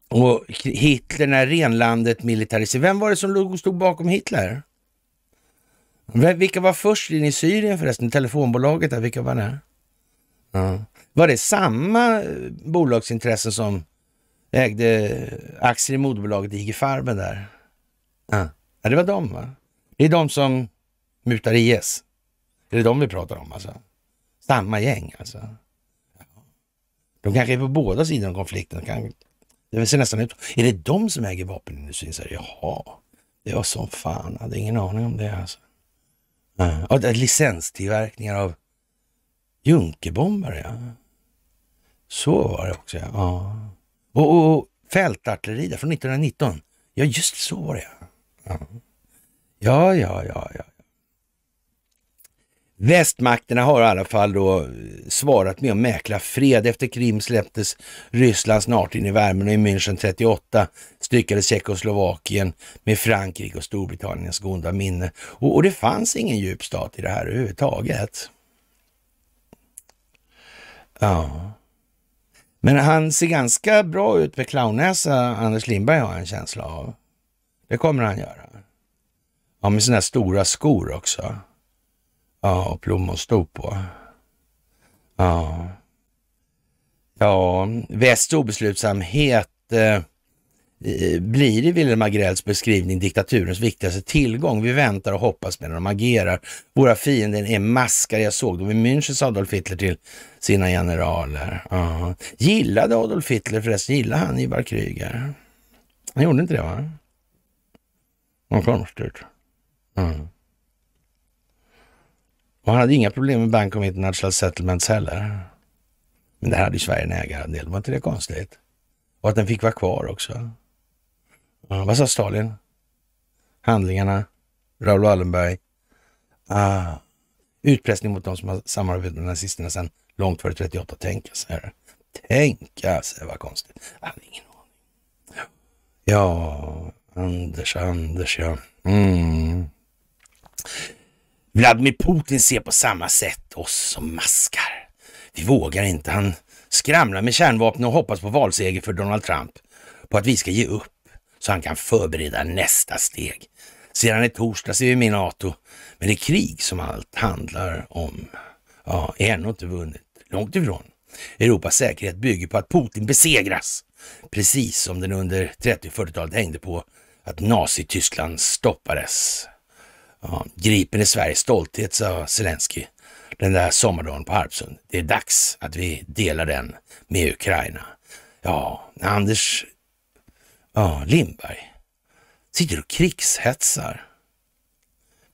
och Hitler när renlandet militariserades. Vem var det som stod bakom Hitler? Vilka var först in i Syrien förresten? Telefonbolaget där, vilka var det? Ja. Var det samma eh, bolagsintressen som ägde aktier i moderbolaget IG Farben där? Ja. Ja, det var de va? Det är de som mutar IS. Det är de vi pratar om alltså. Samma gäng alltså. De kanske är på båda sidor av konflikten. Det ser nästan ut Är det de som äger vapenindustrin? Så här, jaha, det var som fan. Jag hade ingen aning om det alltså. Ja, och licenstillverkningar av Junkerbomber, ja. Så var det också, ja. Och, och, och fältartilleri från 1919. Ja, just så var det, ja. Ja, ja, ja, ja. Västmakterna har i alla fall då eh, svarat med att mäkla fred. Efter Krim släpptes Ryssland snart in i värmen och i München 38 styckades Tjeckoslovakien med Frankrike och Storbritanniens goda minne. Och, och det fanns ingen djup stat i det här överhuvudtaget. Ja. Men han ser ganska bra ut med clownnäsa, Anders Lindberg har jag en känsla av. Det kommer han göra. Ja, med sina stora skor också. Ja, och plommonstop på. Ja. Ja, västs obeslutsamhet eh, eh blir i Wilhelm Agrells beskrivning diktaturens viktigaste tillgång. Vi väntar och hoppas medan de agerar. Våra fiender är maskar. Jag såg dem i München sa Adolf Hitler till sina generaler. Uh. Gillade Adolf Hitler förresten? Gillade han Ivar Kryger? Han gjorde inte det va? Vad konstigt. Mm. Och han hade inga problem med Bank of International Settlements heller. Men det hade ju Sverige en ägarandel, var inte det konstigt? Och att den fick vara kvar också. Mm. Vad sa Stalin? Handlingarna, Raoul Wallenberg. Ah. Utpressning mot de som har samarbetat med nazisterna sedan långt före 38. Tänka sig. Här. Tänka sig vad konstigt. Jag hade ingen aning. Ja, Anders, Anders ja. Mm. Vladimir Putin ser på samma sätt oss som maskar. Vi vågar inte. Han skramlar med kärnvapen och hoppas på valseger för Donald Trump. På att vi ska ge upp så han kan förbereda nästa steg. Sedan i torsdags är vi med i NATO, men det är krig som allt handlar om. Ja, ännu inte vunnit. Långt ifrån. Europas säkerhet bygger på att Putin besegras, precis som den under 30 och 40-talet hängde på att Nazityskland stoppades. Ja, gripen i Sveriges stolthet, sa Zelensky den där sommardagen på Harpsund. Det är dags att vi delar den med Ukraina. Ja, Anders ja, Lindberg sitter och krigshetsar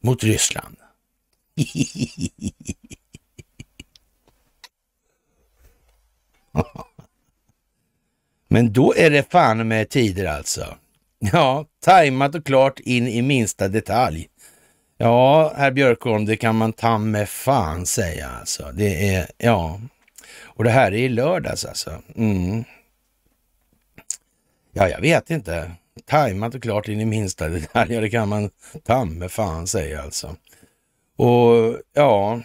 mot Ryssland. Men då är det fan med tider alltså. Ja, tajmat och klart in i minsta detalj. Ja, herr Björkholm, det kan man ta med fan säga alltså. Det är, ja. Och det här är i lördags alltså. Mm. Ja, jag vet inte. Tajmat och klart in i minsta detalj. Ja, det kan man ta med fan säga alltså. Och ja,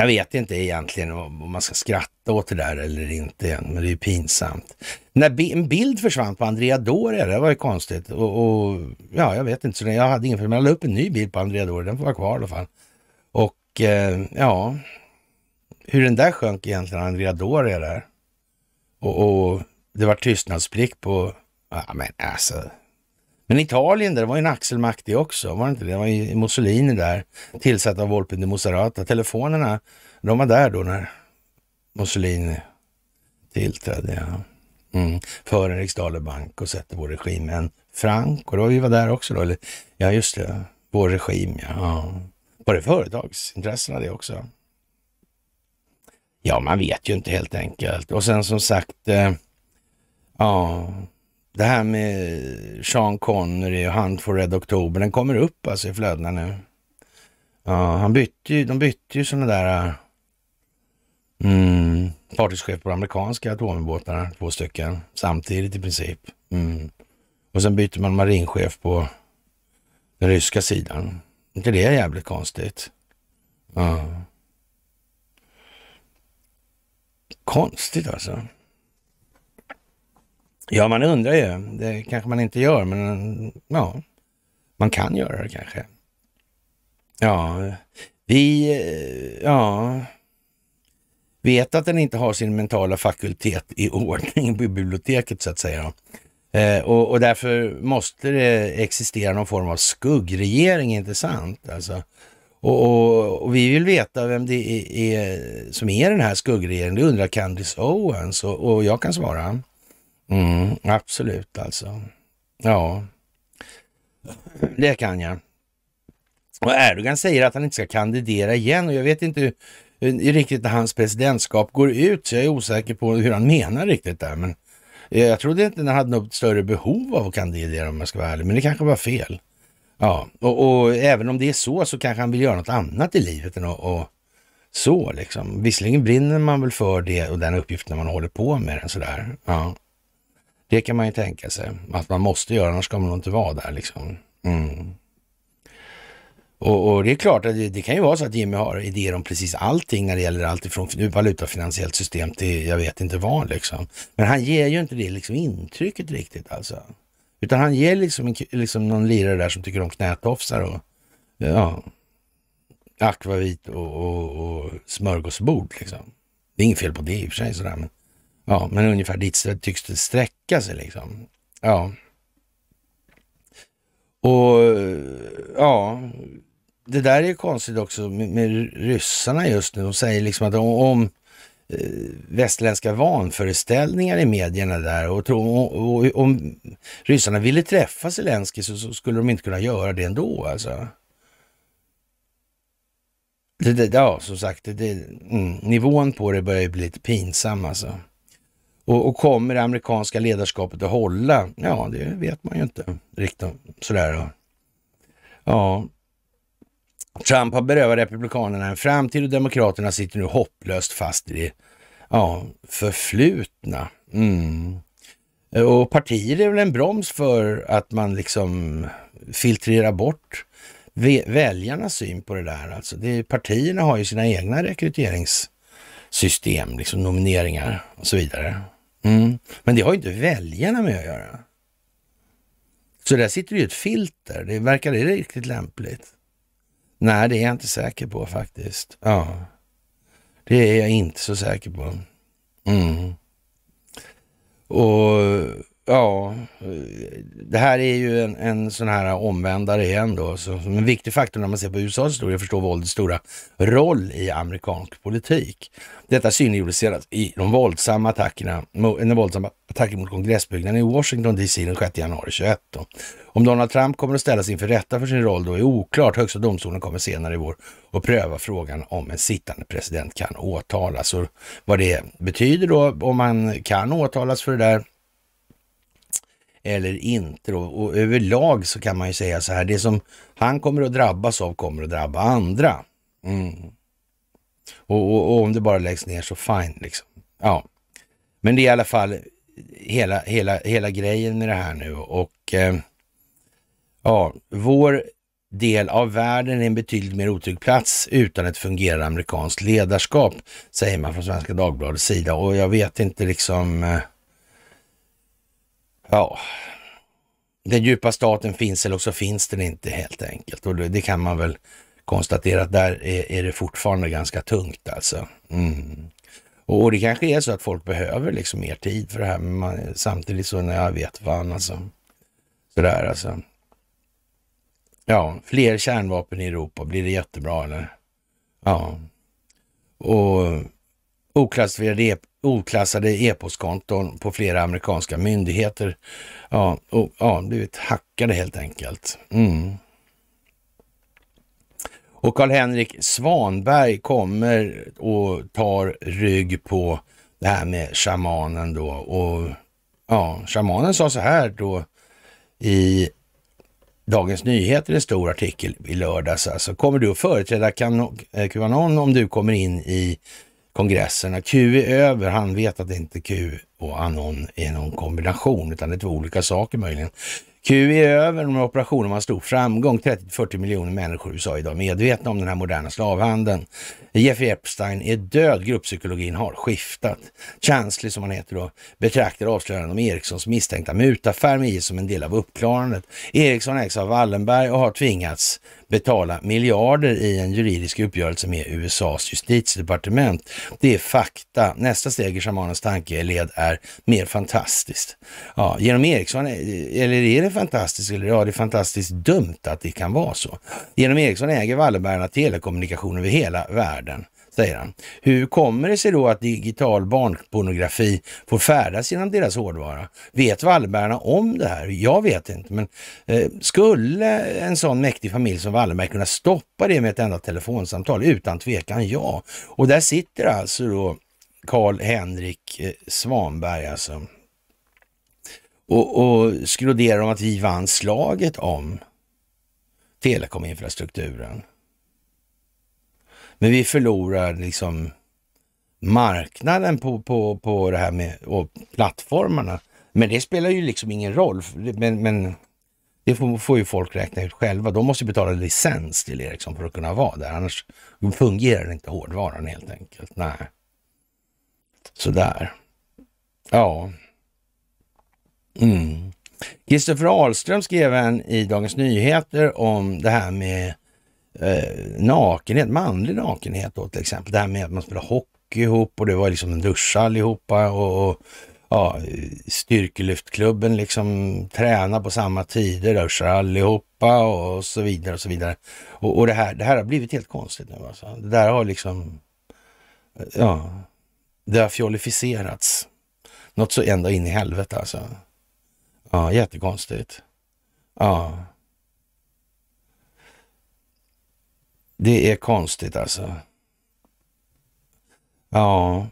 jag vet inte egentligen om man ska skratta åt det där eller inte men det är ju pinsamt. När en bild försvann på Andrea Doria, det var ju konstigt. Och, och, ja, jag vet inte, så jag hade ingen för men jag la upp en ny bild på Andrea Doria, den får vara kvar i alla fall. Och eh, ja, hur den där sjönk egentligen, Andrea Doria där. Och, och det var tystnadsplikt på, ja men alltså, men Italien där, det var ju en axelmakt det också, var det inte det? Det var ju Mussolini där, tillsatt av Volpe de Mosarata. Telefonerna, de var där då när Mussolini tillträdde. Ja. Mm. För en riksdalerbank och sätter vår regim. En Franco, då vi var där också då, eller ja just det, vår regim ja. Var det företagsintressena det också? Ja, man vet ju inte helt enkelt. Och sen som sagt, eh, ja, det här med Sean Connery och Hunt for Red October, den kommer upp alltså i flödena nu. Ja, han bytte ju, de bytte ju sådana där mm, fartygschef på amerikanska atomubåtarna, två stycken, samtidigt i princip. Mm. Och sen byter man marinchef på den ryska sidan. inte det är jävligt konstigt? Ja. Konstigt alltså. Ja, man undrar ju. Det kanske man inte gör, men ja, man kan göra det kanske. Ja, vi ja, vet att den inte har sin mentala fakultet i ordning på biblioteket så att säga. Eh, och, och, därför måste det existera någon form av skuggregering, inte sant? Alltså, och, och, och, vi vill veta vem det är, är som är den här skuggregeringen. Det undrar Candice Owens och, jag kan svara. Mm, absolut alltså. Ja, det kan jag. Och Erdogan säger att han inte ska kandidera igen och jag vet inte hur, riktigt när hans presidentskap går ut, så jag är osäker på hur han menar riktigt där. Men jag trodde inte han hade något större behov av att kandidera om jag ska vara ärlig, men det kanske var fel. Ja, och, och även om det är så, så kanske han vill göra något annat i livet än att och så liksom. Visserligen brinner man väl för det och den uppgiften man håller på med den sådär. Ja. Det kan man ju tänka sig att man måste göra, annars kommer man inte vara där liksom. Mm. Och, och, det är klart att det, det, kan ju vara så att Jimmy har idéer om precis allting när det gäller allt ifrån valutafinansiellt system till jag vet inte vad liksom. Men han ger ju inte det liksom intrycket riktigt alltså. Utan han ger liksom, en, liksom någon lirare där som tycker om knätofsar och ja, akvavit och, och, och smörgåsbord liksom. Det är inget fel på det i och för sig sådär men Ja, men ungefär dit tycks det sträcka sig liksom. Ja. Och ja, det där är konstigt också med, med ryssarna just nu. De säger liksom att om, om eh, västerländska vanföreställningar i medierna där och, tro, och, och om ryssarna ville träffa Zelenskyj så, så, skulle de inte kunna göra det ändå alltså. Det, det, ja, som sagt, det, det mm, nivån på det börjar bli lite pinsam alltså. Och, och, kommer det amerikanska ledarskapet att hålla? Ja, det vet man ju inte riktigt. Sådär. Ja. Trump har berövat Republikanerna en framtid och Demokraterna sitter nu hopplöst fast i det ja, förflutna. Mm. Och partier är väl en broms för att man liksom filtrerar bort väljarnas syn på det där. Alltså det är, partierna har ju sina egna rekryteringssystem, liksom nomineringar och så vidare. Mm. Men det har ju inte väljarna med att göra. Så där sitter ju ett filter. Det Verkar det riktigt lämpligt? Nej, det är jag inte säker på faktiskt. Ja, Det är jag inte så säker på. Mm. Och Ja, det här är ju en, en sån här omvändare igen då, så, som en viktig faktor när man ser på USAs historia, förstår våldets stora roll i amerikansk politik. Detta synliggjordes senast i de våldsamma attackerna, eh, den våldsamma attacken mot kongressbyggnaden i Washington DC den 6 januari 21. Då. Om Donald Trump kommer att ställas inför rätta för sin roll då är oklart. Högsta domstolen kommer senare i vår att pröva frågan om en sittande president kan åtalas och vad det betyder då om man kan åtalas för det där eller inte. Då. Och överlag så kan man ju säga så här, det som han kommer att drabbas av kommer att drabba andra. Mm. Och, och, och, om det bara läggs ner så fine liksom. Ja, men det är i alla fall hela, hela, hela grejen med det här nu och eh, ja, vår del av världen är en betydligt mer otrygg plats utan ett fungerande amerikanskt ledarskap, säger man från Svenska Dagbladets sida. Och jag vet inte liksom eh, ja, den djupa staten finns eller också finns den inte helt enkelt. Och det kan man väl konstatera att där är, är det fortfarande ganska tungt alltså. Mm. Och, det kanske är så att folk behöver liksom mer tid för det här, men man, samtidigt så när jag vet fan alltså. Sådär alltså. Ja, fler kärnvapen i Europa, blir det jättebra eller? Ja. Och E- oklassade e-postkonton på flera amerikanska myndigheter. Ja, och, ja blivit hackade helt enkelt. Mm. Och Karl-Henrik Svanberg kommer och tar rygg på det här med shamanen då. Och ja, shamanen sa så här då i Dagens Nyheter, en stor artikel i lördags alltså. Kommer du att företräda Qanon eh, om du kommer in i kongresserna. Q är över, han vet att det inte är Q och anon är någon kombination utan det är två olika saker möjligen. Q är över, de här operationerna var stor framgång. 30-40 miljoner människor i USA idag medvetna om den här moderna slavhandeln. Jeffrey Epstein är död, grupppsykologin har skiftat. Chansley, som han heter då, betraktar avslöjandet om Erikssons misstänkta mutaffär med IS som en del av uppklarandet. Eriksson ägs av Wallenberg och har tvingats betala miljarder i en juridisk uppgörelse med USAs justitiedepartement. Det är fakta. Nästa steg i shamanens tankeled är mer fantastiskt. Ja, genom Eriksson, eller är det det fantastiskt eller ja, det är fantastiskt dumt att det kan vara så. Genom Ericsson äger Wallenbergarna telekommunikation över hela världen, säger han. Hur kommer det sig då att digital barnpornografi får färdas genom deras hårdvara? Vet Wallenbergarna om det här? Jag vet inte, men eh, skulle en sån mäktig familj som Wallenberg kunna stoppa det med ett enda telefonsamtal? Utan tvekan ja. Och där sitter alltså då Karl Henrik eh, Svanberg alltså och, och skroderar om att vi vann slaget om telekominfrastrukturen. Men vi förlorar liksom marknaden på, på, på det här med och plattformarna. Men det spelar ju liksom ingen roll. Men, men det får, får ju folk räkna ut själva. De måste betala licens till Ericsson för att kunna vara där. Annars fungerar inte hårdvaran helt enkelt. Nej. Sådär. Ja. Mm. Ahlström skrev en i Dagens Nyheter om det här med eh, nakenhet, manlig nakenhet då till exempel. Det här med att man spelar hockey ihop och det var liksom en dusch allihopa och, och ja, styrkelyftklubben liksom tränar på samma tider, duschar allihopa och så vidare och så vidare. Och, och, det, här, det här har blivit helt konstigt nu alltså. Det där har liksom, ja, det har fjollificerats. Något så ända in i helvete alltså. Ja, jättekonstigt. Ja. Det är konstigt alltså. Ja.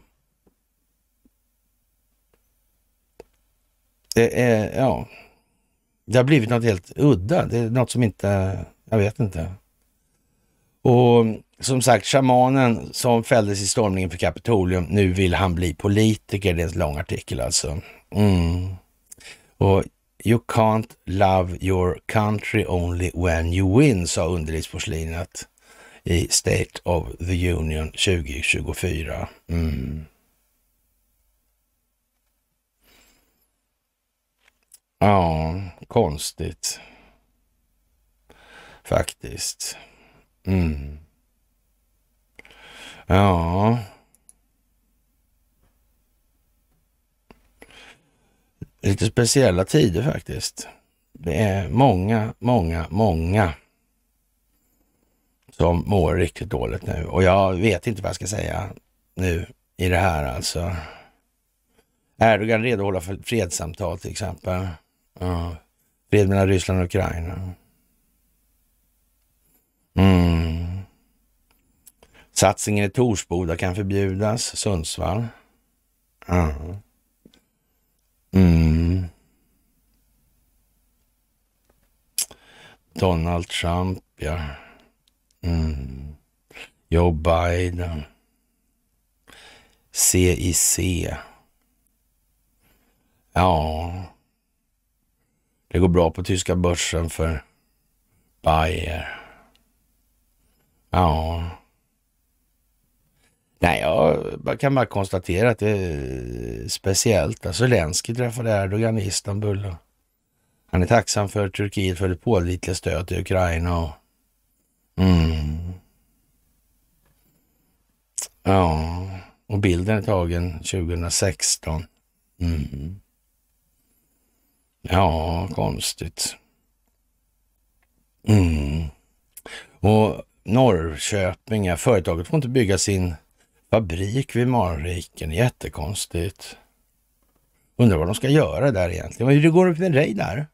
Det är, ja. Det har blivit något helt udda. Det är något som inte, jag vet inte. Och som sagt, shamanen som fälldes i stormningen för Kapitolium, nu vill han bli politiker. Det är en lång artikel alltså. Mm. Och You can't love your country only when you win, sa underlivsporslinet i State of the Union 2024. Mm. Ja, konstigt. Faktiskt. Mm. Ja, lite speciella tider faktiskt. Det är många, många, många som mår riktigt dåligt nu och jag vet inte vad jag ska säga nu i det här alltså. Erdogan redo att hålla för fredssamtal till exempel. Ja. Fred mellan Ryssland och Ukraina. Mm. Satsningen i Torsboda kan förbjudas. Sundsvall. Mm. Mm. Donald Trump, ja. Mm. Joe Biden. CIC. Ja. Det går bra på tyska börsen för Bayer. Ja. Nej, jag kan bara konstatera att det är speciellt. Alltså Lenski träffade Erdogan i Istanbul. Och han är tacksam för Turkiet för det pålitliga stöd till Ukraina. Och... Mm. Ja, och bilden är tagen 2016. Mm. Ja, konstigt. Mm. Och Norrköping, ja, företaget får inte bygga sin fabrik vid Marviken. Jättekonstigt. Undrar vad de ska göra där egentligen. Hur det går med dig där?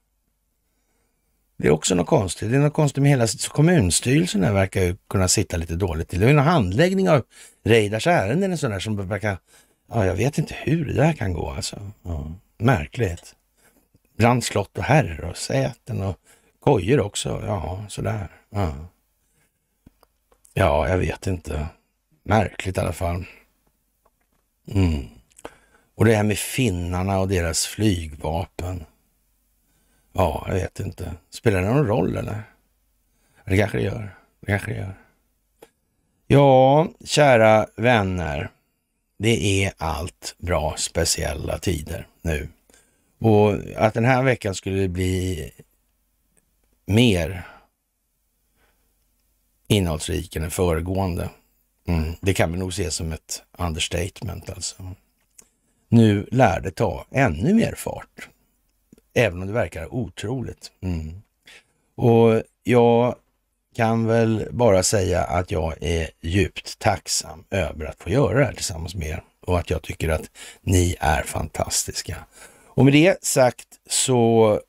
Det är också något konstigt. Det är något konstigt med hela kommunstyrelsen där verkar ju kunna sitta lite dåligt till. Det är någon handläggning av Reidars ärenden och sådär som verkar... Ja, jag vet inte hur det där kan gå alltså. Ja, märkligt. Bland slott och herrar och säten och kojor också. Ja, sådär. Ja. ja, jag vet inte. Märkligt i alla fall. Mm. Och det här med finnarna och deras flygvapen. Ja, jag vet inte. Spelar det någon roll eller? Det kanske det gör. Det kanske det gör. Ja, kära vänner. Det är allt bra speciella tider nu. Och att den här veckan skulle bli mer innehållsrik än den föregående, Mm. det kan vi nog se som ett understatement alltså. Nu lär det ta ännu mer fart, även om det verkar otroligt. Mm. Och jag kan väl bara säga att jag är djupt tacksam över att få göra det här tillsammans med er och att jag tycker att ni är fantastiska. Och med det sagt så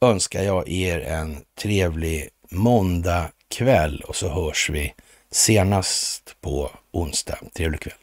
önskar jag er en trevlig måndagkväll och så hörs vi senast på onsdag. Trevlig kväll.